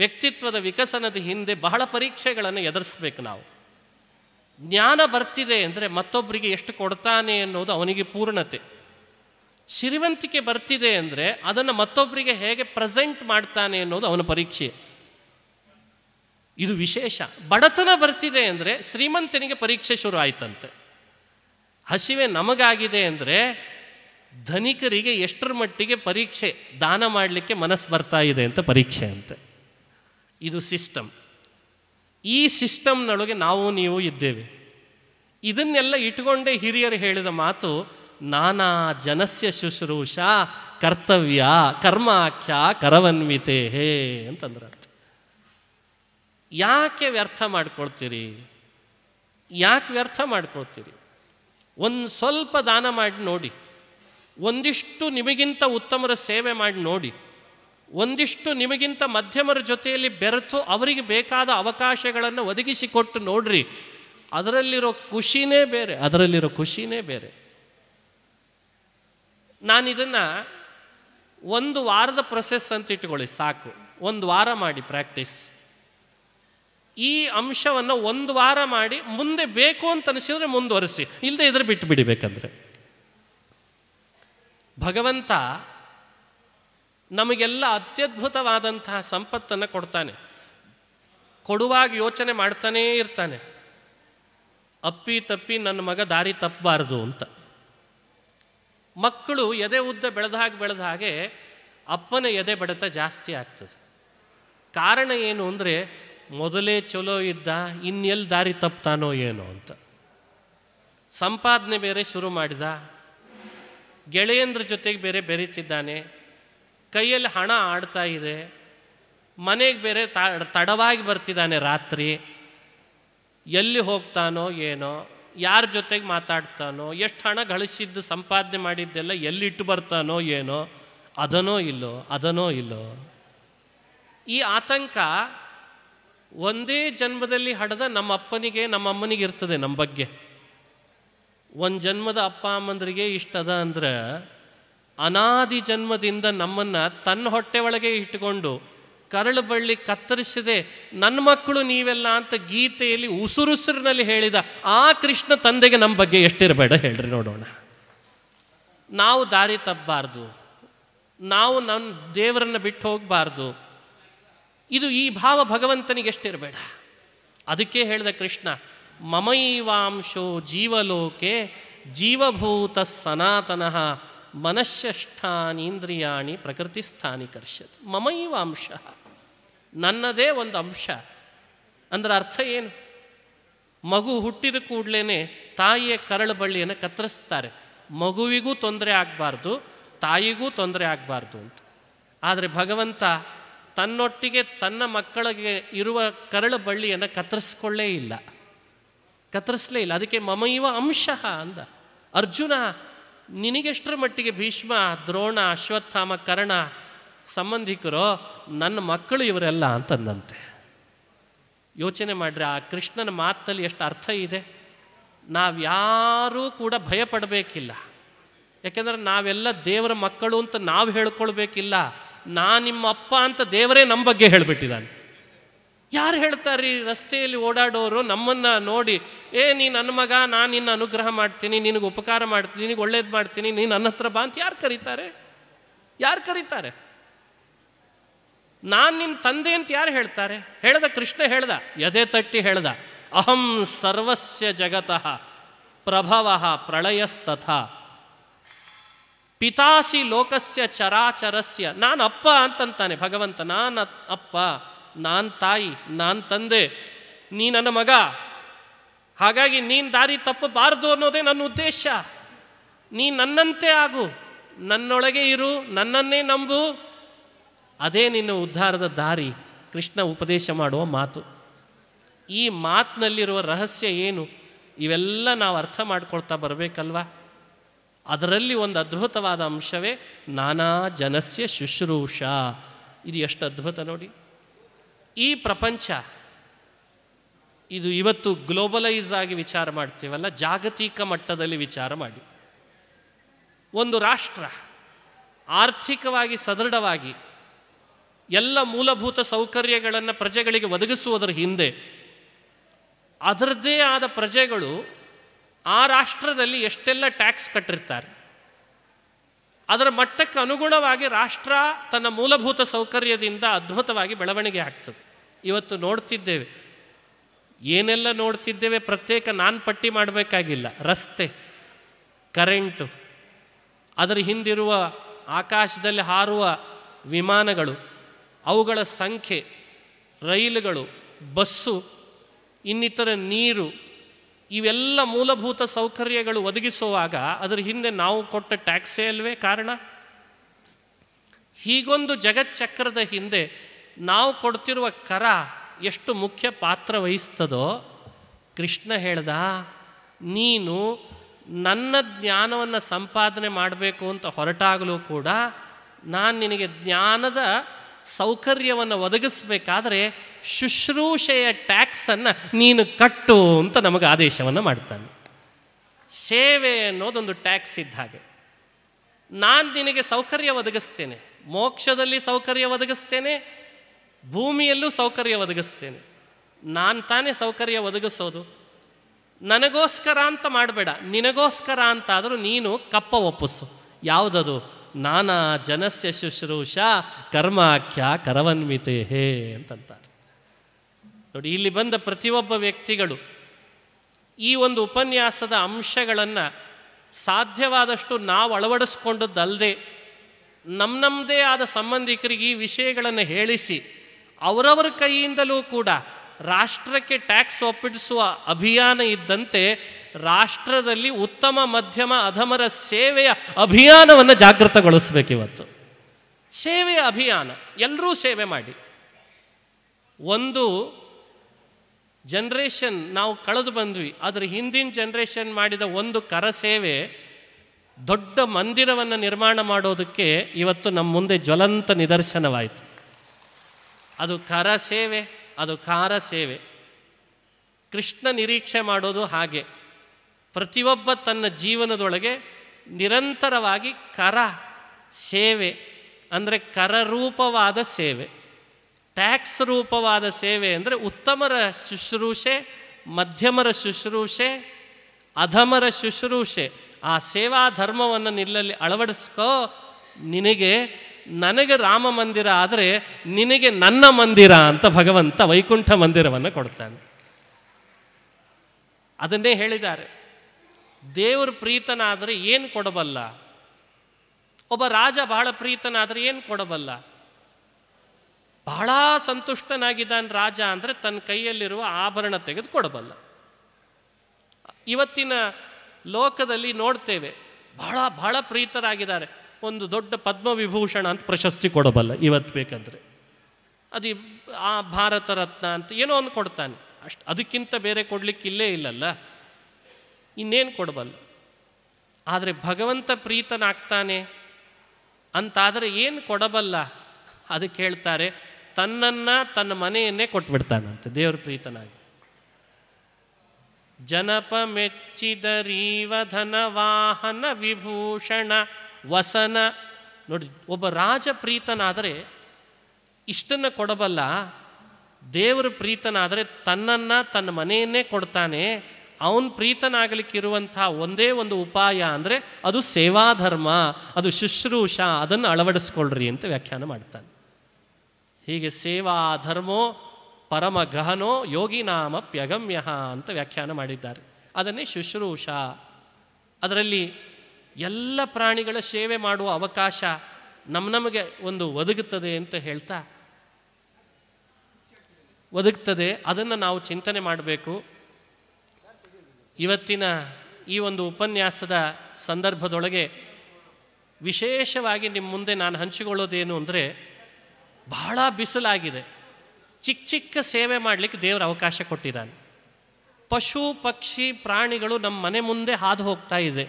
ವ್ಯಕ್ತಿತ್ವದ ವಿಕಸನದ ಹಿಂದೆ ಬಹಳ ಪರೀಕ್ಷೆಗಳನ್ನು ಎದುರಿಸ್ಬೇಕು ನಾವು ಜ್ಞಾನ ಬರ್ತಿದೆ ಅಂದರೆ ಮತ್ತೊಬ್ಬರಿಗೆ ಎಷ್ಟು ಕೊಡ್ತಾನೆ ಅನ್ನೋದು ಅವನಿಗೆ ಪೂರ್ಣತೆ ಸಿರಿವಂತಿಕೆ ಬರ್ತಿದೆ ಅಂದರೆ ಅದನ್ನು ಮತ್ತೊಬ್ಬರಿಗೆ ಹೇಗೆ ಪ್ರೆಸೆಂಟ್ ಮಾಡ್ತಾನೆ ಅನ್ನೋದು ಅವನ ಪರೀಕ್ಷೆ ಇದು ವಿಶೇಷ ಬಡತನ ಬರ್ತಿದೆ ಅಂದರೆ ಶ್ರೀಮಂತನಿಗೆ ಪರೀಕ್ಷೆ ಶುರು ಆಯ್ತಂತೆ ಹಸಿವೆ ನಮಗಾಗಿದೆ ಅಂದರೆ ಧನಿಕರಿಗೆ ಎಷ್ಟರ ಮಟ್ಟಿಗೆ ಪರೀಕ್ಷೆ ದಾನ ಮಾಡಲಿಕ್ಕೆ ಮನಸ್ಸು ಬರ್ತಾ ಇದೆ ಅಂತ ಪರೀಕ್ಷೆ ಅಂತೆ ಇದು ಸಿಸ್ಟಮ್ ಈ ಸಿಸ್ಟಮ್ನೊಳಗೆ ನಾವು ನೀವು ಇದ್ದೇವೆ ಇದನ್ನೆಲ್ಲ ಇಟ್ಕೊಂಡೇ ಹಿರಿಯರು ಹೇಳಿದ ಮಾತು ನಾನಾ ಜನಸ್ಯ ಶುಶ್ರೂಷ ಕರ್ತವ್ಯ ಕರ್ಮಾಖ್ಯ ಕರವನ್ವಿತೆ ಹೇ ಅರ್ಥ ಯಾಕೆ ವ್ಯರ್ಥ ಮಾಡ್ಕೊಳ್ತೀರಿ ಯಾಕೆ ವ್ಯರ್ಥ ಮಾಡ್ಕೊಳ್ತೀರಿ ಒಂದು ಸ್ವಲ್ಪ ದಾನ ಮಾಡಿ ನೋಡಿ ಒಂದಿಷ್ಟು ನಿಮಗಿಂತ ಉತ್ತಮರ ಸೇವೆ ಮಾಡಿ ನೋಡಿ ಒಂದಿಷ್ಟು ನಿಮಗಿಂತ ಮಧ್ಯಮರ ಜೊತೆಯಲ್ಲಿ ಬೆರೆತು ಅವರಿಗೆ ಬೇಕಾದ ಅವಕಾಶಗಳನ್ನು ಒದಗಿಸಿಕೊಟ್ಟು ನೋಡ್ರಿ ಅದರಲ್ಲಿರೋ ಖುಷಿನೇ ಬೇರೆ ಅದರಲ್ಲಿರೋ ಖುಷಿನೇ ಬೇರೆ ನಾನಿದನ್ನು ಒಂದು ವಾರದ ಪ್ರೊಸೆಸ್ ಅಂತ ಇಟ್ಕೊಳ್ಳಿ ಸಾಕು ಒಂದು ವಾರ ಮಾಡಿ ಪ್ರಾಕ್ಟೀಸ್ ಈ ಅಂಶವನ್ನು ಒಂದು ವಾರ ಮಾಡಿ ಮುಂದೆ ಬೇಕು ಅಂತ ಅನಿಸಿದ್ರೆ ಮುಂದುವರೆಸಿ ಇಲ್ಲದೆ ಇದ್ರೆ ಬಿಟ್ಟು ಬಿಡಿಬೇಕಂದ್ರೆ ಭಗವಂತ ನಮಗೆಲ್ಲ ಅತ್ಯದ್ಭುತವಾದಂತಹ ಸಂಪತ್ತನ್ನು ಕೊಡ್ತಾನೆ ಕೊಡುವಾಗ ಯೋಚನೆ ಮಾಡ್ತಾನೇ ಇರ್ತಾನೆ ಅಪ್ಪಿ ತಪ್ಪಿ ನನ್ನ ಮಗ ದಾರಿ ತಪ್ಪಬಾರದು ಅಂತ ಮಕ್ಕಳು ಎದೆ ಉದ್ದ ಬೆಳೆದ ಹಾಗೆ ಬೆಳೆದ ಹಾಗೆ ಅಪ್ಪನ ಎದೆ ಬೆಳೆತ ಜಾಸ್ತಿ ಆಗ್ತದೆ ಕಾರಣ ಏನು ಅಂದರೆ ಮೊದಲೇ ಚಲೋ ಇದ್ದ ಇನ್ನೆಲ್ಲಿ ದಾರಿ ತಪ್ತಾನೋ ಏನೋ ಅಂತ ಸಂಪಾದನೆ ಬೇರೆ ಶುರು ಮಾಡಿದ ಗೆಳೆಯಂದ್ರ ಜೊತೆಗೆ ಬೇರೆ ಬೆರೀತಿದ್ದಾನೆ ಕೈಯಲ್ಲಿ ಹಣ ಆಡ್ತಾ ಇದೆ ಮನೆಗೆ ಬೇರೆ ತಡವಾಗಿ ಬರ್ತಿದ್ದಾನೆ ರಾತ್ರಿ ಎಲ್ಲಿ ಹೋಗ್ತಾನೋ ಏನೋ ಯಾರ ಜೊತೆಗೆ ಮಾತಾಡ್ತಾನೋ ಎಷ್ಟು ಹಣ ಗಳಿಸಿದ್ದು ಸಂಪಾದನೆ ಮಾಡಿದ್ದೆಲ್ಲ ಎಲ್ಲಿಟ್ಟು ಬರ್ತಾನೋ ಏನೋ ಅದನೋ ಇಲ್ಲೋ ಅದನೋ ಇಲ್ಲೋ ಈ ಆತಂಕ ಒಂದೇ ಜನ್ಮದಲ್ಲಿ ಹಡದ ನಮ್ಮ ಅಪ್ಪನಿಗೆ ನಮ್ಮ ಅಮ್ಮನಿಗೆ ಇರ್ತದೆ ನಮ್ಮ ಬಗ್ಗೆ ಒಂದು ಜನ್ಮದ ಅಪ್ಪ ಅಮ್ಮಂದ್ರಿಗೆ ಇಷ್ಟದ ಅಂದ್ರೆ ಅನಾದಿ ಜನ್ಮದಿಂದ ನಮ್ಮನ್ನು ತನ್ನ ಹೊಟ್ಟೆ ಒಳಗೆ ಇಟ್ಟುಕೊಂಡು ಕರಳು ಬಳ್ಳಿ ಕತ್ತರಿಸಿದೆ ನನ್ನ ಮಕ್ಕಳು ನೀವೆಲ್ಲ ಅಂತ ಗೀತೆಯಲ್ಲಿ ಉಸುರುಸುರಿನಲ್ಲಿ ಹೇಳಿದ ಆ ಕೃಷ್ಣ ತಂದೆಗೆ ನಮ್ಮ ಬಗ್ಗೆ ಎಷ್ಟಿರಬೇಡ ಹೇಳ್ರಿ ನೋಡೋಣ ನಾವು ದಾರಿ ತಪ್ಪಬಾರ್ದು ನಾವು ನನ್ನ ದೇವರನ್ನು ಬಿಟ್ಟು ಹೋಗಬಾರ್ದು ಇದು ಈ ಭಾವ ಭಗವಂತನಿಗೆ ಎಷ್ಟಿರಬೇಡ ಅದಕ್ಕೆ ಹೇಳಿದ ಕೃಷ್ಣ ಮಮೈವಾಂಶೋ ಜೀವಲೋಕೆ ಜೀವಭೂತ ಸನಾತನಃ ಮನಶ್ಯಷ್ಠಾನೀಂದ್ರಿಯಾಣಿ ಪ್ರಕೃತಿ ಸ್ಥಾನಿಕರ್ಷತ್ ಮಮೈವಾಂಶ ನನ್ನದೇ ಒಂದು ಅಂಶ ಅಂದ್ರೆ ಅರ್ಥ ಏನು ಮಗು ಹುಟ್ಟಿದ ಕೂಡಲೇ ತಾಯಿಯ ಕರಳು ಬಳ್ಳಿಯನ್ನು ಕತ್ತರಿಸ್ತಾರೆ ಮಗುವಿಗೂ ತೊಂದರೆ ಆಗಬಾರ್ದು ತಾಯಿಗೂ ತೊಂದರೆ ಆಗಬಾರ್ದು ಅಂತ ಆದರೆ ಭಗವಂತ ತನ್ನೊಟ್ಟಿಗೆ ತನ್ನ ಮಕ್ಕಳಿಗೆ ಇರುವ ಕರಳ ಬಳ್ಳಿಯನ್ನು ಕತ್ತರಿಸ್ಕೊಳ್ಳೇ ಇಲ್ಲ ಕತ್ತರಿಸಲೇ ಇಲ್ಲ ಅದಕ್ಕೆ ಮಮೈವ ಅಂಶ ಅಂದ ಅರ್ಜುನ ನಿನಗೆಷ್ಟರ ಮಟ್ಟಿಗೆ ಭೀಷ್ಮ ದ್ರೋಣ ಅಶ್ವತ್ಥಾಮ ಕರ್ಣ ಸಂಬಂಧಿಕರೋ ನನ್ನ ಮಕ್ಕಳು ಇವರೆಲ್ಲ ಅಂತಂದಂತೆ ಯೋಚನೆ ಮಾಡ್ರಿ ಆ ಕೃಷ್ಣನ ಮಾತಿನಲ್ಲಿ ಎಷ್ಟು ಅರ್ಥ ಇದೆ ನಾವ್ಯಾರೂ ಕೂಡ ಭಯ ಪಡಬೇಕಿಲ್ಲ ಯಾಕೆಂದರೆ ನಾವೆಲ್ಲ ದೇವರ ಮಕ್ಕಳು ಅಂತ ನಾವು ಹೇಳ್ಕೊಳ್ಬೇಕಿಲ್ಲ ನಾ ನಿಮ್ಮ ಅಪ್ಪ ಅಂತ ದೇವರೇ ನಮ್ಮ ಬಗ್ಗೆ ಹೇಳಿಬಿಟ್ಟಿದ್ದಾನೆ ಯಾರು ಹೇಳ್ತಾರೆ ರಸ್ತೆಯಲ್ಲಿ ಓಡಾಡೋರು ನಮ್ಮನ್ನು ನೋಡಿ ಏ ನೀ ನನ್ನ ಮಗ ನಾನು ನಿನ್ನ ಅನುಗ್ರಹ ಮಾಡ್ತೀನಿ ನಿನಗೆ ಉಪಕಾರ ಮಾಡ್ತೀನಿ ನಿನಗೆ ಒಳ್ಳೇದು ಮಾಡ್ತೀನಿ ನೀನು ನನ್ನ ಹತ್ರ ಬಾ ಅಂತ ಯಾರು ಕರೀತಾರೆ ಯಾರು ಕರೀತಾರೆ ನಾನು ನಿನ್ನ ತಂದೆ ಅಂತ ಯಾರು ಹೇಳ್ತಾರೆ ಹೇಳ್ದ ಕೃಷ್ಣ ಹೇಳ್ದ ಎದೆ ತಟ್ಟಿ ಹೇಳ್ದ ಅಹಂ ಸರ್ವಸ್ಯ ಜಗತಃ ಪ್ರಭವ ಪ್ರಳಯಸ್ತಥ ಪಿತಾಸಿ ಲೋಕಸ್ಯ ಚರಾಚರಸ್ಯ ನಾನು ಅಪ್ಪ ಅಂತಂತಾನೆ ಭಗವಂತ ನಾನು ಅಪ್ಪ ನಾನು ತಾಯಿ ನಾನು ತಂದೆ ನೀ ನನ್ನ ಮಗ ಹಾಗಾಗಿ ನೀನು ದಾರಿ ತಪ್ಪಬಾರದು ಅನ್ನೋದೇ ನನ್ನ ಉದ್ದೇಶ ನೀ ನನ್ನಂತೆ ಆಗು ನನ್ನೊಳಗೆ ಇರು ನನ್ನನ್ನೇ ನಂಬು ಅದೇ ನಿನ್ನ ಉದ್ಧಾರದ ದಾರಿ ಕೃಷ್ಣ ಉಪದೇಶ ಮಾಡುವ ಮಾತು ಈ ಮಾತಿನಲ್ಲಿರುವ ರಹಸ್ಯ ಏನು ಇವೆಲ್ಲ ನಾವು ಅರ್ಥ ಮಾಡ್ಕೊಳ್ತಾ ಬರಬೇಕಲ್ವಾ ಅದರಲ್ಲಿ ಒಂದು ಅದ್ಭುತವಾದ ಅಂಶವೇ ನಾನಾ ಜನಸ್ಯ ಶುಶ್ರೂಷ ಇದು ಎಷ್ಟು ಅದ್ಭುತ ನೋಡಿ ಈ ಪ್ರಪಂಚ ಇದು ಇವತ್ತು ಗ್ಲೋಬಲೈಸ್ ಆಗಿ ವಿಚಾರ ಮಾಡ್ತೀವಲ್ಲ ಜಾಗತಿಕ ಮಟ್ಟದಲ್ಲಿ ವಿಚಾರ ಮಾಡಿ ಒಂದು ರಾಷ್ಟ್ರ ಆರ್ಥಿಕವಾಗಿ ಸದೃಢವಾಗಿ ಎಲ್ಲ ಮೂಲಭೂತ ಸೌಕರ್ಯಗಳನ್ನು ಪ್ರಜೆಗಳಿಗೆ ಒದಗಿಸುವುದರ ಹಿಂದೆ ಅದರದ್ದೇ ಆದ ಪ್ರಜೆಗಳು ಆ ರಾಷ್ಟ್ರದಲ್ಲಿ ಎಷ್ಟೆಲ್ಲ ಟ್ಯಾಕ್ಸ್ ಕಟ್ಟಿರ್ತಾರೆ ಅದರ ಮಟ್ಟಕ್ಕೆ ಅನುಗುಣವಾಗಿ ರಾಷ್ಟ್ರ ತನ್ನ ಮೂಲಭೂತ ಸೌಕರ್ಯದಿಂದ ಅದ್ಭುತವಾಗಿ ಬೆಳವಣಿಗೆ ಆಗ್ತದೆ ಇವತ್ತು ನೋಡ್ತಿದ್ದೇವೆ ಏನೆಲ್ಲ ನೋಡ್ತಿದ್ದೇವೆ ಪ್ರತ್ಯೇಕ ನಾನು ಪಟ್ಟಿ ಮಾಡಬೇಕಾಗಿಲ್ಲ ರಸ್ತೆ ಕರೆಂಟು ಅದರ ಹಿಂದಿರುವ ಆಕಾಶದಲ್ಲಿ ಹಾರುವ ವಿಮಾನಗಳು ಅವುಗಳ ಸಂಖ್ಯೆ ರೈಲುಗಳು ಬಸ್ಸು ಇನ್ನಿತರ ನೀರು ಇವೆಲ್ಲ ಮೂಲಭೂತ ಸೌಕರ್ಯಗಳು ಒದಗಿಸುವಾಗ ಅದರ ಹಿಂದೆ ನಾವು ಕೊಟ್ಟ ಟ್ಯಾಕ್ಸೇ ಅಲ್ವೇ ಕಾರಣ ಹೀಗೊಂದು ಜಗಚ್ಚಕ್ರದ ಹಿಂದೆ ನಾವು ಕೊಡ್ತಿರುವ ಕರ ಎಷ್ಟು ಮುಖ್ಯ ಪಾತ್ರ ವಹಿಸ್ತದೋ ಕೃಷ್ಣ ಹೇಳ್ದ ನೀನು ನನ್ನ ಜ್ಞಾನವನ್ನು ಸಂಪಾದನೆ ಮಾಡಬೇಕು ಅಂತ ಹೊರಟಾಗಲೂ ಕೂಡ ನಾನು ನಿನಗೆ ಜ್ಞಾನದ ಸೌಕರ್ಯವನ್ನು ಒದಗಿಸಬೇಕಾದ್ರೆ ಶುಶ್ರೂಷೆಯ ಟ್ಯಾಕ್ಸನ್ನು ನೀನು ಕಟ್ಟು ಅಂತ ನಮಗೆ ಆದೇಶವನ್ನು ಮಾಡ್ತಾನೆ ಸೇವೆ ಅನ್ನೋದೊಂದು ಟ್ಯಾಕ್ಸ್ ಇದ್ದ ಹಾಗೆ ನಾನು ನಿನಗೆ ಸೌಕರ್ಯ ಒದಗಿಸ್ತೇನೆ ಮೋಕ್ಷದಲ್ಲಿ ಸೌಕರ್ಯ ಒದಗಿಸ್ತೇನೆ ಭೂಮಿಯಲ್ಲೂ ಸೌಕರ್ಯ ಒದಗಿಸ್ತೇನೆ ನಾನು ತಾನೇ ಸೌಕರ್ಯ ಒದಗಿಸೋದು ನನಗೋಸ್ಕರ ಅಂತ ಮಾಡಬೇಡ ನಿನಗೋಸ್ಕರ ಅಂತಾದರೂ ನೀನು ಕಪ್ಪ ಒಪ್ಪಿಸು ಯಾವುದದು ನಾನಾ ಜನಸ್ಯ ಶುಶ್ರೂಷ ಕರ್ಮಾಖ್ಯ ಕರವನ್ವಿತೆ ಹೇ ಅಂತಂತಾರೆ ನೋಡಿ ಇಲ್ಲಿ ಬಂದ ಪ್ರತಿಯೊಬ್ಬ ವ್ಯಕ್ತಿಗಳು ಈ ಒಂದು ಉಪನ್ಯಾಸದ ಅಂಶಗಳನ್ನು ಸಾಧ್ಯವಾದಷ್ಟು ನಾವು ಅಳವಡಿಸ್ಕೊಂಡದ್ದಲ್ಲದೆ ನಮ್ಮ ನಮ್ಮದೇ ಆದ ಸಂಬಂಧಿಕರಿಗೆ ಈ ವಿಷಯಗಳನ್ನು ಹೇಳಿಸಿ ಅವರವರ ಕೈಯಿಂದಲೂ ಕೂಡ ರಾಷ್ಟ್ರಕ್ಕೆ ಟ್ಯಾಕ್ಸ್ ಒಪ್ಪಿಡಿಸುವ ಅಭಿಯಾನ ಇದ್ದಂತೆ ರಾಷ್ಟ್ರದಲ್ಲಿ ಉತ್ತಮ ಮಧ್ಯಮ ಅಧಮರ ಸೇವೆಯ ಅಭಿಯಾನವನ್ನು ಇವತ್ತು ಸೇವೆಯ ಅಭಿಯಾನ ಎಲ್ಲರೂ ಸೇವೆ ಮಾಡಿ ಒಂದು ಜನ್ರೇಷನ್ ನಾವು ಕಳೆದು ಬಂದ್ವಿ ಆದರೆ ಹಿಂದಿನ ಜನ್ರೇಷನ್ ಮಾಡಿದ ಒಂದು ಕರಸೇವೆ ದೊಡ್ಡ ಮಂದಿರವನ್ನು ನಿರ್ಮಾಣ ಮಾಡೋದಕ್ಕೆ ಇವತ್ತು ನಮ್ಮ ಮುಂದೆ ಜ್ವಲಂತ ನಿದರ್ಶನವಾಯಿತು ಅದು ಕರ ಸೇವೆ ಅದು ಕಾರ ಸೇವೆ ಕೃಷ್ಣ ನಿರೀಕ್ಷೆ ಮಾಡೋದು ಹಾಗೆ ಪ್ರತಿಯೊಬ್ಬ ತನ್ನ ಜೀವನದೊಳಗೆ ನಿರಂತರವಾಗಿ ಕರ ಸೇವೆ ಅಂದರೆ ಕರರೂಪವಾದ ಸೇವೆ ಟ್ಯಾಕ್ಸ್ ರೂಪವಾದ ಸೇವೆ ಅಂದರೆ ಉತ್ತಮರ ಶುಶ್ರೂಷೆ ಮಧ್ಯಮರ ಶುಶ್ರೂಷೆ ಅಧಮರ ಶುಶ್ರೂಷೆ ಆ ಸೇವಾ ಧರ್ಮವನ್ನು ನಿಲ್ಲಲ್ಲಿ ಅಳವಡಿಸ್ಕೋ ನಿನಗೆ ನನಗೆ ರಾಮ ಮಂದಿರ ಆದರೆ ನಿನಗೆ ನನ್ನ ಮಂದಿರ ಅಂತ ಭಗವಂತ ವೈಕುಂಠ ಮಂದಿರವನ್ನು ಕೊಡ್ತಾನೆ ಅದನ್ನೇ ಹೇಳಿದ್ದಾರೆ ದೇವ್ರ ಪ್ರೀತನಾದರೆ ಏನು ಕೊಡಬಲ್ಲ ಒಬ್ಬ ರಾಜ ಬಹಳ ಪ್ರೀತನಾದರೆ ಏನು ಕೊಡಬಲ್ಲ ಬಹಳ ಸಂತುಷ್ಟನಾಗಿದ್ದಾನೆ ರಾಜ ಅಂದರೆ ತನ್ನ ಕೈಯಲ್ಲಿರುವ ಆಭರಣ ತೆಗೆದು ಕೊಡಬಲ್ಲ ಇವತ್ತಿನ ಲೋಕದಲ್ಲಿ ನೋಡ್ತೇವೆ ಬಹಳ ಬಹಳ ಪ್ರೀತರಾಗಿದ್ದಾರೆ ಒಂದು ದೊಡ್ಡ ಪದ್ಮವಿಭೂಷಣ ಅಂತ ಪ್ರಶಸ್ತಿ ಕೊಡಬಲ್ಲ ಇವತ್ತು ಬೇಕಂದರೆ ಅದು ಆ ಭಾರತ ರತ್ನ ಅಂತ ಏನೋ ಒಂದು ಕೊಡ್ತಾನೆ ಅಷ್ಟು ಅದಕ್ಕಿಂತ ಬೇರೆ ಕೊಡಲಿಕ್ಕೆ ಇಲ್ಲೇ ಇಲ್ಲಲ್ಲ ಇನ್ನೇನು ಕೊಡಬಲ್ಲ ಆದರೆ ಭಗವಂತ ಪ್ರೀತನಾಗ್ತಾನೆ ಅಂತಾದರೆ ಏನು ಕೊಡಬಲ್ಲ ಅದಕ್ಕೆ ಹೇಳ್ತಾರೆ ತನ್ನನ್ನು ತನ್ನ ಮನೆಯನ್ನೇ ಕೊಟ್ಬಿಡ್ತಾನಂತೆ ದೇವ್ರ ಪ್ರೀತನಾಗಿ ಜನಪ ಮೆಚ್ಚಿದ ರೀವಧನ ವಾಹನ ವಿಭೂಷಣ ವಸನ ನೋಡಿ ಒಬ್ಬ ರಾಜ ಪ್ರೀತನಾದರೆ ಇಷ್ಟನ್ನು ಕೊಡಬಲ್ಲ ದೇವರ ಪ್ರೀತನಾದರೆ ತನ್ನನ್ನು ತನ್ನ ಮನೆಯನ್ನೇ ಕೊಡ್ತಾನೆ ಅವನ್ ಪ್ರೀತನಾಗಲಿಕ್ಕಿರುವಂಥ ಒಂದೇ ಒಂದು ಉಪಾಯ ಅಂದರೆ ಅದು ಸೇವಾಧರ್ಮ ಅದು ಶುಶ್ರೂಷ ಅದನ್ನು ಅಳವಡಿಸ್ಕೊಳ್ರಿ ಅಂತ ವ್ಯಾಖ್ಯಾನ ಮಾಡ್ತಾನೆ ಹೀಗೆ ಸೇವಾ ಧರ್ಮೋ ಪರಮ ಗಹನೋ ಯೋಗಿ ನಾಮ ಪ್ಯಗಮ್ಯ ಅಂತ ವ್ಯಾಖ್ಯಾನ ಮಾಡಿದ್ದಾರೆ ಅದನ್ನೇ ಶುಶ್ರೂಷ ಅದರಲ್ಲಿ ಎಲ್ಲ ಪ್ರಾಣಿಗಳ ಸೇವೆ ಮಾಡುವ ಅವಕಾಶ ನಮ್ಮ ನಮಗೆ ಒಂದು ಒದಗುತ್ತದೆ ಅಂತ ಹೇಳ್ತಾ ಒದಗ್ತದೆ ಅದನ್ನು ನಾವು ಚಿಂತನೆ ಮಾಡಬೇಕು ಇವತ್ತಿನ ಈ ಒಂದು ಉಪನ್ಯಾಸದ ಸಂದರ್ಭದೊಳಗೆ ವಿಶೇಷವಾಗಿ ನಿಮ್ಮ ಮುಂದೆ ನಾನು ಹಂಚಿಕೊಳ್ಳೋದೇನು ಅಂದರೆ ಬಹಳ ಬಿಸಿಲಾಗಿದೆ ಚಿಕ್ಕ ಚಿಕ್ಕ ಸೇವೆ ಮಾಡಲಿಕ್ಕೆ ದೇವರ ಅವಕಾಶ ಕೊಟ್ಟಿದ್ದಾನೆ ಪಶು ಪಕ್ಷಿ ಪ್ರಾಣಿಗಳು ನಮ್ಮ ಮನೆ ಮುಂದೆ ಹಾದು ಹೋಗ್ತಾ ಇದೆ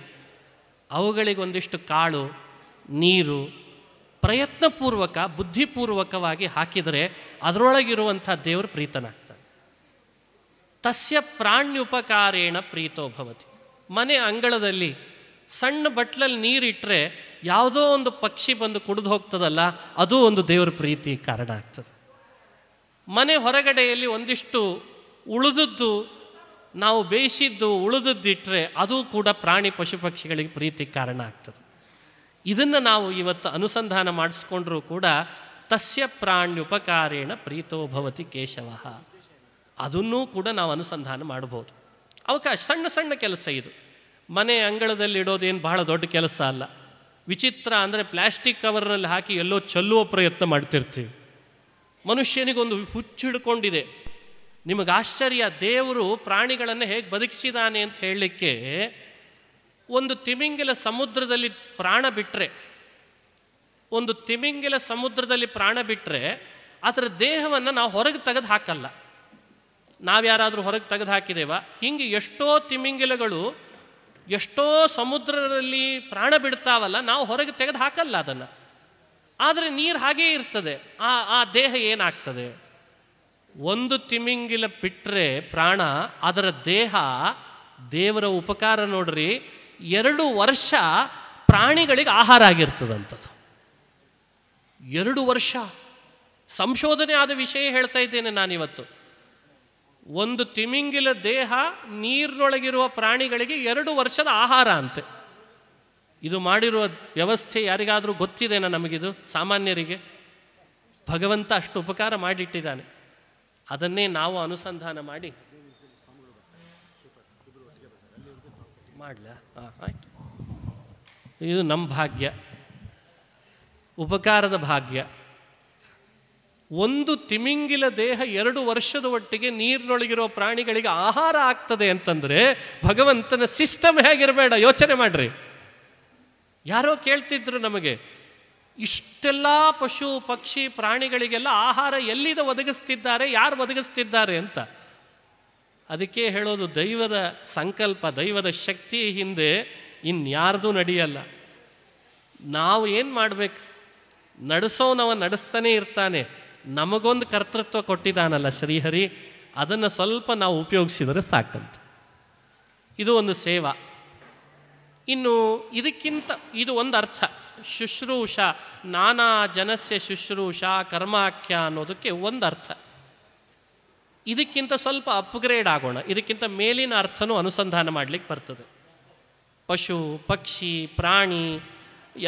ಅವುಗಳಿಗೊಂದಿಷ್ಟು ಕಾಳು ನೀರು ಪ್ರಯತ್ನಪೂರ್ವಕ ಬುದ್ಧಿಪೂರ್ವಕವಾಗಿ ಹಾಕಿದರೆ ಅದರೊಳಗಿರುವಂಥ ದೇವರು ಪ್ರೀತನ ತಸ್ಯ ಪ್ರಾಣ್ಯುಪಕಾರೇಣ ಪ್ರೀತೋ ಭವತಿ ಮನೆ ಅಂಗಳದಲ್ಲಿ ಸಣ್ಣ ಬಟ್ಲಲ್ಲಿ ನೀರಿಟ್ಟರೆ ಯಾವುದೋ ಒಂದು ಪಕ್ಷಿ ಬಂದು ಕುಡಿದು ಹೋಗ್ತದಲ್ಲ ಅದು ಒಂದು ದೇವ್ರ ಪ್ರೀತಿ ಕಾರಣ ಆಗ್ತದೆ ಮನೆ ಹೊರಗಡೆಯಲ್ಲಿ ಒಂದಿಷ್ಟು ಉಳಿದದ್ದು ನಾವು ಬೇಯಿಸಿದ್ದು ಉಳಿದದ್ದಿಟ್ಟರೆ ಅದು ಕೂಡ ಪ್ರಾಣಿ ಪಶು ಪಕ್ಷಿಗಳಿಗೆ ಪ್ರೀತಿ ಕಾರಣ ಆಗ್ತದೆ ಇದನ್ನು ನಾವು ಇವತ್ತು ಅನುಸಂಧಾನ ಮಾಡಿಸ್ಕೊಂಡ್ರೂ ಕೂಡ ತಸ್ಯ ಪ್ರಾಣ್ಯುಪಕಾರೇಣ ಪ್ರೀತೋ ಭವತಿ ಕೇಶವ ಅದನ್ನೂ ಕೂಡ ನಾವು ಅನುಸಂಧಾನ ಮಾಡ್ಬೋದು ಅವಕಾಶ ಸಣ್ಣ ಸಣ್ಣ ಕೆಲಸ ಇದು ಮನೆ ಅಂಗಳದಲ್ಲಿ ಇಡೋದೇನು ಬಹಳ ದೊಡ್ಡ ಕೆಲಸ ಅಲ್ಲ ವಿಚಿತ್ರ ಅಂದರೆ ಪ್ಲ್ಯಾಸ್ಟಿಕ್ ಕವರ್ನಲ್ಲಿ ಹಾಕಿ ಎಲ್ಲೋ ಚೆಲ್ಲುವ ಪ್ರಯತ್ನ ಮಾಡ್ತಿರ್ತೀವಿ ಮನುಷ್ಯನಿಗೊಂದು ಹುಚ್ಚಿಡ್ಕೊಂಡಿದೆ ನಿಮಗೆ ಆಶ್ಚರ್ಯ ದೇವರು ಪ್ರಾಣಿಗಳನ್ನು ಹೇಗೆ ಬದುಕಿಸಿದಾನೆ ಅಂತ ಹೇಳಲಿಕ್ಕೆ ಒಂದು ತಿಮಿಂಗಿಲ ಸಮುದ್ರದಲ್ಲಿ ಪ್ರಾಣ ಬಿಟ್ಟರೆ ಒಂದು ತಿಮಿಂಗಿಲ ಸಮುದ್ರದಲ್ಲಿ ಪ್ರಾಣ ಬಿಟ್ಟರೆ ಅದರ ದೇಹವನ್ನು ನಾವು ಹೊರಗೆ ತೆಗೆದು ಹಾಕಲ್ಲ ನಾವ್ಯಾರಾದರೂ ಹೊರಗೆ ತೆಗೆದು ಹಾಕಿದೇವ ಹಿಂಗೆ ಎಷ್ಟೋ ತಿಮಿಂಗಿಲಗಳು ಎಷ್ಟೋ ಸಮುದ್ರದಲ್ಲಿ ಪ್ರಾಣ ಬಿಡ್ತಾವಲ್ಲ ನಾವು ಹೊರಗೆ ತೆಗೆದು ಹಾಕಲ್ಲ ಅದನ್ನು ಆದರೆ ನೀರು ಹಾಗೇ ಇರ್ತದೆ ಆ ಆ ದೇಹ ಏನಾಗ್ತದೆ ಒಂದು ತಿಮಿಂಗಿಲ ಬಿಟ್ಟರೆ ಪ್ರಾಣ ಅದರ ದೇಹ ದೇವರ ಉಪಕಾರ ನೋಡ್ರಿ ಎರಡು ವರ್ಷ ಪ್ರಾಣಿಗಳಿಗೆ ಆಹಾರ ಆಗಿರ್ತದಂಥದ್ದು ಎರಡು ವರ್ಷ ಸಂಶೋಧನೆ ಆದ ವಿಷಯ ಹೇಳ್ತಾ ಇದ್ದೇನೆ ನಾನಿವತ್ತು ಒಂದು ತಿಮಿಂಗಿಲ ದೇಹ ನೀರಿನೊಳಗಿರುವ ಪ್ರಾಣಿಗಳಿಗೆ ಎರಡು ವರ್ಷದ ಆಹಾರ ಅಂತೆ ಇದು ಮಾಡಿರುವ ವ್ಯವಸ್ಥೆ ಯಾರಿಗಾದರೂ ಗೊತ್ತಿದೆನಾ ನಮಗಿದು ಸಾಮಾನ್ಯರಿಗೆ ಭಗವಂತ ಅಷ್ಟು ಉಪಕಾರ ಮಾಡಿಟ್ಟಿದ್ದಾನೆ ಅದನ್ನೇ ನಾವು ಅನುಸಂಧಾನ ಮಾಡಿ ಮಾಡಲ ಆಯಿತು ಇದು ನಮ್ಮ ಭಾಗ್ಯ ಉಪಕಾರದ ಭಾಗ್ಯ ಒಂದು ತಿಮಿಂಗಿಲ ದೇಹ ಎರಡು ವರ್ಷದ ಒಟ್ಟಿಗೆ ನೀರಿನೊಳಗಿರೋ ಪ್ರಾಣಿಗಳಿಗೆ ಆಹಾರ ಆಗ್ತದೆ ಅಂತಂದರೆ ಭಗವಂತನ ಸಿಸ್ಟಮ್ ಹೇಗಿರಬೇಡ ಯೋಚನೆ ಮಾಡ್ರಿ ಯಾರೋ ಕೇಳ್ತಿದ್ರು ನಮಗೆ ಇಷ್ಟೆಲ್ಲ ಪಶು ಪಕ್ಷಿ ಪ್ರಾಣಿಗಳಿಗೆಲ್ಲ ಆಹಾರ ಎಲ್ಲಿದ ಒದಗಿಸ್ತಿದ್ದಾರೆ ಯಾರು ಒದಗಿಸ್ತಿದ್ದಾರೆ ಅಂತ ಅದಕ್ಕೆ ಹೇಳೋದು ದೈವದ ಸಂಕಲ್ಪ ದೈವದ ಶಕ್ತಿ ಹಿಂದೆ ಇನ್ಯಾರ್ದು ನಡೆಯಲ್ಲ ನಾವು ಏನು ಮಾಡಬೇಕು ನಡೆಸೋನವ ನಡೆಸ್ತಾನೆ ಇರ್ತಾನೆ ನಮಗೊಂದು ಕರ್ತೃತ್ವ ಕೊಟ್ಟಿದ್ದಾನಲ್ಲ ಶ್ರೀಹರಿ ಅದನ್ನು ಸ್ವಲ್ಪ ನಾವು ಉಪಯೋಗಿಸಿದರೆ ಸಾಕಂತ ಇದು ಒಂದು ಸೇವಾ ಇನ್ನು ಇದಕ್ಕಿಂತ ಇದು ಒಂದು ಅರ್ಥ ಶುಶ್ರೂಷ ನಾನಾ ಜನಸ್ಯ ಶುಶ್ರೂಷ ಕರ್ಮಾಖ್ಯ ಅನ್ನೋದಕ್ಕೆ ಒಂದು ಅರ್ಥ ಇದಕ್ಕಿಂತ ಸ್ವಲ್ಪ ಅಪ್ಗ್ರೇಡ್ ಆಗೋಣ ಇದಕ್ಕಿಂತ ಮೇಲಿನ ಅರ್ಥನೂ ಅನುಸಂಧಾನ ಮಾಡಲಿಕ್ಕೆ ಬರ್ತದೆ ಪಶು ಪಕ್ಷಿ ಪ್ರಾಣಿ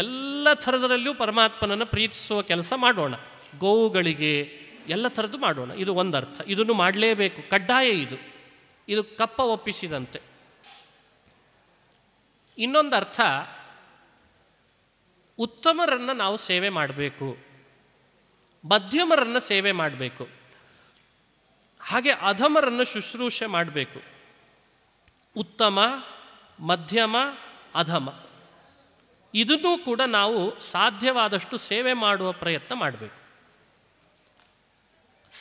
ಎಲ್ಲ ಥರದರಲ್ಲೂ ಪರಮಾತ್ಮನನ್ನು ಪ್ರೀತಿಸುವ ಕೆಲಸ ಮಾಡೋಣ ಗೋವುಗಳಿಗೆ ಎಲ್ಲ ಥರದ್ದು ಮಾಡೋಣ ಇದು ಒಂದು ಅರ್ಥ ಇದನ್ನು ಮಾಡಲೇಬೇಕು ಕಡ್ಡಾಯ ಇದು ಇದು ಕಪ್ಪ ಒಪ್ಪಿಸಿದಂತೆ ಇನ್ನೊಂದು ಅರ್ಥ ಉತ್ತಮರನ್ನು ನಾವು ಸೇವೆ ಮಾಡಬೇಕು ಮಧ್ಯಮರನ್ನು ಸೇವೆ ಮಾಡಬೇಕು ಹಾಗೆ ಅಧಮರನ್ನು ಶುಶ್ರೂಷೆ ಮಾಡಬೇಕು ಉತ್ತಮ ಮಧ್ಯಮ ಅಧಮ ಇದನ್ನೂ ಕೂಡ ನಾವು ಸಾಧ್ಯವಾದಷ್ಟು ಸೇವೆ ಮಾಡುವ ಪ್ರಯತ್ನ ಮಾಡಬೇಕು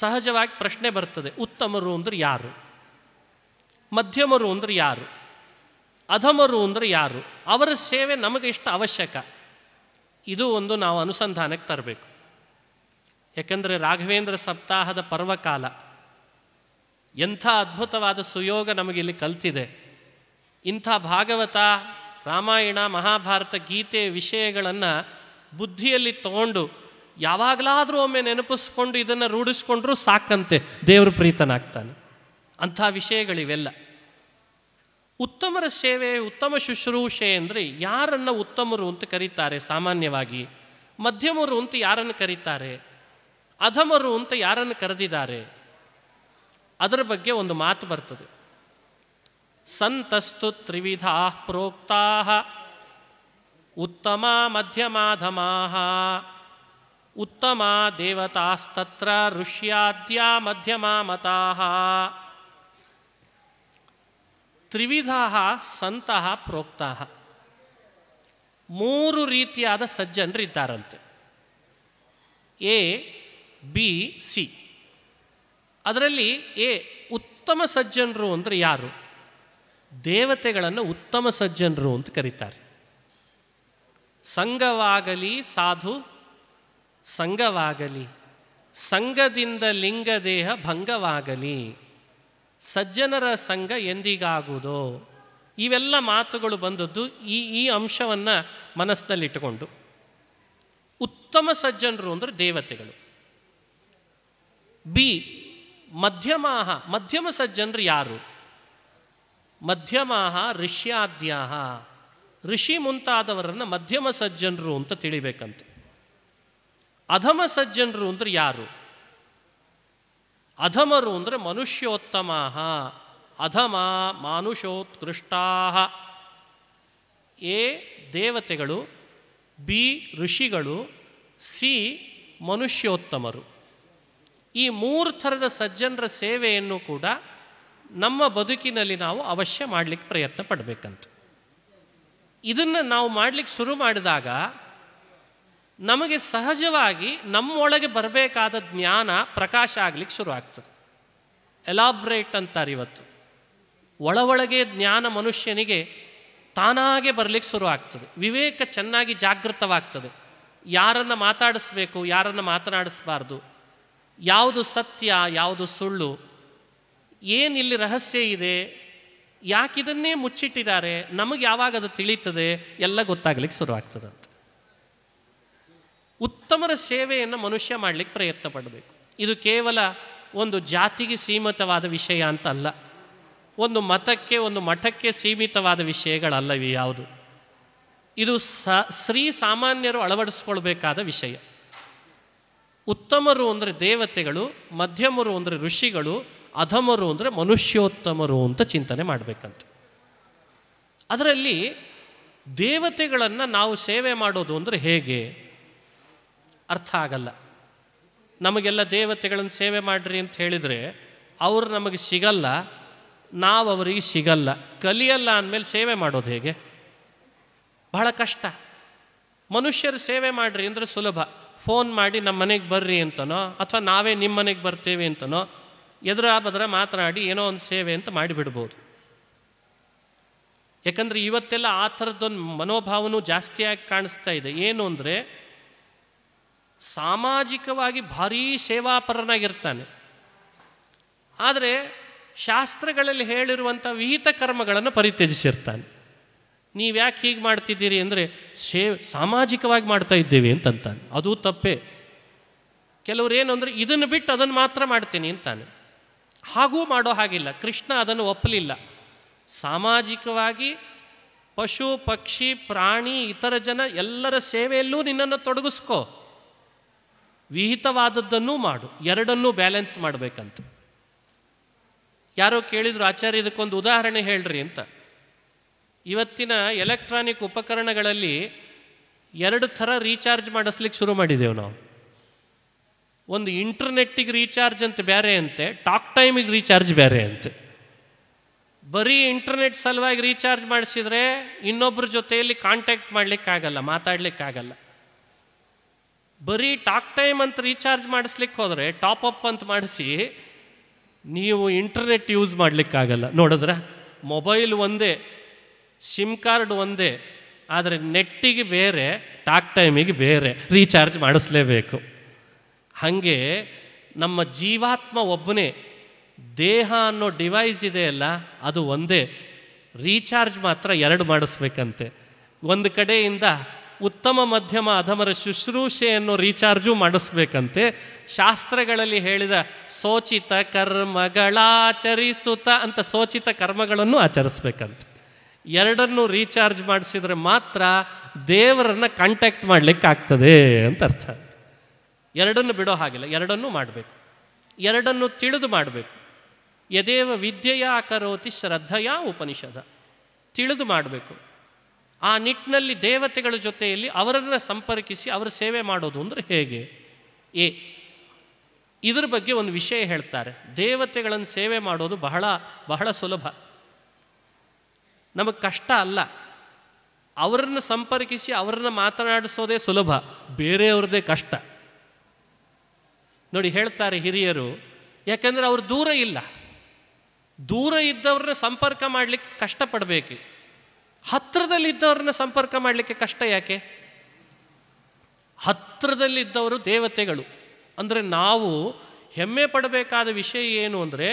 ಸಹಜವಾಗಿ ಪ್ರಶ್ನೆ ಬರ್ತದೆ ಉತ್ತಮರು ಅಂದರೆ ಯಾರು ಮಧ್ಯಮರು ಅಂದರೆ ಯಾರು ಅಧಮರು ಅಂದರೆ ಯಾರು ಅವರ ಸೇವೆ ನಮಗೆ ಇಷ್ಟು ಅವಶ್ಯಕ ಇದು ಒಂದು ನಾವು ಅನುಸಂಧಾನಕ್ಕೆ ತರಬೇಕು ಯಾಕೆಂದರೆ ರಾಘವೇಂದ್ರ ಸಪ್ತಾಹದ ಪರ್ವಕಾಲ ಎಂಥ ಅದ್ಭುತವಾದ ಸುಯೋಗ ನಮಗಿಲ್ಲಿ ಕಲ್ತಿದೆ ಇಂಥ ಭಾಗವತ ರಾಮಾಯಣ ಮಹಾಭಾರತ ಗೀತೆ ವಿಷಯಗಳನ್ನು ಬುದ್ಧಿಯಲ್ಲಿ ತಗೊಂಡು ಯಾವಾಗಲಾದರೂ ಒಮ್ಮೆ ನೆನಪಿಸ್ಕೊಂಡು ಇದನ್ನು ರೂಢಿಸ್ಕೊಂಡ್ರೂ ಸಾಕಂತೆ ದೇವರು ಪ್ರೀತನಾಗ್ತಾನೆ ಅಂಥ ವಿಷಯಗಳಿವೆಲ್ಲ ಉತ್ತಮರ ಸೇವೆ ಉತ್ತಮ ಶುಶ್ರೂಷೆ ಅಂದರೆ ಯಾರನ್ನು ಉತ್ತಮರು ಅಂತ ಕರೀತಾರೆ ಸಾಮಾನ್ಯವಾಗಿ ಮಧ್ಯಮರು ಅಂತ ಯಾರನ್ನು ಕರೀತಾರೆ ಅಧಮರು ಅಂತ ಯಾರನ್ನು ಕರೆದಿದ್ದಾರೆ ಅದರ ಬಗ್ಗೆ ಒಂದು ಮಾತು ಬರ್ತದೆ ಸಂತಸ್ತು ತ್ರಿವಿಧ ಪ್ರೋಕ್ತಾ ಉತ್ತಮ ಮಧ್ಯಮಾಧಮಾ ಉತ್ತಮಾ ದೇವತಾಸ್ತತ್ರ ಋಷ್ಯಾದ್ಯ ಮಧ್ಯಮ ಮತಾಹ ತ್ರಿವಿಧ ಸಂತಃ ಪ್ರೋಕ್ತ ಮೂರು ರೀತಿಯಾದ ಇದ್ದಾರಂತೆ ಎ ಬಿ ಸಿ ಅದರಲ್ಲಿ ಎ ಉತ್ತಮ ಸಜ್ಜನರು ಅಂದರೆ ಯಾರು ದೇವತೆಗಳನ್ನು ಉತ್ತಮ ಸಜ್ಜನರು ಅಂತ ಕರೀತಾರೆ ಸಂಘವಾಗಲಿ ಸಾಧು ಸಂಘವಾಗಲಿ ಸಂಘದಿಂದ ದೇಹ ಭಂಗವಾಗಲಿ ಸಜ್ಜನರ ಸಂಘ ಎಂದಿಗಾಗುವುದು ಇವೆಲ್ಲ ಮಾತುಗಳು ಬಂದದ್ದು ಈ ಈ ಅಂಶವನ್ನು ಮನಸ್ಸಿನಲ್ಲಿಟ್ಟುಕೊಂಡು ಉತ್ತಮ ಸಜ್ಜನರು ಅಂದರೆ ದೇವತೆಗಳು ಬಿ ಮಧ್ಯಮಾಹ ಮಧ್ಯಮ ಸಜ್ಜನರು ಯಾರು ಮಧ್ಯಮಾಹ ಋಷ್ಯಾದ್ಯಾಹ ಋಷಿ ಮುಂತಾದವರನ್ನು ಮಧ್ಯಮ ಸಜ್ಜನರು ಅಂತ ತಿಳಿಬೇಕಂತೆ ಅಧಮ ಸಜ್ಜನರು ಅಂದರೆ ಯಾರು ಅಧಮರು ಅಂದರೆ ಮನುಷ್ಯೋತ್ತಮ ಅಧಮ ಮಾನುಷೋತ್ಕೃಷ್ಟಾ ಎ ದೇವತೆಗಳು ಬಿ ಋಷಿಗಳು ಸಿ ಮನುಷ್ಯೋತ್ತಮರು ಈ ಮೂರು ಥರದ ಸಜ್ಜನರ ಸೇವೆಯನ್ನು ಕೂಡ ನಮ್ಮ ಬದುಕಿನಲ್ಲಿ ನಾವು ಅವಶ್ಯ ಮಾಡಲಿಕ್ಕೆ ಪ್ರಯತ್ನ ಪಡಬೇಕಂತ ಇದನ್ನು ನಾವು ಮಾಡಲಿಕ್ಕೆ ಶುರು ಮಾಡಿದಾಗ ನಮಗೆ ಸಹಜವಾಗಿ ನಮ್ಮೊಳಗೆ ಬರಬೇಕಾದ ಜ್ಞಾನ ಪ್ರಕಾಶ ಆಗ್ಲಿಕ್ಕೆ ಶುರು ಆಗ್ತದೆ ಎಲಾಬ್ರೇಟ್ ಅಂತಾರೆ ಇವತ್ತು ಒಳ ಒಳಗೆ ಜ್ಞಾನ ಮನುಷ್ಯನಿಗೆ ತಾನಾಗೆ ಬರಲಿಕ್ಕೆ ಶುರು ಆಗ್ತದೆ ವಿವೇಕ ಚೆನ್ನಾಗಿ ಜಾಗೃತವಾಗ್ತದೆ ಯಾರನ್ನು ಮಾತಾಡಿಸ್ಬೇಕು ಯಾರನ್ನು ಮಾತನಾಡಿಸ್ಬಾರ್ದು ಯಾವುದು ಸತ್ಯ ಯಾವುದು ಸುಳ್ಳು ಏನಿಲ್ಲಿ ರಹಸ್ಯ ಇದೆ ಯಾಕಿದನ್ನೇ ಮುಚ್ಚಿಟ್ಟಿದ್ದಾರೆ ನಮಗೆ ಯಾವಾಗ ಅದು ತಿಳಿತದೆ ಎಲ್ಲ ಗೊತ್ತಾಗ್ಲಿಕ್ಕೆ ಶುರು ಆಗ್ತದಂತೆ ಉತ್ತಮರ ಸೇವೆಯನ್ನು ಮನುಷ್ಯ ಮಾಡಲಿಕ್ಕೆ ಪ್ರಯತ್ನ ಪಡಬೇಕು ಇದು ಕೇವಲ ಒಂದು ಜಾತಿಗೆ ಸೀಮಿತವಾದ ವಿಷಯ ಅಂತ ಅಲ್ಲ ಒಂದು ಮತಕ್ಕೆ ಒಂದು ಮಠಕ್ಕೆ ಸೀಮಿತವಾದ ವಿಷಯಗಳಲ್ಲ ಇವು ಯಾವುದು ಇದು ಸ ಶ್ರೀ ಸಾಮಾನ್ಯರು ಅಳವಡಿಸ್ಕೊಳ್ಬೇಕಾದ ವಿಷಯ ಉತ್ತಮರು ಅಂದರೆ ದೇವತೆಗಳು ಮಧ್ಯಮರು ಅಂದರೆ ಋಷಿಗಳು ಅಧಮರು ಅಂದರೆ ಮನುಷ್ಯೋತ್ತಮರು ಅಂತ ಚಿಂತನೆ ಮಾಡಬೇಕಂತ ಅದರಲ್ಲಿ ದೇವತೆಗಳನ್ನು ನಾವು ಸೇವೆ ಮಾಡೋದು ಅಂದರೆ ಹೇಗೆ ಅರ್ಥ ಆಗಲ್ಲ ನಮಗೆಲ್ಲ ದೇವತೆಗಳನ್ನು ಸೇವೆ ಮಾಡ್ರಿ ಅಂತ ಹೇಳಿದರೆ ಅವರು ನಮಗೆ ಸಿಗಲ್ಲ ನಾವು ಅವರಿಗೆ ಸಿಗಲ್ಲ ಕಲಿಯಲ್ಲ ಅಂದಮೇಲೆ ಸೇವೆ ಮಾಡೋದು ಹೇಗೆ ಬಹಳ ಕಷ್ಟ ಮನುಷ್ಯರು ಸೇವೆ ಮಾಡಿರಿ ಅಂದರೆ ಸುಲಭ ಫೋನ್ ಮಾಡಿ ನಮ್ಮ ಮನೆಗೆ ಬರ್ರಿ ಅಂತನೋ ಅಥವಾ ನಾವೇ ನಿಮ್ಮ ಮನೆಗೆ ಬರ್ತೇವೆ ಅಂತನೋ ಎದುರ ಬದ್ರ ಮಾತನಾಡಿ ಏನೋ ಒಂದು ಸೇವೆ ಅಂತ ಮಾಡಿಬಿಡ್ಬೋದು ಯಾಕಂದರೆ ಇವತ್ತೆಲ್ಲ ಆ ಥರದ್ದೊಂದು ಮನೋಭಾವನೂ ಜಾಸ್ತಿಯಾಗಿ ಕಾಣಿಸ್ತಾ ಇದೆ ಏನು ಅಂದರೆ ಸಾಮಾಜಿಕವಾಗಿ ಭಾರೀ ಸೇವಾಪರನಾಗಿರ್ತಾನೆ ಆದರೆ ಶಾಸ್ತ್ರಗಳಲ್ಲಿ ಹೇಳಿರುವಂಥ ವಿಹಿತ ಕರ್ಮಗಳನ್ನು ಪರಿತ್ಯಜಿಸಿರ್ತಾನೆ ನೀವ್ಯಾಕೆ ಹೀಗೆ ಮಾಡ್ತಿದ್ದೀರಿ ಅಂದರೆ ಸೇವ್ ಸಾಮಾಜಿಕವಾಗಿ ಮಾಡ್ತಾ ಇದ್ದೇವೆ ಅಂತಂತಾನೆ ಅದು ತಪ್ಪೇ ಕೆಲವರು ಏನು ಅಂದರೆ ಇದನ್ನು ಬಿಟ್ಟು ಅದನ್ನು ಮಾತ್ರ ಮಾಡ್ತೀನಿ ಅಂತಾನೆ ಹಾಗೂ ಮಾಡೋ ಹಾಗಿಲ್ಲ ಕೃಷ್ಣ ಅದನ್ನು ಒಪ್ಪಲಿಲ್ಲ ಸಾಮಾಜಿಕವಾಗಿ ಪಶು ಪಕ್ಷಿ ಪ್ರಾಣಿ ಇತರ ಜನ ಎಲ್ಲರ ಸೇವೆಯಲ್ಲೂ ನಿನ್ನನ್ನು ತೊಡಗಿಸ್ಕೋ ವಿಹಿತವಾದದ್ದನ್ನು ಮಾಡು ಎರಡನ್ನೂ ಬ್ಯಾಲೆನ್ಸ್ ಮಾಡಬೇಕಂತ ಯಾರೋ ಕೇಳಿದ್ರು ಆಚಾರ್ಯ ಇದಕ್ಕೊಂದು ಉದಾಹರಣೆ ಹೇಳ್ರಿ ಅಂತ ಇವತ್ತಿನ ಎಲೆಕ್ಟ್ರಾನಿಕ್ ಉಪಕರಣಗಳಲ್ಲಿ ಎರಡು ಥರ ರೀಚಾರ್ಜ್ ಮಾಡಿಸ್ಲಿಕ್ಕೆ ಶುರು ಮಾಡಿದ್ದೇವೆ ನಾವು ಒಂದು ಇಂಟರ್ನೆಟ್ಟಿಗೆ ರೀಚಾರ್ಜ್ ಅಂತ ಬೇರೆ ಅಂತೆ ಟಾಕ್ ಟೈಮಿಗೆ ರೀಚಾರ್ಜ್ ಬೇರೆ ಅಂತೆ ಬರೀ ಇಂಟರ್ನೆಟ್ ಸಲುವಾಗಿ ರೀಚಾರ್ಜ್ ಮಾಡಿಸಿದ್ರೆ ಇನ್ನೊಬ್ಬರ ಜೊತೆಯಲ್ಲಿ ಕಾಂಟ್ಯಾಕ್ಟ್ ಮಾಡಲಿಕ್ಕಾಗಲ್ಲ ಮಾತಾಡಲಿಕ್ಕಾಗಲ್ಲ ಬರೀ ಟಾಕ್ ಟೈಮ್ ಅಂತ ರೀಚಾರ್ಜ್ ಮಾಡಿಸ್ಲಿಕ್ಕೆ ಹೋದರೆ ಟಾಪ್ ಅಪ್ ಅಂತ ಮಾಡಿಸಿ ನೀವು ಇಂಟರ್ನೆಟ್ ಯೂಸ್ ಮಾಡಲಿಕ್ಕಾಗಲ್ಲ ನೋಡಿದ್ರೆ ಮೊಬೈಲ್ ಒಂದೇ ಸಿಮ್ ಕಾರ್ಡ್ ಒಂದೇ ಆದರೆ ನೆಟ್ಟಿಗೆ ಬೇರೆ ಟಾಕ್ ಟೈಮಿಗೆ ಬೇರೆ ರೀಚಾರ್ಜ್ ಮಾಡಿಸ್ಲೇಬೇಕು ಹಾಗೆ ನಮ್ಮ ಜೀವಾತ್ಮ ಒಬ್ಬನೇ ದೇಹ ಅನ್ನೋ ಡಿವೈಸ್ ಇದೆಯಲ್ಲ ಅದು ಒಂದೇ ರೀಚಾರ್ಜ್ ಮಾತ್ರ ಎರಡು ಮಾಡಿಸ್ಬೇಕಂತೆ ಒಂದು ಕಡೆಯಿಂದ ಉತ್ತಮ ಮಧ್ಯಮ ಅಧಮರ ಶುಶ್ರೂಷೆಯನ್ನು ರೀಚಾರ್ಜು ಮಾಡಿಸ್ಬೇಕಂತೆ ಶಾಸ್ತ್ರಗಳಲ್ಲಿ ಹೇಳಿದ ಸೋಚಿತ ಕರ್ಮಗಳಾಚರಿಸುತ್ತ ಅಂತ ಸೋಚಿತ ಕರ್ಮಗಳನ್ನು ಆಚರಿಸ್ಬೇಕಂತೆ ಎರಡನ್ನು ರೀಚಾರ್ಜ್ ಮಾಡಿಸಿದರೆ ಮಾತ್ರ ದೇವರನ್ನು ಕಾಂಟ್ಯಾಕ್ಟ್ ಮಾಡಲಿಕ್ಕೆ ಆಗ್ತದೆ ಅಂತ ಅರ್ಥ ಎರಡನ್ನು ಬಿಡೋ ಹಾಗಿಲ್ಲ ಎರಡನ್ನೂ ಮಾಡಬೇಕು ಎರಡನ್ನು ತಿಳಿದು ಮಾಡಬೇಕು ಯದೇವ ವಿದ್ಯೆಯ ಕರೋತಿ ಶ್ರದ್ಧೆಯ ಉಪನಿಷದ ತಿಳಿದು ಮಾಡಬೇಕು ಆ ನಿಟ್ಟಿನಲ್ಲಿ ದೇವತೆಗಳ ಜೊತೆಯಲ್ಲಿ ಅವರನ್ನು ಸಂಪರ್ಕಿಸಿ ಅವರ ಸೇವೆ ಮಾಡೋದು ಅಂದರೆ ಹೇಗೆ ಏ ಇದ್ರ ಬಗ್ಗೆ ಒಂದು ವಿಷಯ ಹೇಳ್ತಾರೆ ದೇವತೆಗಳನ್ನು ಸೇವೆ ಮಾಡೋದು ಬಹಳ ಬಹಳ ಸುಲಭ ನಮಗೆ ಕಷ್ಟ ಅಲ್ಲ ಅವರನ್ನು ಸಂಪರ್ಕಿಸಿ ಅವರನ್ನು ಮಾತನಾಡಿಸೋದೇ ಸುಲಭ ಬೇರೆಯವ್ರದ್ದೇ ಕಷ್ಟ ನೋಡಿ ಹೇಳ್ತಾರೆ ಹಿರಿಯರು ಯಾಕೆಂದರೆ ಅವರು ದೂರ ಇಲ್ಲ ದೂರ ಇದ್ದವ್ರನ್ನ ಸಂಪರ್ಕ ಮಾಡಲಿಕ್ಕೆ ಕಷ್ಟಪಡಬೇಕು ಹತ್ತಿರದಲ್ಲಿದ್ದವ್ರನ್ನ ಸಂಪರ್ಕ ಮಾಡಲಿಕ್ಕೆ ಕಷ್ಟ ಯಾಕೆ ಹತ್ತಿರದಲ್ಲಿದ್ದವರು ದೇವತೆಗಳು ಅಂದರೆ ನಾವು ಹೆಮ್ಮೆ ಪಡಬೇಕಾದ ವಿಷಯ ಏನು ಅಂದರೆ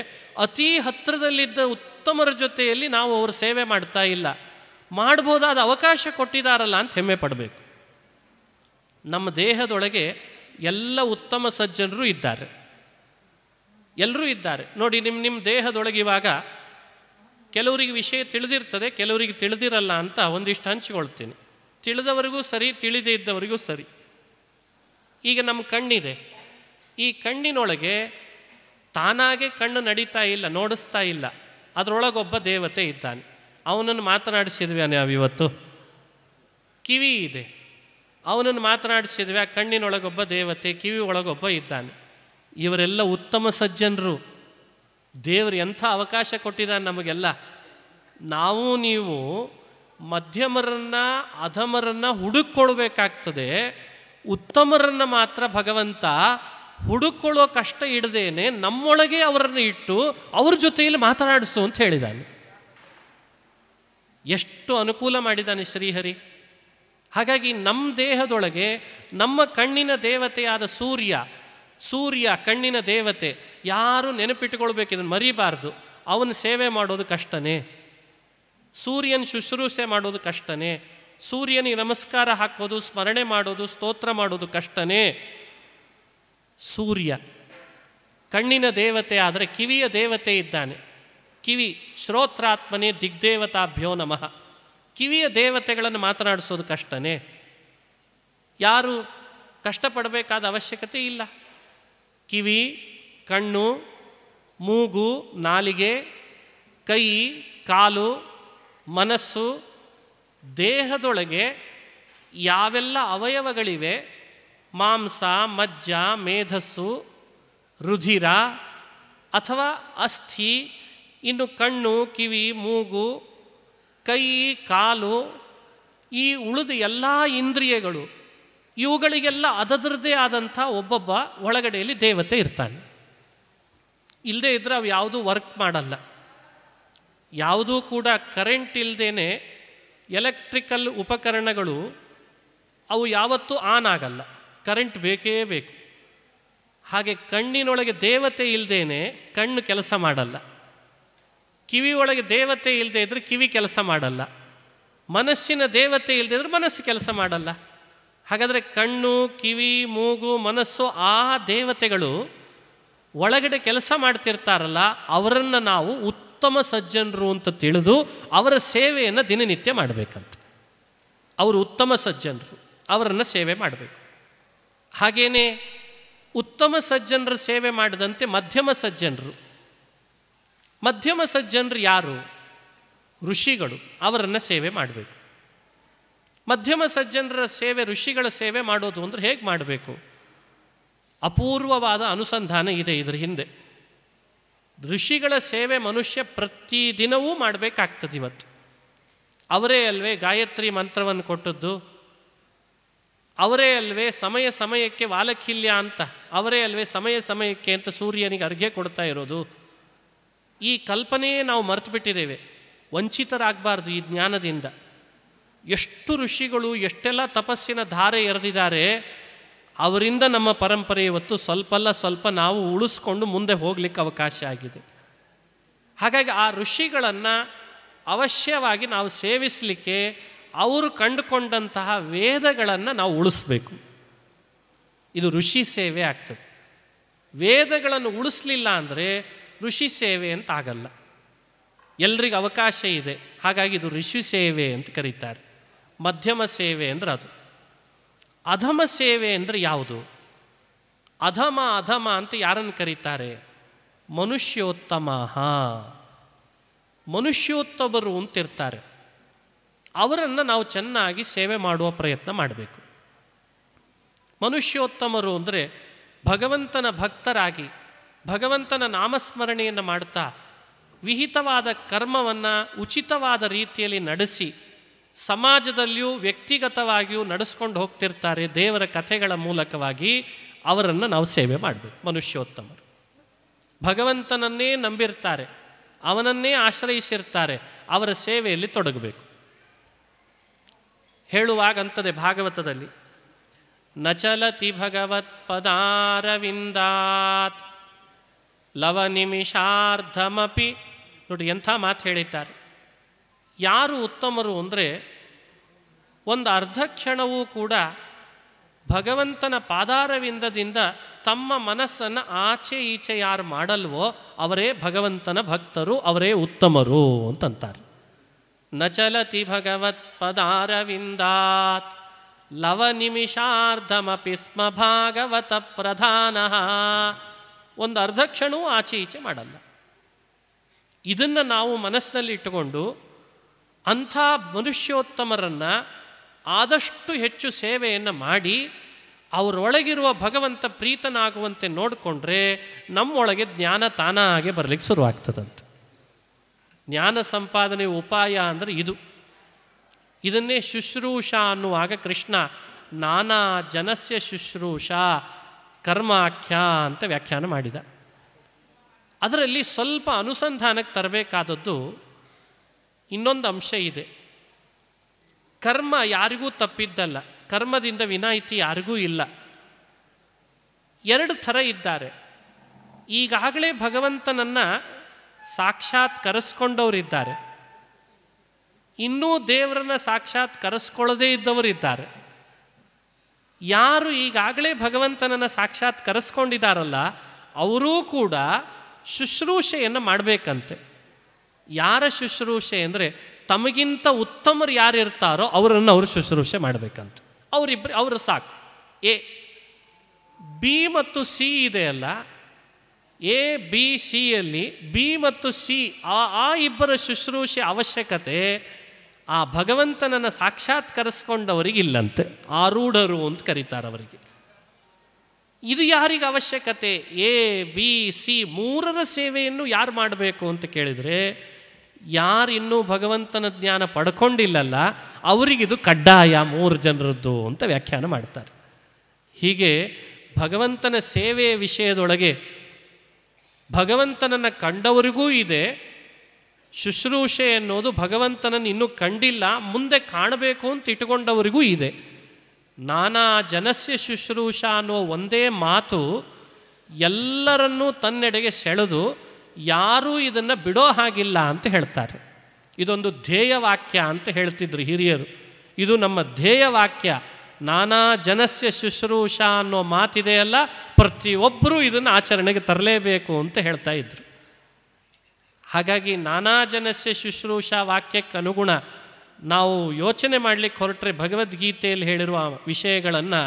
ಅತಿ ಹತ್ತಿರದಲ್ಲಿದ್ದ ಉತ್ತಮರ ಜೊತೆಯಲ್ಲಿ ನಾವು ಅವ್ರ ಸೇವೆ ಮಾಡ್ತಾ ಇಲ್ಲ ಮಾಡ್ಬೋದಾದ ಅವಕಾಶ ಕೊಟ್ಟಿದಾರಲ್ಲ ಅಂತ ಹೆಮ್ಮೆ ಪಡಬೇಕು ನಮ್ಮ ದೇಹದೊಳಗೆ ಎಲ್ಲ ಉತ್ತಮ ಸಜ್ಜನರು ಇದ್ದಾರೆ ಎಲ್ಲರೂ ಇದ್ದಾರೆ ನೋಡಿ ನಿಮ್ಮ ನಿಮ್ಮ ದೇಹದೊಳಗಿವಾಗ ಕೆಲವರಿಗೆ ವಿಷಯ ತಿಳಿದಿರ್ತದೆ ಕೆಲವರಿಗೆ ತಿಳಿದಿರಲ್ಲ ಅಂತ ಒಂದಿಷ್ಟು ಹಂಚಿಕೊಳ್ತೀನಿ ತಿಳಿದವರಿಗೂ ಸರಿ ತಿಳಿದೇ ಇದ್ದವರಿಗೂ ಸರಿ ಈಗ ನಮ್ಮ ಕಣ್ಣಿದೆ ಈ ಕಣ್ಣಿನೊಳಗೆ ತಾನಾಗೆ ಕಣ್ಣು ನಡೀತಾ ಇಲ್ಲ ನೋಡಿಸ್ತಾ ಇಲ್ಲ ಅದರೊಳಗೊಬ್ಬ ದೇವತೆ ಇದ್ದಾನೆ ಅವನನ್ನು ಮಾತನಾಡಿಸಿದ್ವಿ ನಾವಿವತ್ತು ಕಿವಿ ಇದೆ ಅವನನ್ನು ಮಾತನಾಡಿಸಿದ್ವಿ ಆ ಕಣ್ಣಿನೊಳಗೊಬ್ಬ ದೇವತೆ ಕಿವಿ ಒಳಗೊಬ್ಬ ಇದ್ದಾನೆ ಇವರೆಲ್ಲ ಉತ್ತಮ ಸಜ್ಜನರು ದೇವರು ಎಂಥ ಅವಕಾಶ ಕೊಟ್ಟಿದ್ದಾನೆ ನಮಗೆಲ್ಲ ನಾವು ನೀವು ಮಧ್ಯಮರನ್ನ ಅಧಮರನ್ನ ಹುಡುಕೊಳ್ಬೇಕಾಗ್ತದೆ ಉತ್ತಮರನ್ನ ಮಾತ್ರ ಭಗವಂತ ಹುಡುಕೊಳ್ಳೋ ಕಷ್ಟ ಇಡದೇನೆ ನಮ್ಮೊಳಗೆ ಅವರನ್ನು ಇಟ್ಟು ಅವ್ರ ಜೊತೆಯಲ್ಲಿ ಮಾತನಾಡಿಸು ಅಂತ ಹೇಳಿದ್ದಾನೆ ಎಷ್ಟು ಅನುಕೂಲ ಮಾಡಿದ್ದಾನೆ ಶ್ರೀಹರಿ ಹಾಗಾಗಿ ನಮ್ಮ ದೇಹದೊಳಗೆ ನಮ್ಮ ಕಣ್ಣಿನ ದೇವತೆಯಾದ ಸೂರ್ಯ ಸೂರ್ಯ ಕಣ್ಣಿನ ದೇವತೆ ಯಾರು ನೆನಪಿಟ್ಟುಕೊಳ್ಬೇಕು ಇದನ್ನು ಮರಿಬಾರ್ದು ಅವನ ಸೇವೆ ಮಾಡೋದು ಕಷ್ಟನೇ ಸೂರ್ಯನ ಶುಶ್ರೂಷೆ ಮಾಡೋದು ಕಷ್ಟನೇ ಸೂರ್ಯನಿಗೆ ನಮಸ್ಕಾರ ಹಾಕೋದು ಸ್ಮರಣೆ ಮಾಡೋದು ಸ್ತೋತ್ರ ಮಾಡೋದು ಕಷ್ಟನೇ ಸೂರ್ಯ ಕಣ್ಣಿನ ದೇವತೆ ಆದರೆ ಕಿವಿಯ ದೇವತೆ ಇದ್ದಾನೆ ಕಿವಿ ಶ್ರೋತ್ರಾತ್ಮನೇ ದಿಗ್ದೇವತಾಭ್ಯೋ ನಮಃ ಕಿವಿಯ ದೇವತೆಗಳನ್ನು ಮಾತನಾಡಿಸೋದು ಕಷ್ಟನೇ ಯಾರು ಕಷ್ಟಪಡಬೇಕಾದ ಅವಶ್ಯಕತೆ ಇಲ್ಲ ಕಿವಿ ಕಣ್ಣು ಮೂಗು ನಾಲಿಗೆ ಕೈ ಕಾಲು ಮನಸ್ಸು ದೇಹದೊಳಗೆ ಯಾವೆಲ್ಲ ಅವಯವಗಳಿವೆ ಮಾಂಸ ಮಜ್ಜ ಮೇಧಸ್ಸು ರುಧಿರ ಅಥವಾ ಅಸ್ಥಿ ಇನ್ನು ಕಣ್ಣು ಕಿವಿ ಮೂಗು ಕೈ ಕಾಲು ಈ ಉಳಿದ ಎಲ್ಲ ಇಂದ್ರಿಯಗಳು ಇವುಗಳಿಗೆಲ್ಲ ಅದರದ್ದೇ ಆದಂಥ ಒಬ್ಬೊಬ್ಬ ಒಳಗಡೆಯಲ್ಲಿ ದೇವತೆ ಇರ್ತಾನೆ ಇಲ್ಲದೇ ಇದ್ದರೆ ಅವು ಯಾವುದೂ ವರ್ಕ್ ಮಾಡಲ್ಲ ಯಾವುದೂ ಕೂಡ ಕರೆಂಟ್ ಇಲ್ಲದೇ ಎಲೆಕ್ಟ್ರಿಕಲ್ ಉಪಕರಣಗಳು ಅವು ಯಾವತ್ತೂ ಆನ್ ಆಗಲ್ಲ ಕರೆಂಟ್ ಬೇಕೇ ಬೇಕು ಹಾಗೆ ಕಣ್ಣಿನೊಳಗೆ ದೇವತೆ ಇಲ್ಲದೇ ಕಣ್ಣು ಕೆಲಸ ಮಾಡಲ್ಲ ಕಿವಿಯೊಳಗೆ ದೇವತೆ ಇಲ್ಲದೆ ಇದ್ದರೆ ಕಿವಿ ಕೆಲಸ ಮಾಡಲ್ಲ ಮನಸ್ಸಿನ ದೇವತೆ ಇಲ್ಲದೆ ಇದ್ದರೆ ಮನಸ್ಸು ಕೆಲಸ ಮಾಡಲ್ಲ ಹಾಗಾದರೆ ಕಣ್ಣು ಕಿವಿ ಮೂಗು ಮನಸ್ಸು ಆ ದೇವತೆಗಳು ಒಳಗಡೆ ಕೆಲಸ ಮಾಡ್ತಿರ್ತಾರಲ್ಲ ಅವರನ್ನು ನಾವು ಉತ್ತಮ ಸಜ್ಜನರು ಅಂತ ತಿಳಿದು ಅವರ ಸೇವೆಯನ್ನು ದಿನನಿತ್ಯ ಮಾಡಬೇಕಂತ ಅವರು ಉತ್ತಮ ಸಜ್ಜನರು ಅವರನ್ನು ಸೇವೆ ಮಾಡಬೇಕು ಹಾಗೇನೆ ಉತ್ತಮ ಸಜ್ಜನರ ಸೇವೆ ಮಾಡದಂತೆ ಮಧ್ಯಮ ಸಜ್ಜನರು ಮಧ್ಯಮ ಸಜ್ಜನರು ಯಾರು ಋಷಿಗಳು ಅವರನ್ನು ಸೇವೆ ಮಾಡಬೇಕು ಮಧ್ಯಮ ಸಜ್ಜನರ ಸೇವೆ ಋಷಿಗಳ ಸೇವೆ ಮಾಡೋದು ಅಂದರೆ ಹೇಗೆ ಮಾಡಬೇಕು ಅಪೂರ್ವವಾದ ಅನುಸಂಧಾನ ಇದೆ ಇದರ ಹಿಂದೆ ಋಷಿಗಳ ಸೇವೆ ಮನುಷ್ಯ ಪ್ರತಿದಿನವೂ ಮಾಡಬೇಕಾಗ್ತದೆ ಇವತ್ತು ಅವರೇ ಅಲ್ವೇ ಗಾಯತ್ರಿ ಮಂತ್ರವನ್ನು ಕೊಟ್ಟದ್ದು ಅವರೇ ಅಲ್ವೇ ಸಮಯ ಸಮಯಕ್ಕೆ ವಾಲಕಿಲ್ಯ ಅಂತ ಅವರೇ ಅಲ್ವೇ ಸಮಯ ಸಮಯಕ್ಕೆ ಅಂತ ಸೂರ್ಯನಿಗೆ ಅರ್ಘ್ಯ ಕೊಡ್ತಾ ಇರೋದು ಈ ಕಲ್ಪನೆಯೇ ನಾವು ಮರೆತು ಬಿಟ್ಟಿದ್ದೇವೆ ವಂಚಿತರಾಗಬಾರ್ದು ಈ ಜ್ಞಾನದಿಂದ ಎಷ್ಟು ಋಷಿಗಳು ಎಷ್ಟೆಲ್ಲ ತಪಸ್ಸಿನ ಧಾರೆ ಎರೆದಿದ್ದಾರೆ ಅವರಿಂದ ನಮ್ಮ ಪರಂಪರೆ ಇವತ್ತು ಸ್ವಲ್ಪಲ್ಲ ಸ್ವಲ್ಪ ನಾವು ಉಳಿಸ್ಕೊಂಡು ಮುಂದೆ ಹೋಗ್ಲಿಕ್ಕೆ ಅವಕಾಶ ಆಗಿದೆ ಹಾಗಾಗಿ ಆ ಋಷಿಗಳನ್ನು ಅವಶ್ಯವಾಗಿ ನಾವು ಸೇವಿಸಲಿಕ್ಕೆ ಅವರು ಕಂಡುಕೊಂಡಂತಹ ವೇದಗಳನ್ನು ನಾವು ಉಳಿಸ್ಬೇಕು ಇದು ಋಷಿ ಸೇವೆ ಆಗ್ತದೆ ವೇದಗಳನ್ನು ಉಳಿಸ್ಲಿಲ್ಲ ಅಂದರೆ ಋಷಿ ಸೇವೆ ಅಂತ ಆಗಲ್ಲ ಎಲ್ರಿಗೂ ಅವಕಾಶ ಇದೆ ಹಾಗಾಗಿ ಇದು ಋಷಿ ಸೇವೆ ಅಂತ ಕರೀತಾರೆ ಮಧ್ಯಮ ಸೇವೆ ಅಂದರೆ ಅದು ಅಧಮ ಸೇವೆ ಅಂದರೆ ಯಾವುದು ಅಧಮ ಅಧಮ ಅಂತ ಯಾರನ್ನು ಕರೀತಾರೆ ಮನುಷ್ಯೋತ್ತಮ ಮನುಷ್ಯೋತ್ತಮರು ಅಂತಿರ್ತಾರೆ ಅವರನ್ನು ನಾವು ಚೆನ್ನಾಗಿ ಸೇವೆ ಮಾಡುವ ಪ್ರಯತ್ನ ಮಾಡಬೇಕು ಮನುಷ್ಯೋತ್ತಮರು ಅಂದರೆ ಭಗವಂತನ ಭಕ್ತರಾಗಿ ಭಗವಂತನ ನಾಮಸ್ಮರಣೆಯನ್ನು ಮಾಡ್ತಾ ವಿಹಿತವಾದ ಕರ್ಮವನ್ನು ಉಚಿತವಾದ ರೀತಿಯಲ್ಲಿ ನಡೆಸಿ ಸಮಾಜದಲ್ಲಿಯೂ ವ್ಯಕ್ತಿಗತವಾಗಿಯೂ ನಡೆಸ್ಕೊಂಡು ಹೋಗ್ತಿರ್ತಾರೆ ದೇವರ ಕಥೆಗಳ ಮೂಲಕವಾಗಿ ಅವರನ್ನು ನಾವು ಸೇವೆ ಮಾಡಬೇಕು ಮನುಷ್ಯೋತ್ತಮರು ಭಗವಂತನನ್ನೇ ನಂಬಿರ್ತಾರೆ ಅವನನ್ನೇ ಆಶ್ರಯಿಸಿರ್ತಾರೆ ಅವರ ಸೇವೆಯಲ್ಲಿ ತೊಡಗಬೇಕು ಹೇಳುವಾಗಂತದೆ ಭಾಗವತದಲ್ಲಿ ನಚಲತಿ ಭಗವತ್ ಪದಾರವಿಂದಾತ್ ಲವ ನಿಮಿಷಾರ್ಧಮಪಿ ನೋಡಿ ಎಂಥ ಮಾತು ಹೇಳಿದ್ದಾರೆ ಯಾರು ಉತ್ತಮರು ಅಂದರೆ ಒಂದು ಅರ್ಧ ಕ್ಷಣವೂ ಕೂಡ ಭಗವಂತನ ಪಾದಾರವಿಂದದಿಂದ ತಮ್ಮ ಮನಸ್ಸನ್ನು ಆಚೆ ಈಚೆ ಯಾರು ಮಾಡಲ್ವೋ ಅವರೇ ಭಗವಂತನ ಭಕ್ತರು ಅವರೇ ಉತ್ತಮರು ಅಂತಂತಾರೆ ನಚಲತಿ ಭಗವತ್ ಪದಾರವಿಂದಾತ್ ಲವ ನಿಮಿಷಾರ್ಧಮಪಿ ಸ್ಮ ಭಾಗವತ ಪ್ರಧಾನ ಒಂದು ಅರ್ಧ ಕ್ಷಣವೂ ಆಚೆ ಈಚೆ ಮಾಡಲ್ಲ ಇದನ್ನು ನಾವು ಮನಸ್ಸಿನಲ್ಲಿ ಇಟ್ಟುಕೊಂಡು ಅಂಥ ಮನುಷ್ಯೋತ್ತಮರನ್ನು ಆದಷ್ಟು ಹೆಚ್ಚು ಸೇವೆಯನ್ನು ಮಾಡಿ ಅವರೊಳಗಿರುವ ಭಗವಂತ ಪ್ರೀತನಾಗುವಂತೆ ನೋಡಿಕೊಂಡ್ರೆ ನಮ್ಮೊಳಗೆ ಜ್ಞಾನ ತಾನಾಗೆ ಬರಲಿಕ್ಕೆ ಶುರುವಾಗ್ತದಂತೆ ಜ್ಞಾನ ಸಂಪಾದನೆ ಉಪಾಯ ಅಂದರೆ ಇದು ಇದನ್ನೇ ಶುಶ್ರೂಷ ಅನ್ನುವಾಗ ಕೃಷ್ಣ ನಾನಾ ಜನಸ್ಯ ಶುಶ್ರೂಷ ಕರ್ಮಾಖ್ಯ ಅಂತ ವ್ಯಾಖ್ಯಾನ ಮಾಡಿದ ಅದರಲ್ಲಿ ಸ್ವಲ್ಪ ಅನುಸಂಧಾನಕ್ಕೆ ತರಬೇಕಾದದ್ದು ಇನ್ನೊಂದು ಅಂಶ ಇದೆ ಕರ್ಮ ಯಾರಿಗೂ ತಪ್ಪಿದ್ದಲ್ಲ ಕರ್ಮದಿಂದ ವಿನಾಯಿತಿ ಯಾರಿಗೂ ಇಲ್ಲ ಎರಡು ಥರ ಇದ್ದಾರೆ ಈಗಾಗಲೇ ಭಗವಂತನನ್ನು ಸಾಕ್ಷಾತ್ ಕರೆಸ್ಕೊಂಡವರಿದ್ದಾರೆ ಇನ್ನೂ ದೇವರನ್ನ ಸಾಕ್ಷಾತ್ ಕರೆಸ್ಕೊಳ್ಳದೇ ಇದ್ದವರಿದ್ದಾರೆ ಯಾರು ಈಗಾಗಲೇ ಭಗವಂತನನ್ನು ಸಾಕ್ಷಾತ್ ಕರೆಸ್ಕೊಂಡಿದ್ದಾರಲ್ಲ ಅವರೂ ಕೂಡ ಶುಶ್ರೂಷೆಯನ್ನು ಮಾಡಬೇಕಂತೆ ಯಾರ ಶುಶ್ರೂಷೆ ಅಂದರೆ ತಮಗಿಂತ ಉತ್ತಮರು ಯಾರಿರ್ತಾರೋ ಅವರನ್ನು ಅವರು ಶುಶ್ರೂಷೆ ಮಾಡಬೇಕಂತ ಅವರಿಬ್ಬರು ಅವರು ಸಾಕು ಎ ಬಿ ಮತ್ತು ಸಿ ಇದೆಯಲ್ಲ ಎ ಬಿ ಸಿಯಲ್ಲಿ ಬಿ ಮತ್ತು ಸಿ ಆ ಆ ಇಬ್ಬರ ಶುಶ್ರೂಷೆ ಅವಶ್ಯಕತೆ ಆ ಭಗವಂತನನ್ನು ಇಲ್ಲಂತೆ ಆರೂಢರು ಅಂತ ಕರೀತಾರೆ ಅವರಿಗೆ ಇದು ಯಾರಿಗೆ ಅವಶ್ಯಕತೆ ಎ ಬಿ ಸಿ ಮೂರರ ಸೇವೆಯನ್ನು ಯಾರು ಮಾಡಬೇಕು ಅಂತ ಕೇಳಿದರೆ ಯಾರು ಇನ್ನೂ ಭಗವಂತನ ಜ್ಞಾನ ಪಡ್ಕೊಂಡಿಲ್ಲಲ್ಲ ಅವರಿಗಿದು ಕಡ್ಡಾಯ ಮೂರು ಜನರದ್ದು ಅಂತ ವ್ಯಾಖ್ಯಾನ ಮಾಡ್ತಾರೆ ಹೀಗೆ ಭಗವಂತನ ಸೇವೆಯ ವಿಷಯದೊಳಗೆ ಭಗವಂತನನ್ನು ಕಂಡವರಿಗೂ ಇದೆ ಶುಶ್ರೂಷೆ ಅನ್ನೋದು ಭಗವಂತನನ್ನು ಇನ್ನೂ ಕಂಡಿಲ್ಲ ಮುಂದೆ ಕಾಣಬೇಕು ಅಂತ ಇಟ್ಟುಕೊಂಡವರಿಗೂ ಇದೆ ನಾನಾ ಜನಸ್ಯ ಶುಶ್ರೂಷ ಅನ್ನೋ ಒಂದೇ ಮಾತು ಎಲ್ಲರನ್ನೂ ತನ್ನೆಡೆಗೆ ಸೆಳೆದು ಯಾರೂ ಇದನ್ನು ಬಿಡೋ ಹಾಗಿಲ್ಲ ಅಂತ ಹೇಳ್ತಾರೆ ಇದೊಂದು ಧ್ಯೇಯವಾಕ್ಯ ಅಂತ ಹೇಳ್ತಿದ್ರು ಹಿರಿಯರು ಇದು ನಮ್ಮ ಧ್ಯೇಯ ವಾಕ್ಯ ನಾನಾ ಜನಸ್ಯ ಶುಶ್ರೂಷಾ ಅನ್ನೋ ಮಾತಿದೆಯಲ್ಲ ಪ್ರತಿಯೊಬ್ಬರೂ ಇದನ್ನು ಆಚರಣೆಗೆ ತರಲೇಬೇಕು ಅಂತ ಹೇಳ್ತಾ ಇದ್ರು ಹಾಗಾಗಿ ನಾನಾ ಜನಸ್ಯ ಶುಶ್ರೂಷಾ ವಾಕ್ಯಕ್ಕೆ ಅನುಗುಣ ನಾವು ಯೋಚನೆ ಮಾಡಲಿಕ್ಕೆ ಹೊರಟ್ರೆ ಭಗವದ್ಗೀತೆಯಲ್ಲಿ ಹೇಳಿರುವ ವಿಷಯಗಳನ್ನು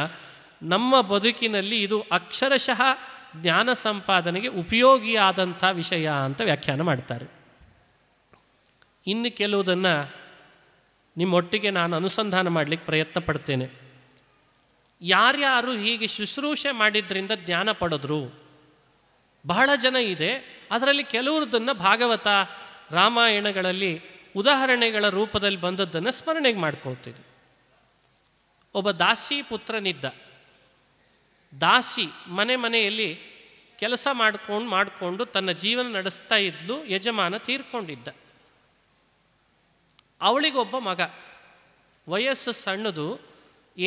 ನಮ್ಮ ಬದುಕಿನಲ್ಲಿ ಇದು ಅಕ್ಷರಶಃ ಜ್ಞಾನ ಸಂಪಾದನೆಗೆ ಉಪಯೋಗಿಯಾದಂಥ ವಿಷಯ ಅಂತ ವ್ಯಾಖ್ಯಾನ ಮಾಡ್ತಾರೆ ಇನ್ನು ಕೆಲವುದನ್ನು ನಿಮ್ಮೊಟ್ಟಿಗೆ ನಾನು ಅನುಸಂಧಾನ ಮಾಡಲಿಕ್ಕೆ ಪ್ರಯತ್ನ ಪಡ್ತೇನೆ ಯಾರ್ಯಾರು ಹೀಗೆ ಶುಶ್ರೂಷೆ ಮಾಡಿದ್ರಿಂದ ಜ್ಞಾನ ಪಡೆದ್ರು ಬಹಳ ಜನ ಇದೆ ಅದರಲ್ಲಿ ಕೆಲವ್ರದನ್ನು ಭಾಗವತ ರಾಮಾಯಣಗಳಲ್ಲಿ ಉದಾಹರಣೆಗಳ ರೂಪದಲ್ಲಿ ಬಂದದ್ದನ್ನು ಸ್ಮರಣೆಗೆ ಮಾಡ್ಕೊಳ್ತೀರಿ ಒಬ್ಬ ದಾಸಿ ಪುತ್ರನಿದ್ದ ದಾಸಿ ಮನೆ ಮನೆಯಲ್ಲಿ ಕೆಲಸ ಮಾಡ್ಕೊಂಡು ಮಾಡಿಕೊಂಡು ತನ್ನ ಜೀವನ ನಡೆಸ್ತಾ ಇದ್ಲು ಯಜಮಾನ ತೀರ್ಕೊಂಡಿದ್ದ ಅವಳಿಗೊಬ್ಬ ಮಗ ವಯಸ್ಸು ಸಣ್ಣದು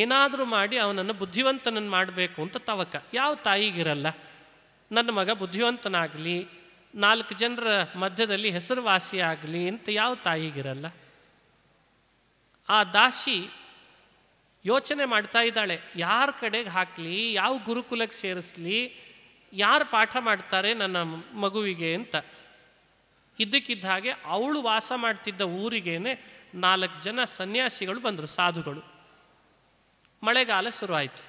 ಏನಾದರೂ ಮಾಡಿ ಅವನನ್ನು ಬುದ್ಧಿವಂತನನ್ನು ಮಾಡಬೇಕು ಅಂತ ತವಕ ಯಾವ ತಾಯಿಗಿರಲ್ಲ ನನ್ನ ಮಗ ಬುದ್ಧಿವಂತನಾಗಲಿ ನಾಲ್ಕು ಜನರ ಮಧ್ಯದಲ್ಲಿ ಹೆಸರುವಾಸಿಯಾಗಲಿ ಅಂತ ಯಾವ ತಾಯಿಗಿರಲ್ಲ ಆ ದಾಸಿ ಯೋಚನೆ ಮಾಡ್ತಾ ಇದ್ದಾಳೆ ಯಾರ ಕಡೆಗೆ ಹಾಕಲಿ ಯಾವ ಗುರುಕುಲಕ್ಕೆ ಸೇರಿಸ್ಲಿ ಯಾರು ಪಾಠ ಮಾಡ್ತಾರೆ ನನ್ನ ಮಗುವಿಗೆ ಅಂತ ಇದ್ದಕ್ಕಿದ್ದ ಹಾಗೆ ಅವಳು ವಾಸ ಮಾಡ್ತಿದ್ದ ಊರಿಗೇನೆ ನಾಲ್ಕು ಜನ ಸನ್ಯಾಸಿಗಳು ಬಂದರು ಸಾಧುಗಳು ಮಳೆಗಾಲ ಶುರುವಾಯಿತು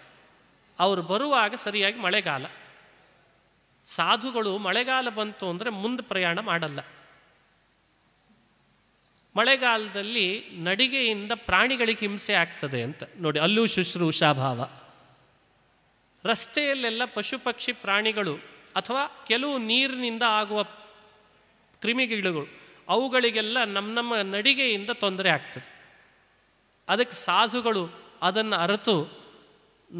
ಅವರು ಬರುವಾಗ ಸರಿಯಾಗಿ ಮಳೆಗಾಲ ಸಾಧುಗಳು ಮಳೆಗಾಲ ಬಂತು ಅಂದರೆ ಮುಂದೆ ಪ್ರಯಾಣ ಮಾಡಲ್ಲ ಮಳೆಗಾಲದಲ್ಲಿ ನಡಿಗೆಯಿಂದ ಪ್ರಾಣಿಗಳಿಗೆ ಹಿಂಸೆ ಆಗ್ತದೆ ಅಂತ ನೋಡಿ ಅಲ್ಲೂ ಶುಶ್ರೂಷಾಭಾವ ರಸ್ತೆಯಲ್ಲೆಲ್ಲ ಪಶು ಪಕ್ಷಿ ಪ್ರಾಣಿಗಳು ಅಥವಾ ಕೆಲವು ನೀರಿನಿಂದ ಆಗುವ ಕ್ರಿಮಿಗಿಳುಗಳು ಅವುಗಳಿಗೆಲ್ಲ ನಮ್ಮ ನಮ್ಮ ನಡಿಗೆಯಿಂದ ತೊಂದರೆ ಆಗ್ತದೆ ಅದಕ್ಕೆ ಸಾಧುಗಳು ಅದನ್ನು ಅರತು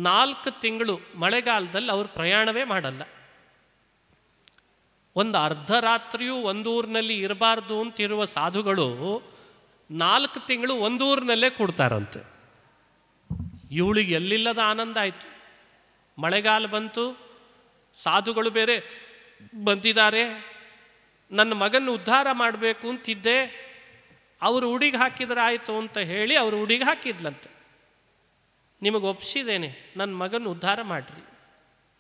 ನಾಲ್ಕು ತಿಂಗಳು ಮಳೆಗಾಲದಲ್ಲಿ ಅವರು ಪ್ರಯಾಣವೇ ಮಾಡಲ್ಲ ಒಂದು ಅರ್ಧ ರಾತ್ರಿಯೂ ಒಂದೂರಿನಲ್ಲಿ ಇರಬಾರ್ದು ಅಂತಿರುವ ಸಾಧುಗಳು ನಾಲ್ಕು ತಿಂಗಳು ಒಂದೂರಿನಲ್ಲೇ ಕೂಡ್ತಾರಂತೆ ಇವಳಿಗೆ ಎಲ್ಲಿಲ್ಲದ ಆನಂದ ಆಯಿತು ಮಳೆಗಾಲ ಬಂತು ಸಾಧುಗಳು ಬೇರೆ ಬಂದಿದ್ದಾರೆ ನನ್ನ ಮಗನ ಉದ್ಧಾರ ಮಾಡಬೇಕು ಅಂತಿದ್ದೆ ಅವರು ಉಡಿಗೆ ಹಾಕಿದ್ರೆ ಆಯಿತು ಅಂತ ಹೇಳಿ ಅವರು ಉಡಿಗೆ ಹಾಕಿದ್ಲಂತೆ ನಿಮಗೆ ಒಪ್ಸಿದ್ದೇನೆ ನನ್ನ ಮಗನ ಉದ್ಧಾರ ಮಾಡಿರಿ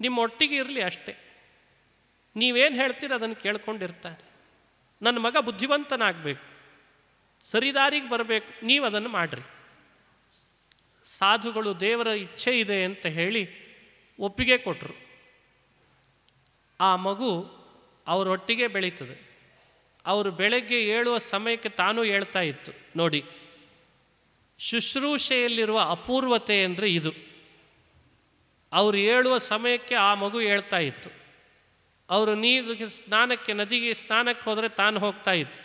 ನಿಮ್ಮ ಒಟ್ಟಿಗೆ ಇರಲಿ ಅಷ್ಟೇ ನೀವೇನು ಹೇಳ್ತೀರ ಅದನ್ನು ಕೇಳ್ಕೊಂಡಿರ್ತಾನೆ ನನ್ನ ಮಗ ಬುದ್ಧಿವಂತನಾಗಬೇಕು ಸರಿದಾರಿಗೆ ಬರಬೇಕು ನೀವು ಅದನ್ನು ಮಾಡಿರಿ ಸಾಧುಗಳು ದೇವರ ಇಚ್ಛೆ ಇದೆ ಅಂತ ಹೇಳಿ ಒಪ್ಪಿಗೆ ಕೊಟ್ಟರು ಆ ಮಗು ಅವರೊಟ್ಟಿಗೆ ಬೆಳೀತದೆ ಅವರು ಬೆಳಗ್ಗೆ ಏಳುವ ಸಮಯಕ್ಕೆ ತಾನೂ ಹೇಳ್ತಾ ಇತ್ತು ನೋಡಿ ಶುಶ್ರೂಷೆಯಲ್ಲಿರುವ ಅಪೂರ್ವತೆ ಅಂದರೆ ಇದು ಅವರು ಹೇಳುವ ಸಮಯಕ್ಕೆ ಆ ಮಗು ಹೇಳ್ತಾ ಇತ್ತು ಅವರು ನೀರಿಗೆ ಸ್ನಾನಕ್ಕೆ ನದಿಗೆ ಸ್ನಾನಕ್ಕೆ ಹೋದರೆ ತಾನು ಹೋಗ್ತಾ ಇತ್ತು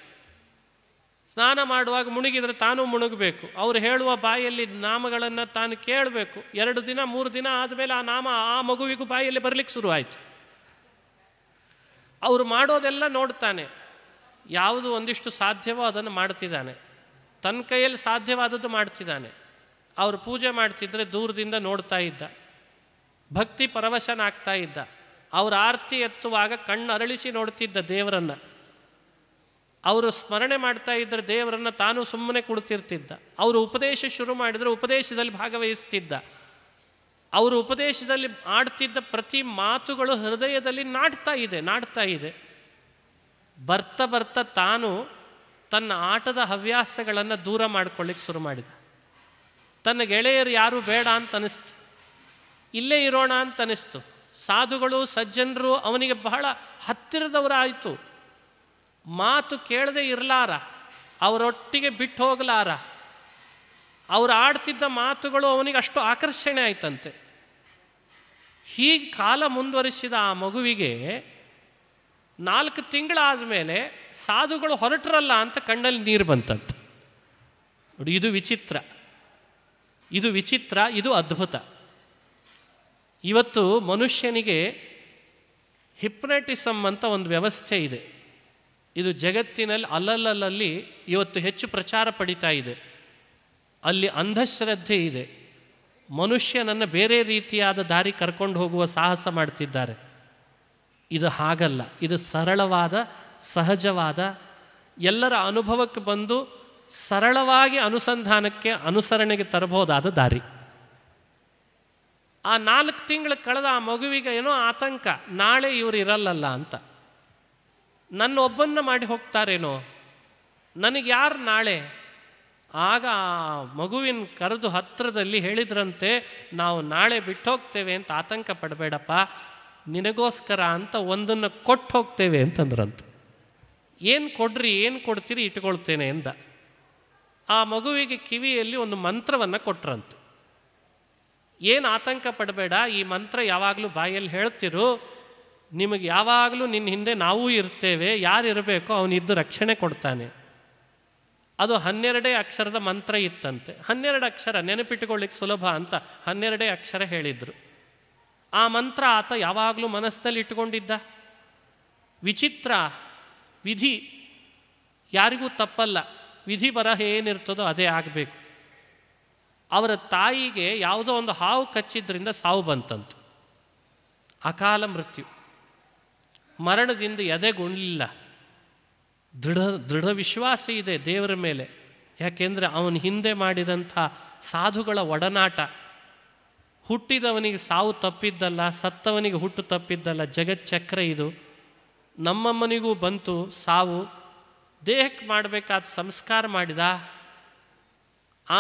ಸ್ನಾನ ಮಾಡುವಾಗ ಮುಣುಗಿದರೆ ತಾನು ಮುಣುಗಬೇಕು ಅವರು ಹೇಳುವ ಬಾಯಲ್ಲಿ ನಾಮಗಳನ್ನು ತಾನು ಕೇಳಬೇಕು ಎರಡು ದಿನ ಮೂರು ದಿನ ಆದಮೇಲೆ ಆ ನಾಮ ಆ ಮಗುವಿಗೂ ಬಾಯಲ್ಲಿ ಬರಲಿಕ್ಕೆ ಶುರುವಾಯಿತು ಅವರು ಮಾಡೋದೆಲ್ಲ ನೋಡ್ತಾನೆ ಯಾವುದು ಒಂದಿಷ್ಟು ಸಾಧ್ಯವೋ ಅದನ್ನು ಮಾಡ್ತಿದ್ದಾನೆ ತನ್ನ ಕೈಯಲ್ಲಿ ಸಾಧ್ಯವಾದದ್ದು ಮಾಡ್ತಿದ್ದಾನೆ ಅವರು ಪೂಜೆ ಮಾಡ್ತಿದ್ರೆ ದೂರದಿಂದ ನೋಡ್ತಾ ಇದ್ದ ಭಕ್ತಿ ಪರವಶನಾಗ್ತಾ ಇದ್ದ ಅವರ ಆರ್ತಿ ಎತ್ತುವಾಗ ಕಣ್ಣು ಅರಳಿಸಿ ನೋಡ್ತಿದ್ದ ದೇವರನ್ನು ಅವರು ಸ್ಮರಣೆ ಮಾಡ್ತಾ ಇದ್ದರೆ ದೇವರನ್ನು ತಾನು ಸುಮ್ಮನೆ ಕುಳಿತಿರ್ತಿದ್ದ ಅವರು ಉಪದೇಶ ಶುರು ಮಾಡಿದರೆ ಉಪದೇಶದಲ್ಲಿ ಭಾಗವಹಿಸ್ತಿದ್ದ ಅವರು ಉಪದೇಶದಲ್ಲಿ ಆಡ್ತಿದ್ದ ಪ್ರತಿ ಮಾತುಗಳು ಹೃದಯದಲ್ಲಿ ನಾಡ್ತಾ ಇದೆ ನಾಡ್ತಾ ಇದೆ ಬರ್ತಾ ಬರ್ತಾ ತಾನು ತನ್ನ ಆಟದ ಹವ್ಯಾಸಗಳನ್ನು ದೂರ ಮಾಡ್ಕೊಳ್ಳಿಕ್ಕೆ ಶುರು ಮಾಡಿದ ತನ್ನ ಗೆಳೆಯರು ಯಾರೂ ಬೇಡ ಅಂತ ಅನ್ನಿಸ್ತು ಇಲ್ಲೇ ಇರೋಣ ಅಂತ ಅನ್ನಿಸ್ತು ಸಾಧುಗಳು ಸಜ್ಜನರು ಅವನಿಗೆ ಬಹಳ ಹತ್ತಿರದವರಾಯಿತು ಮಾತು ಕೇಳದೆ ಇರಲಾರ ಅವರೊಟ್ಟಿಗೆ ಬಿಟ್ಟು ಹೋಗಲಾರ ಅವರು ಆಡ್ತಿದ್ದ ಮಾತುಗಳು ಅವನಿಗೆ ಅಷ್ಟು ಆಕರ್ಷಣೆ ಆಯ್ತಂತೆ ಹೀಗೆ ಕಾಲ ಮುಂದುವರಿಸಿದ ಆ ಮಗುವಿಗೆ ನಾಲ್ಕು ತಿಂಗಳಾದ ಮೇಲೆ ಸಾಧುಗಳು ಹೊರಟರಲ್ಲ ಅಂತ ಕಣ್ಣಲ್ಲಿ ನೀರು ಬಂತಂತೆ ನೋಡಿ ಇದು ವಿಚಿತ್ರ ಇದು ವಿಚಿತ್ರ ಇದು ಅದ್ಭುತ ಇವತ್ತು ಮನುಷ್ಯನಿಗೆ ಹಿಪ್ನೆಟಿಸಮ್ ಅಂತ ಒಂದು ವ್ಯವಸ್ಥೆ ಇದೆ ಇದು ಜಗತ್ತಿನಲ್ಲಿ ಅಲ್ಲಲ್ಲಲ್ಲಿ ಇವತ್ತು ಹೆಚ್ಚು ಪ್ರಚಾರ ಪಡಿತಾ ಇದೆ ಅಲ್ಲಿ ಅಂಧಶ್ರದ್ಧೆ ಇದೆ ಮನುಷ್ಯನನ್ನು ಬೇರೆ ರೀತಿಯಾದ ದಾರಿ ಕರ್ಕೊಂಡು ಹೋಗುವ ಸಾಹಸ ಮಾಡ್ತಿದ್ದಾರೆ ಇದು ಹಾಗಲ್ಲ ಇದು ಸರಳವಾದ ಸಹಜವಾದ ಎಲ್ಲರ ಅನುಭವಕ್ಕೆ ಬಂದು ಸರಳವಾಗಿ ಅನುಸಂಧಾನಕ್ಕೆ ಅನುಸರಣೆಗೆ ತರಬಹುದಾದ ದಾರಿ ಆ ನಾಲ್ಕು ತಿಂಗಳು ಕಳೆದ ಆ ಮಗುವಿಗೆ ಏನೋ ಆತಂಕ ನಾಳೆ ಇವರು ಇರಲ್ಲಲ್ಲ ಅಂತ ನನ್ನ ಒಬ್ಬನ್ನ ಮಾಡಿ ಹೋಗ್ತಾರೇನೋ ನನಗೆ ಯಾರು ನಾಳೆ ಆಗ ಆ ಮಗುವಿನ ಕರೆದು ಹತ್ತಿರದಲ್ಲಿ ಹೇಳಿದ್ರಂತೆ ನಾವು ನಾಳೆ ಬಿಟ್ಟು ಹೋಗ್ತೇವೆ ಅಂತ ಆತಂಕ ಪಡಬೇಡಪ್ಪ ನಿನಗೋಸ್ಕರ ಅಂತ ಒಂದನ್ನು ಕೊಟ್ಟು ಹೋಗ್ತೇವೆ ಅಂತಂದ್ರಂತ ಏನು ಕೊಡ್ರಿ ಏನು ಕೊಡ್ತೀರಿ ಇಟ್ಕೊಳ್ತೇನೆ ಎಂದ ಆ ಮಗುವಿಗೆ ಕಿವಿಯಲ್ಲಿ ಒಂದು ಮಂತ್ರವನ್ನು ಕೊಟ್ರಂತ ಏನು ಆತಂಕ ಪಡಬೇಡ ಈ ಮಂತ್ರ ಯಾವಾಗಲೂ ಬಾಯಲ್ಲಿ ಹೇಳ್ತಿರು ನಿಮಗೆ ಯಾವಾಗಲೂ ನಿನ್ನ ಹಿಂದೆ ನಾವೂ ಇರ್ತೇವೆ ಯಾರು ಇರಬೇಕೋ ಅವನಿದ್ದು ರಕ್ಷಣೆ ಕೊಡ್ತಾನೆ ಅದು ಹನ್ನೆರಡೇ ಅಕ್ಷರದ ಮಂತ್ರ ಇತ್ತಂತೆ ಹನ್ನೆರಡು ಅಕ್ಷರ ನೆನಪಿಟ್ಟುಕೊಳ್ಳಿಕ್ಕೆ ಸುಲಭ ಅಂತ ಹನ್ನೆರಡೇ ಅಕ್ಷರ ಹೇಳಿದರು ಆ ಮಂತ್ರ ಆತ ಯಾವಾಗಲೂ ಮನಸ್ಸಿನಲ್ಲಿ ಇಟ್ಟುಕೊಂಡಿದ್ದ ವಿಚಿತ್ರ ವಿಧಿ ಯಾರಿಗೂ ತಪ್ಪಲ್ಲ ವಿಧಿ ಬರಹ ಏನಿರ್ತದೋ ಅದೇ ಆಗಬೇಕು ಅವರ ತಾಯಿಗೆ ಯಾವುದೋ ಒಂದು ಹಾವು ಕಚ್ಚಿದ್ರಿಂದ ಸಾವು ಬಂತಂತು ಅಕಾಲ ಮೃತ್ಯು ಮರಣದಿಂದ ಗುಣಲಿಲ್ಲ ದೃಢ ದೃಢ ವಿಶ್ವಾಸ ಇದೆ ದೇವರ ಮೇಲೆ ಯಾಕೆಂದರೆ ಅವನ ಹಿಂದೆ ಮಾಡಿದಂಥ ಸಾಧುಗಳ ಒಡನಾಟ ಹುಟ್ಟಿದವನಿಗೆ ಸಾವು ತಪ್ಪಿದ್ದಲ್ಲ ಸತ್ತವನಿಗೆ ಹುಟ್ಟು ತಪ್ಪಿದ್ದಲ್ಲ ಜಗಚ್ಚಕ್ರ ಇದು ನಮ್ಮಮ್ಮನಿಗೂ ಬಂತು ಸಾವು ದೇಹಕ್ಕೆ ಮಾಡಬೇಕಾದ ಸಂಸ್ಕಾರ ಮಾಡಿದ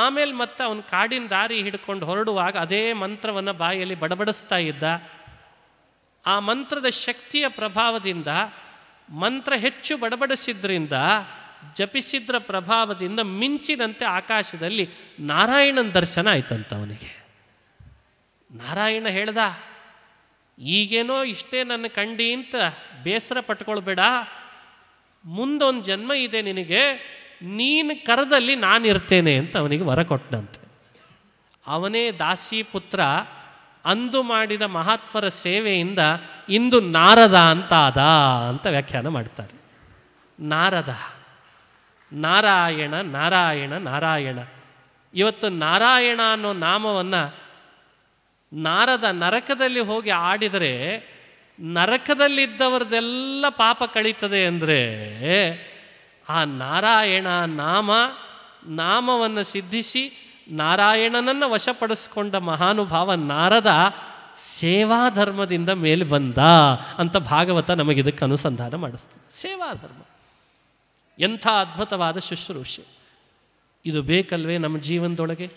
ಆಮೇಲೆ ಮತ್ತೆ ಅವನು ಕಾಡಿನ ದಾರಿ ಹಿಡ್ಕೊಂಡು ಹೊರಡುವಾಗ ಅದೇ ಮಂತ್ರವನ್ನು ಬಾಯಲ್ಲಿ ಬಡಬಡಿಸ್ತಾ ಇದ್ದ ಆ ಮಂತ್ರದ ಶಕ್ತಿಯ ಪ್ರಭಾವದಿಂದ ಮಂತ್ರ ಹೆಚ್ಚು ಬಡಬಡಿಸಿದ್ರಿಂದ ಜಪಿಸಿದ್ರ ಪ್ರಭಾವದಿಂದ ಮಿಂಚಿನಂತೆ ಆಕಾಶದಲ್ಲಿ ನಾರಾಯಣನ ದರ್ಶನ ಆಯ್ತಂತ ಅವನಿಗೆ ನಾರಾಯಣ ಹೇಳ್ದ ಈಗೇನೋ ಇಷ್ಟೇ ನನ್ನ ಕಂಡಿ ಅಂತ ಬೇಸರ ಪಟ್ಕೊಳ್ಬೇಡ ಮುಂದೊಂದು ಜನ್ಮ ಇದೆ ನಿನಗೆ ನೀನು ಕರದಲ್ಲಿ ನಾನಿರ್ತೇನೆ ಅಂತ ಅವನಿಗೆ ವರ ಕೊಟ್ಟನಂತೆ ಅವನೇ ದಾಸಿ ಪುತ್ರ ಅಂದು ಮಾಡಿದ ಮಹಾತ್ಮರ ಸೇವೆಯಿಂದ ಇಂದು ನಾರದ ಅಂತಾದ ಅಂತ ವ್ಯಾಖ್ಯಾನ ಮಾಡ್ತಾರೆ ನಾರದ ನಾರಾಯಣ ನಾರಾಯಣ ನಾರಾಯಣ ಇವತ್ತು ನಾರಾಯಣ ಅನ್ನೋ ನಾಮವನ್ನು ನಾರದ ನರಕದಲ್ಲಿ ಹೋಗಿ ಆಡಿದರೆ ನರಕದಲ್ಲಿದ್ದವರದೆಲ್ಲ ಪಾಪ ಕಳೀತದೆ ಅಂದರೆ ಆ ನಾರಾಯಣ ನಾಮ ನಾಮವನ್ನು ಸಿದ್ಧಿಸಿ ನಾರಾಯಣನನ್ನು ವಶಪಡಿಸ್ಕೊಂಡ ಮಹಾನುಭಾವ ನಾರದ ಸೇವಾಧರ್ಮದಿಂದ ಮೇಲೆ ಬಂದ ಅಂತ ಭಾಗವತ ನಮಗಿದಕ್ಕೆ ಅನುಸಂಧಾನ ಮಾಡಿಸ್ತದೆ ಸೇವಾಧರ್ಮ ಎಂಥ ಅದ್ಭುತವಾದ ಶುಶ್ರೂಷೆ ಇದು ಬೇಕಲ್ವೇ ನಮ್ಮ ಜೀವನದೊಳಗೆ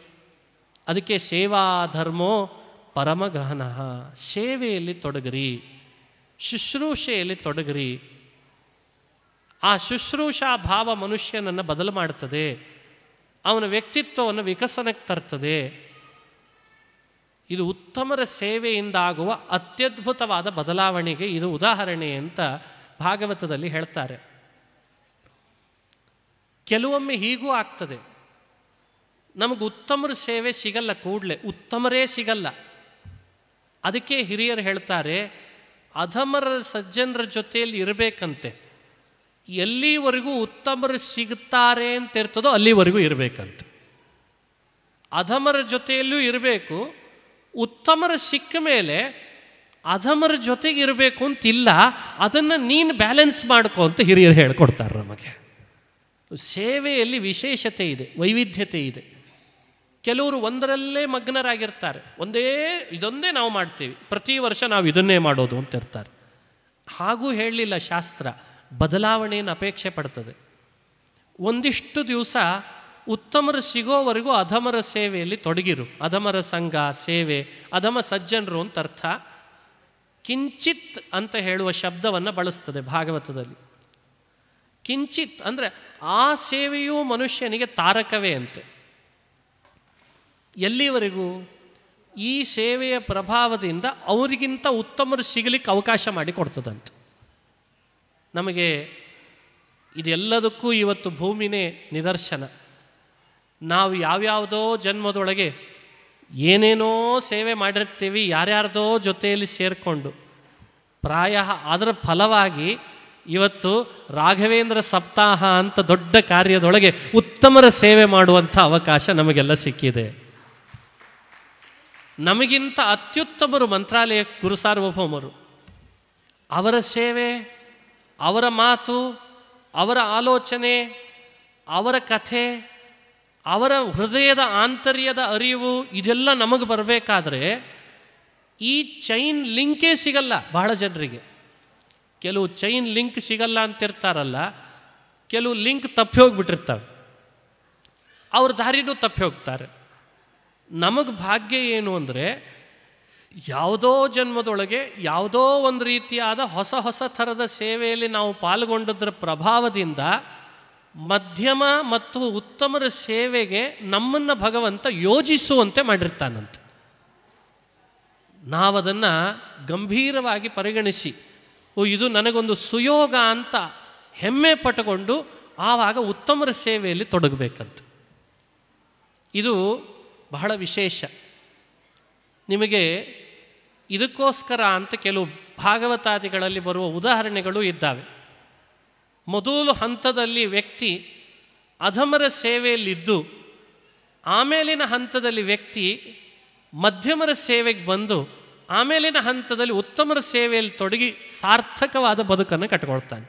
ಅದಕ್ಕೆ ಸೇವಾ ಧರ್ಮೋ ಪರಮಗಹನ ಸೇವೆಯಲ್ಲಿ ತೊಡಗರಿ ಶುಶ್ರೂಷೆಯಲ್ಲಿ ತೊಡಗರಿ ಆ ಶುಶ್ರೂಷಾ ಭಾವ ಮನುಷ್ಯನನ್ನು ಬದಲು ಮಾಡುತ್ತದೆ ಅವನ ವ್ಯಕ್ತಿತ್ವವನ್ನು ವಿಕಸನಕ್ಕೆ ತರ್ತದೆ ಇದು ಉತ್ತಮರ ಸೇವೆಯಿಂದ ಆಗುವ ಅತ್ಯದ್ಭುತವಾದ ಬದಲಾವಣೆಗೆ ಇದು ಉದಾಹರಣೆ ಅಂತ ಭಾಗವತದಲ್ಲಿ ಹೇಳ್ತಾರೆ ಕೆಲವೊಮ್ಮೆ ಹೀಗೂ ಆಗ್ತದೆ ನಮಗೆ ಉತ್ತಮರ ಸೇವೆ ಸಿಗಲ್ಲ ಕೂಡಲೇ ಉತ್ತಮರೇ ಸಿಗಲ್ಲ ಅದಕ್ಕೆ ಹಿರಿಯರು ಹೇಳ್ತಾರೆ ಅಧಮರ ಸಜ್ಜನರ ಜೊತೆಯಲ್ಲಿ ಇರಬೇಕಂತೆ ಎಲ್ಲಿವರೆಗೂ ಉತ್ತಮರು ಸಿಗುತ್ತಾರೆ ಅಂತ ಇರ್ತದೋ ಅಲ್ಲಿವರೆಗೂ ಇರಬೇಕಂತ ಅಧಮರ ಜೊತೆಯಲ್ಲೂ ಇರಬೇಕು ಉತ್ತಮರು ಸಿಕ್ಕ ಮೇಲೆ ಅಧಮರ ಜೊತೆಗೆ ಇರಬೇಕು ಅಂತಿಲ್ಲ ಅದನ್ನು ನೀನು ಬ್ಯಾಲೆನ್ಸ್ ಮಾಡ್ಕೊ ಅಂತ ಹಿರಿಯರು ಹೇಳ್ಕೊಡ್ತಾರೆ ನಮಗೆ ಸೇವೆಯಲ್ಲಿ ವಿಶೇಷತೆ ಇದೆ ವೈವಿಧ್ಯತೆ ಇದೆ ಕೆಲವರು ಒಂದರಲ್ಲೇ ಮಗ್ನರಾಗಿರ್ತಾರೆ ಒಂದೇ ಇದೊಂದೇ ನಾವು ಮಾಡ್ತೀವಿ ಪ್ರತಿ ವರ್ಷ ನಾವು ಇದನ್ನೇ ಮಾಡೋದು ಅಂತ ಇರ್ತಾರೆ ಹಾಗೂ ಹೇಳಲಿಲ್ಲ ಶಾಸ್ತ್ರ ಬದಲಾವಣೆಯನ್ನು ಅಪೇಕ್ಷೆ ಪಡ್ತದೆ ಒಂದಿಷ್ಟು ದಿವಸ ಉತ್ತಮರು ಸಿಗೋವರೆಗೂ ಅಧಮರ ಸೇವೆಯಲ್ಲಿ ತೊಡಗಿರು ಅಧಮರ ಸಂಘ ಸೇವೆ ಅಧಮ ಸಜ್ಜನರು ಅಂತ ಅರ್ಥ ಕಿಂಚಿತ್ ಅಂತ ಹೇಳುವ ಶಬ್ದವನ್ನು ಬಳಸ್ತದೆ ಭಾಗವತದಲ್ಲಿ ಕಿಂಚಿತ್ ಅಂದರೆ ಆ ಸೇವೆಯೂ ಮನುಷ್ಯನಿಗೆ ತಾರಕವೇ ಅಂತೆ ಎಲ್ಲಿವರೆಗೂ ಈ ಸೇವೆಯ ಪ್ರಭಾವದಿಂದ ಅವರಿಗಿಂತ ಉತ್ತಮರು ಸಿಗಲಿಕ್ಕೆ ಅವಕಾಶ ಮಾಡಿಕೊಡ್ತದಂತೆ ನಮಗೆ ಇದೆಲ್ಲದಕ್ಕೂ ಇವತ್ತು ಭೂಮಿನೇ ನಿದರ್ಶನ ನಾವು ಯಾವ್ಯಾವುದೋ ಜನ್ಮದೊಳಗೆ ಏನೇನೋ ಸೇವೆ ಮಾಡಿರ್ತೀವಿ ಯಾರ್ಯಾರ್ದೋ ಜೊತೆಯಲ್ಲಿ ಸೇರಿಕೊಂಡು ಪ್ರಾಯ ಅದರ ಫಲವಾಗಿ ಇವತ್ತು ರಾಘವೇಂದ್ರ ಸಪ್ತಾಹ ಅಂತ ದೊಡ್ಡ ಕಾರ್ಯದೊಳಗೆ ಉತ್ತಮರ ಸೇವೆ ಮಾಡುವಂಥ ಅವಕಾಶ ನಮಗೆಲ್ಲ ಸಿಕ್ಕಿದೆ ನಮಗಿಂತ ಅತ್ಯುತ್ತಮರು ಮಂತ್ರಾಲಯ ಗುರುಸಾರ್ವಭೌಮರು ಅವರ ಸೇವೆ ಅವರ ಮಾತು ಅವರ ಆಲೋಚನೆ ಅವರ ಕಥೆ ಅವರ ಹೃದಯದ ಆಂತರ್ಯದ ಅರಿವು ಇದೆಲ್ಲ ನಮಗೆ ಬರಬೇಕಾದ್ರೆ ಈ ಚೈನ್ ಲಿಂಕೇ ಸಿಗಲ್ಲ ಬಹಳ ಜನರಿಗೆ ಕೆಲವು ಚೈನ್ ಲಿಂಕ್ ಸಿಗಲ್ಲ ಅಂತಿರ್ತಾರಲ್ಲ ಕೆಲವು ಲಿಂಕ್ ತಪ್ಪಿ ಹೋಗ್ಬಿಟ್ಟಿರ್ತವೆ ಅವ್ರ ದಾರಿನೂ ತಪ್ಪಿ ಹೋಗ್ತಾರೆ ನಮಗೆ ಭಾಗ್ಯ ಏನು ಅಂದರೆ ಯಾವುದೋ ಜನ್ಮದೊಳಗೆ ಯಾವುದೋ ಒಂದು ರೀತಿಯಾದ ಹೊಸ ಹೊಸ ಥರದ ಸೇವೆಯಲ್ಲಿ ನಾವು ಪಾಲ್ಗೊಂಡದ್ರ ಪ್ರಭಾವದಿಂದ ಮಧ್ಯಮ ಮತ್ತು ಉತ್ತಮರ ಸೇವೆಗೆ ನಮ್ಮನ್ನು ಭಗವಂತ ಯೋಜಿಸುವಂತೆ ಮಾಡಿರ್ತಾನಂತೆ ನಾವದನ್ನು ಗಂಭೀರವಾಗಿ ಪರಿಗಣಿಸಿ ಓ ಇದು ನನಗೊಂದು ಸುಯೋಗ ಅಂತ ಹೆಮ್ಮೆ ಪಟ್ಟುಕೊಂಡು ಆವಾಗ ಉತ್ತಮರ ಸೇವೆಯಲ್ಲಿ ತೊಡಗಬೇಕಂತ ಇದು ಬಹಳ ವಿಶೇಷ ನಿಮಗೆ ಇದಕ್ಕೋಸ್ಕರ ಅಂತ ಕೆಲವು ಭಾಗವತಾದಿಗಳಲ್ಲಿ ಬರುವ ಉದಾಹರಣೆಗಳು ಇದ್ದಾವೆ ಮೊದಲು ಹಂತದಲ್ಲಿ ವ್ಯಕ್ತಿ ಅಧಮರ ಸೇವೆಯಲ್ಲಿದ್ದು ಆಮೇಲಿನ ಹಂತದಲ್ಲಿ ವ್ಯಕ್ತಿ ಮಧ್ಯಮರ ಸೇವೆಗೆ ಬಂದು ಆಮೇಲಿನ ಹಂತದಲ್ಲಿ ಉತ್ತಮರ ಸೇವೆಯಲ್ಲಿ ತೊಡಗಿ ಸಾರ್ಥಕವಾದ ಬದುಕನ್ನು ಕಟ್ಕೊಳ್ತಾನೆ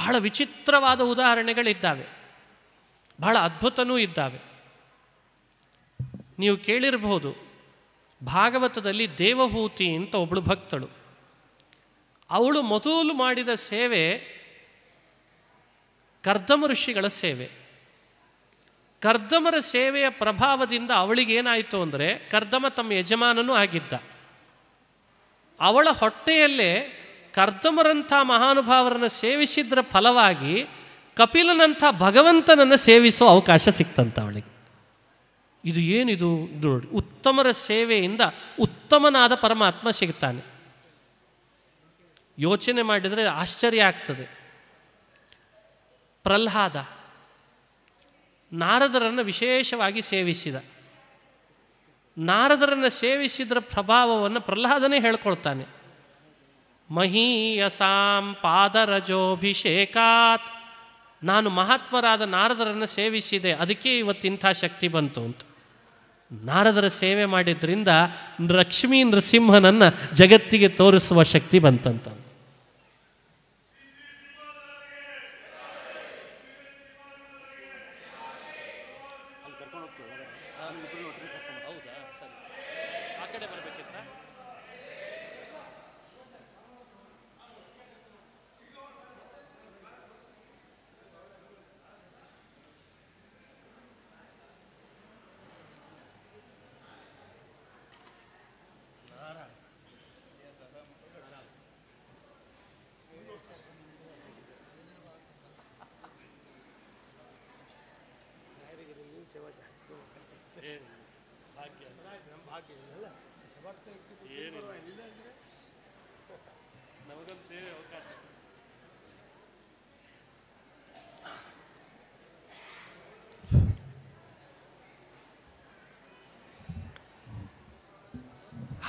ಬಹಳ ವಿಚಿತ್ರವಾದ ಉದಾಹರಣೆಗಳಿದ್ದಾವೆ ಬಹಳ ಅದ್ಭುತನೂ ಇದ್ದಾವೆ ನೀವು ಕೇಳಿರಬಹುದು ಭಾಗವತದಲ್ಲಿ ದೇವಹೂತಿ ಅಂತ ಒಬ್ಬಳು ಭಕ್ತಳು ಅವಳು ಮೊದಲು ಮಾಡಿದ ಸೇವೆ ಕರ್ದಮ ಋಷಿಗಳ ಸೇವೆ ಕರ್ದಮರ ಸೇವೆಯ ಪ್ರಭಾವದಿಂದ ಅವಳಿಗೇನಾಯಿತು ಅಂದರೆ ಕರ್ದಮ ತಮ್ಮ ಯಜಮಾನನೂ ಆಗಿದ್ದ ಅವಳ ಹೊಟ್ಟೆಯಲ್ಲೇ ಕರ್ದಮರಂಥ ಮಹಾನುಭಾವರನ್ನು ಸೇವಿಸಿದ್ರ ಫಲವಾಗಿ ಕಪಿಲನಂಥ ಭಗವಂತನನ್ನು ಸೇವಿಸೋ ಅವಕಾಶ ಸಿಕ್ತಂತ ಅವಳಿಗೆ ಇದು ಏನಿದು ನೋಡಿ ಉತ್ತಮರ ಸೇವೆಯಿಂದ ಉತ್ತಮನಾದ ಪರಮಾತ್ಮ ಸಿಗ್ತಾನೆ ಯೋಚನೆ ಮಾಡಿದರೆ ಆಶ್ಚರ್ಯ ಆಗ್ತದೆ ಪ್ರಹ್ಲಾದ ನಾರದರನ್ನು ವಿಶೇಷವಾಗಿ ಸೇವಿಸಿದ ನಾರದರನ್ನು ಸೇವಿಸಿದ್ರ ಪ್ರಭಾವವನ್ನು ಪ್ರಹ್ಲಾದನೇ ಹೇಳ್ಕೊಳ್ತಾನೆ ಮಹೀಯಸಾಂ ಪಾದರಜೋಭಿಷೇಕಾತ್ ನಾನು ಮಹಾತ್ಮರಾದ ನಾರದರನ್ನು ಸೇವಿಸಿದೆ ಅದಕ್ಕೆ ಇವತ್ತಿಂಥ ಶಕ್ತಿ ಬಂತು ಅಂತ ನಾರದರ ಸೇವೆ ಮಾಡಿದ್ದರಿಂದ ಲಕ್ಷ್ಮೀ ನೃಸಿಂಹನನ್ನು ಜಗತ್ತಿಗೆ ತೋರಿಸುವ ಶಕ್ತಿ ಬಂತಂತ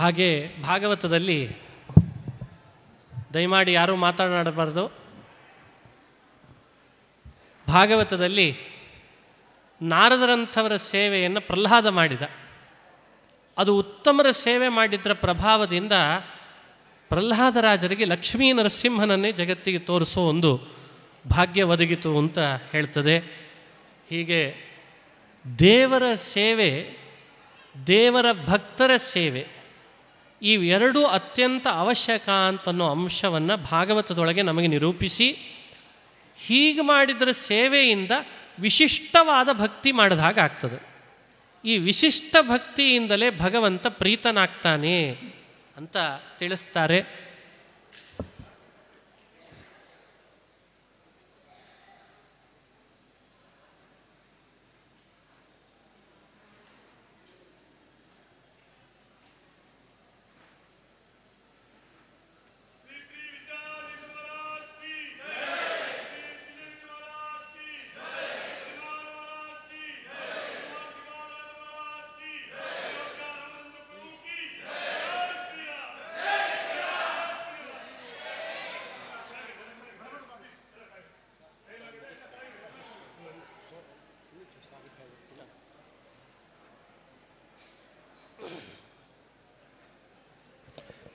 ಹಾಗೆ ಭಾಗವತದಲ್ಲಿ ದಯಮಾಡಿ ಯಾರೂ ಮಾತನಾಡಬಾರ್ದು ಭಾಗವತದಲ್ಲಿ ನಾರದರಂಥವರ ಸೇವೆಯನ್ನು ಪ್ರಹ್ಲಾದ ಮಾಡಿದ ಅದು ಉತ್ತಮರ ಸೇವೆ ಮಾಡಿದ್ದರ ಪ್ರಭಾವದಿಂದ ಪ್ರಹ್ಲಾದರಾಜರಿಗೆ ಲಕ್ಷ್ಮೀ ನರಸಿಂಹನನ್ನೇ ಜಗತ್ತಿಗೆ ತೋರಿಸೋ ಒಂದು ಭಾಗ್ಯ ಒದಗಿತು ಅಂತ ಹೇಳ್ತದೆ ಹೀಗೆ ದೇವರ ಸೇವೆ ದೇವರ ಭಕ್ತರ ಸೇವೆ ಇವೆರಡೂ ಅತ್ಯಂತ ಅವಶ್ಯಕ ಅಂತನ್ನೋ ಅಂಶವನ್ನು ಭಾಗವತದೊಳಗೆ ನಮಗೆ ನಿರೂಪಿಸಿ ಹೀಗೆ ಮಾಡಿದರೆ ಸೇವೆಯಿಂದ ವಿಶಿಷ್ಟವಾದ ಭಕ್ತಿ ಮಾಡಿದ ಹಾಗೆ ಆಗ್ತದೆ ಈ ವಿಶಿಷ್ಟ ಭಕ್ತಿಯಿಂದಲೇ ಭಗವಂತ ಪ್ರೀತನಾಗ್ತಾನೆ ಅಂತ ತಿಳಿಸ್ತಾರೆ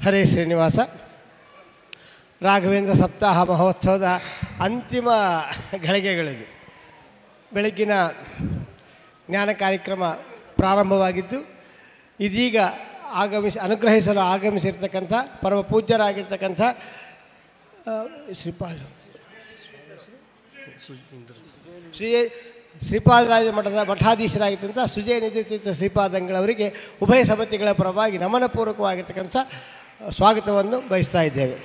ಹರೇ ಶ್ರೀನಿವಾಸ ರಾಘವೇಂದ್ರ ಸಪ್ತಾಹ ಮಹೋತ್ಸವದ ಅಂತಿಮ ಗಳಿಗೆಗಳಿಗೆ ಬೆಳಗ್ಗಿನ ಜ್ಞಾನ ಕಾರ್ಯಕ್ರಮ ಪ್ರಾರಂಭವಾಗಿದ್ದು ಇದೀಗ ಆಗಮಿಸಿ ಅನುಗ್ರಹಿಸಲು ಆಗಮಿಸಿರ್ತಕ್ಕಂಥ ಪರಮ ಪೂಜ್ಯರಾಗಿರ್ತಕ್ಕಂಥ ಶ್ರೀಪಾದ ಶ್ರೀ ಶ್ರೀಪಾದರಾಜ ಮಠದ ಮಠಾಧೀಶರಾಗಿರ್ತಕ್ಕಂಥ ಸುಜಯ ನಿಧಿ ತೀರ್ಥ ಶ್ರೀಪಾದಂಗಳವರಿಗೆ ಉಭಯ ಸಮಿತಿಗಳ ಪರವಾಗಿ ನಮನಪೂರ್ವಕವಾಗಿರ್ತಕ್ಕಂಥ ಸ್ವಾಗತವನ್ನು ಬಯಸ್ತಾ ಇದ್ದೇವೆ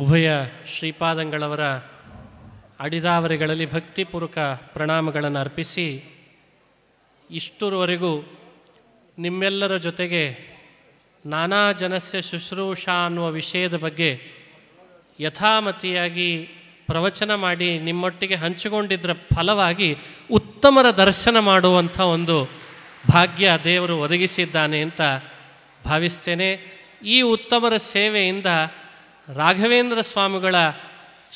ಉಭಯ ಶ್ರೀಪಾದಂಗಳವರ ಅಡಿದಾವರಿಗಳಲ್ಲಿ ಭಕ್ತಿಪೂರ್ವಕ ಪ್ರಣಾಮಗಳನ್ನು ಅರ್ಪಿಸಿ ಇಷ್ಟರವರೆಗೂ ನಿಮ್ಮೆಲ್ಲರ ಜೊತೆಗೆ ನಾನಾ ಜನಸ್ಯ ಶುಶ್ರೂಷಾ ಅನ್ನುವ ವಿಷಯದ ಬಗ್ಗೆ ಯಥಾಮತಿಯಾಗಿ ಪ್ರವಚನ ಮಾಡಿ ನಿಮ್ಮೊಟ್ಟಿಗೆ ಹಂಚಿಕೊಂಡಿದ್ದರ ಫಲವಾಗಿ ಉತ್ತಮರ ದರ್ಶನ ಮಾಡುವಂಥ ಒಂದು ಭಾಗ್ಯ ದೇವರು ಒದಗಿಸಿದ್ದಾನೆ ಅಂತ ಭಾವಿಸ್ತೇನೆ ಈ ಉತ್ತಮರ ಸೇವೆಯಿಂದ ರಾಘವೇಂದ್ರ ಸ್ವಾಮಿಗಳ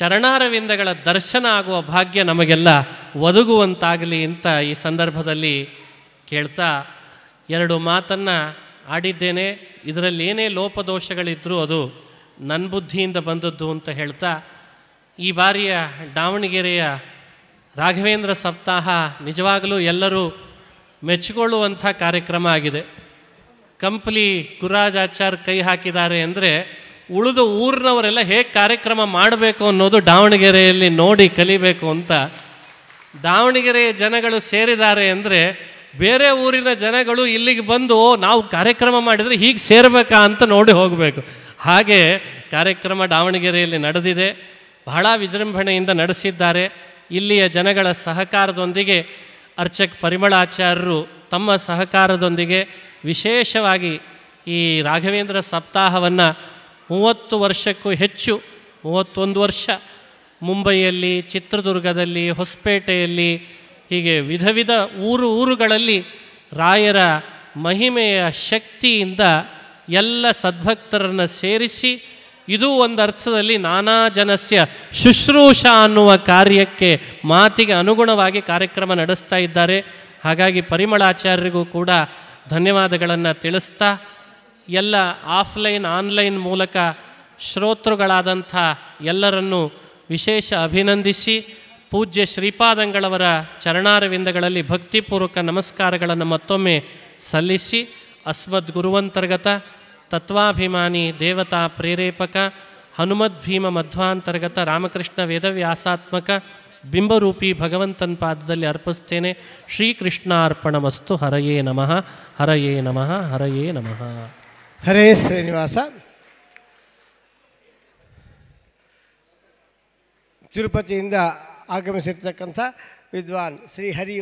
ಚರಣಾರವಿಂದಗಳ ದರ್ಶನ ಆಗುವ ಭಾಗ್ಯ ನಮಗೆಲ್ಲ ಒದಗುವಂತಾಗಲಿ ಅಂತ ಈ ಸಂದರ್ಭದಲ್ಲಿ ಕೇಳ್ತಾ ಎರಡು ಮಾತನ್ನು ಆಡಿದ್ದೇನೆ ಇದರಲ್ಲಿ ಏನೇ ಲೋಪದೋಷಗಳಿದ್ದರೂ ಅದು ನನ್ನ ಬುದ್ಧಿಯಿಂದ ಬಂದದ್ದು ಅಂತ ಹೇಳ್ತಾ ಈ ಬಾರಿಯ ದಾವಣಗೆರೆಯ ರಾಘವೇಂದ್ರ ಸಪ್ತಾಹ ನಿಜವಾಗಲೂ ಎಲ್ಲರೂ ಮೆಚ್ಚಿಕೊಳ್ಳುವಂಥ ಕಾರ್ಯಕ್ರಮ ಆಗಿದೆ ಕಂಪ್ಲಿ ಆಚಾರ್ ಕೈ ಹಾಕಿದ್ದಾರೆ ಅಂದರೆ ಉಳಿದ ಊರಿನವರೆಲ್ಲ ಹೇಗೆ ಕಾರ್ಯಕ್ರಮ ಮಾಡಬೇಕು ಅನ್ನೋದು ದಾವಣಗೆರೆಯಲ್ಲಿ ನೋಡಿ ಕಲಿಬೇಕು ಅಂತ ದಾವಣಗೆರೆಯ ಜನಗಳು ಸೇರಿದ್ದಾರೆ ಅಂದರೆ ಬೇರೆ ಊರಿನ ಜನಗಳು ಇಲ್ಲಿಗೆ ಬಂದು ನಾವು ಕಾರ್ಯಕ್ರಮ ಮಾಡಿದರೆ ಹೀಗೆ ಸೇರಬೇಕಾ ಅಂತ ನೋಡಿ ಹೋಗಬೇಕು ಹಾಗೆ ಕಾರ್ಯಕ್ರಮ ದಾವಣಗೆರೆಯಲ್ಲಿ ನಡೆದಿದೆ ಬಹಳ ವಿಜೃಂಭಣೆಯಿಂದ ನಡೆಸಿದ್ದಾರೆ ಇಲ್ಲಿಯ ಜನಗಳ ಸಹಕಾರದೊಂದಿಗೆ ಅರ್ಚಕ್ ಪರಿಮಳಾಚಾರ್ಯರು ತಮ್ಮ ಸಹಕಾರದೊಂದಿಗೆ ವಿಶೇಷವಾಗಿ ಈ ರಾಘವೇಂದ್ರ ಸಪ್ತಾಹವನ್ನು ಮೂವತ್ತು ವರ್ಷಕ್ಕೂ ಹೆಚ್ಚು ಮೂವತ್ತೊಂದು ವರ್ಷ ಮುಂಬೈಯಲ್ಲಿ ಚಿತ್ರದುರ್ಗದಲ್ಲಿ ಹೊಸಪೇಟೆಯಲ್ಲಿ ಹೀಗೆ ವಿಧ ವಿಧ ಊರು ಊರುಗಳಲ್ಲಿ ರಾಯರ ಮಹಿಮೆಯ ಶಕ್ತಿಯಿಂದ ಎಲ್ಲ ಸದ್ಭಕ್ತರನ್ನು ಸೇರಿಸಿ ಇದು ಒಂದು ಅರ್ಥದಲ್ಲಿ ನಾನಾ ಜನಸ್ಯ ಶುಶ್ರೂಷ ಅನ್ನುವ ಕಾರ್ಯಕ್ಕೆ ಮಾತಿಗೆ ಅನುಗುಣವಾಗಿ ಕಾರ್ಯಕ್ರಮ ನಡೆಸ್ತಾ ಇದ್ದಾರೆ ಹಾಗಾಗಿ ಪರಿಮಳಾಚಾರ್ಯರಿಗೂ ಕೂಡ ಧನ್ಯವಾದಗಳನ್ನು ತಿಳಿಸ್ತಾ ಎಲ್ಲ ಆಫ್ಲೈನ್ ಆನ್ಲೈನ್ ಮೂಲಕ ಶ್ರೋತೃಗಳಾದಂಥ ಎಲ್ಲರನ್ನು ವಿಶೇಷ ಅಭಿನಂದಿಸಿ ಪೂಜ್ಯ ಶ್ರೀಪಾದಂಗಳವರ ಚರಣಾರವಿಂದಗಳಲ್ಲಿ ಭಕ್ತಿಪೂರ್ವಕ ನಮಸ್ಕಾರಗಳನ್ನು ಮತ್ತೊಮ್ಮೆ ಸಲ್ಲಿಸಿ ಅಸ್ಮದ್ ಗುರುವಂತರ್ಗತ ತತ್ವಾಭಿಮಾನಿ ದೇವತಾ ಪ್ರೇರೇಪಕ ಹನುಮದ್ ಭೀಮ ಮಧ್ವಾಂತರ್ಗತ ರಾಮಕೃಷ್ಣ ವೇದವ್ಯಾಸಾತ್ಮಕ ಬಿಂಬರೂಪಿ ಭಗವಂತನ ಪಾದದಲ್ಲಿ ಅರ್ಪಿಸ್ತೇನೆ ಶ್ರೀಕೃಷ್ಣಾರ್ಪಣ ಮಸ್ತು ಹರಯೇ ನಮಃ ಹರಯೇ ನಮಃ ಹರಯೇ ನಮಃ ಹರೇ ಶ್ರೀನಿವಾಸ ತಿರುಪತಿಯಿಂದ ಆಗಮಿಸಿರ್ತಕ್ಕಂಥ ವಿದ್ವಾನ್ ಶ್ರೀ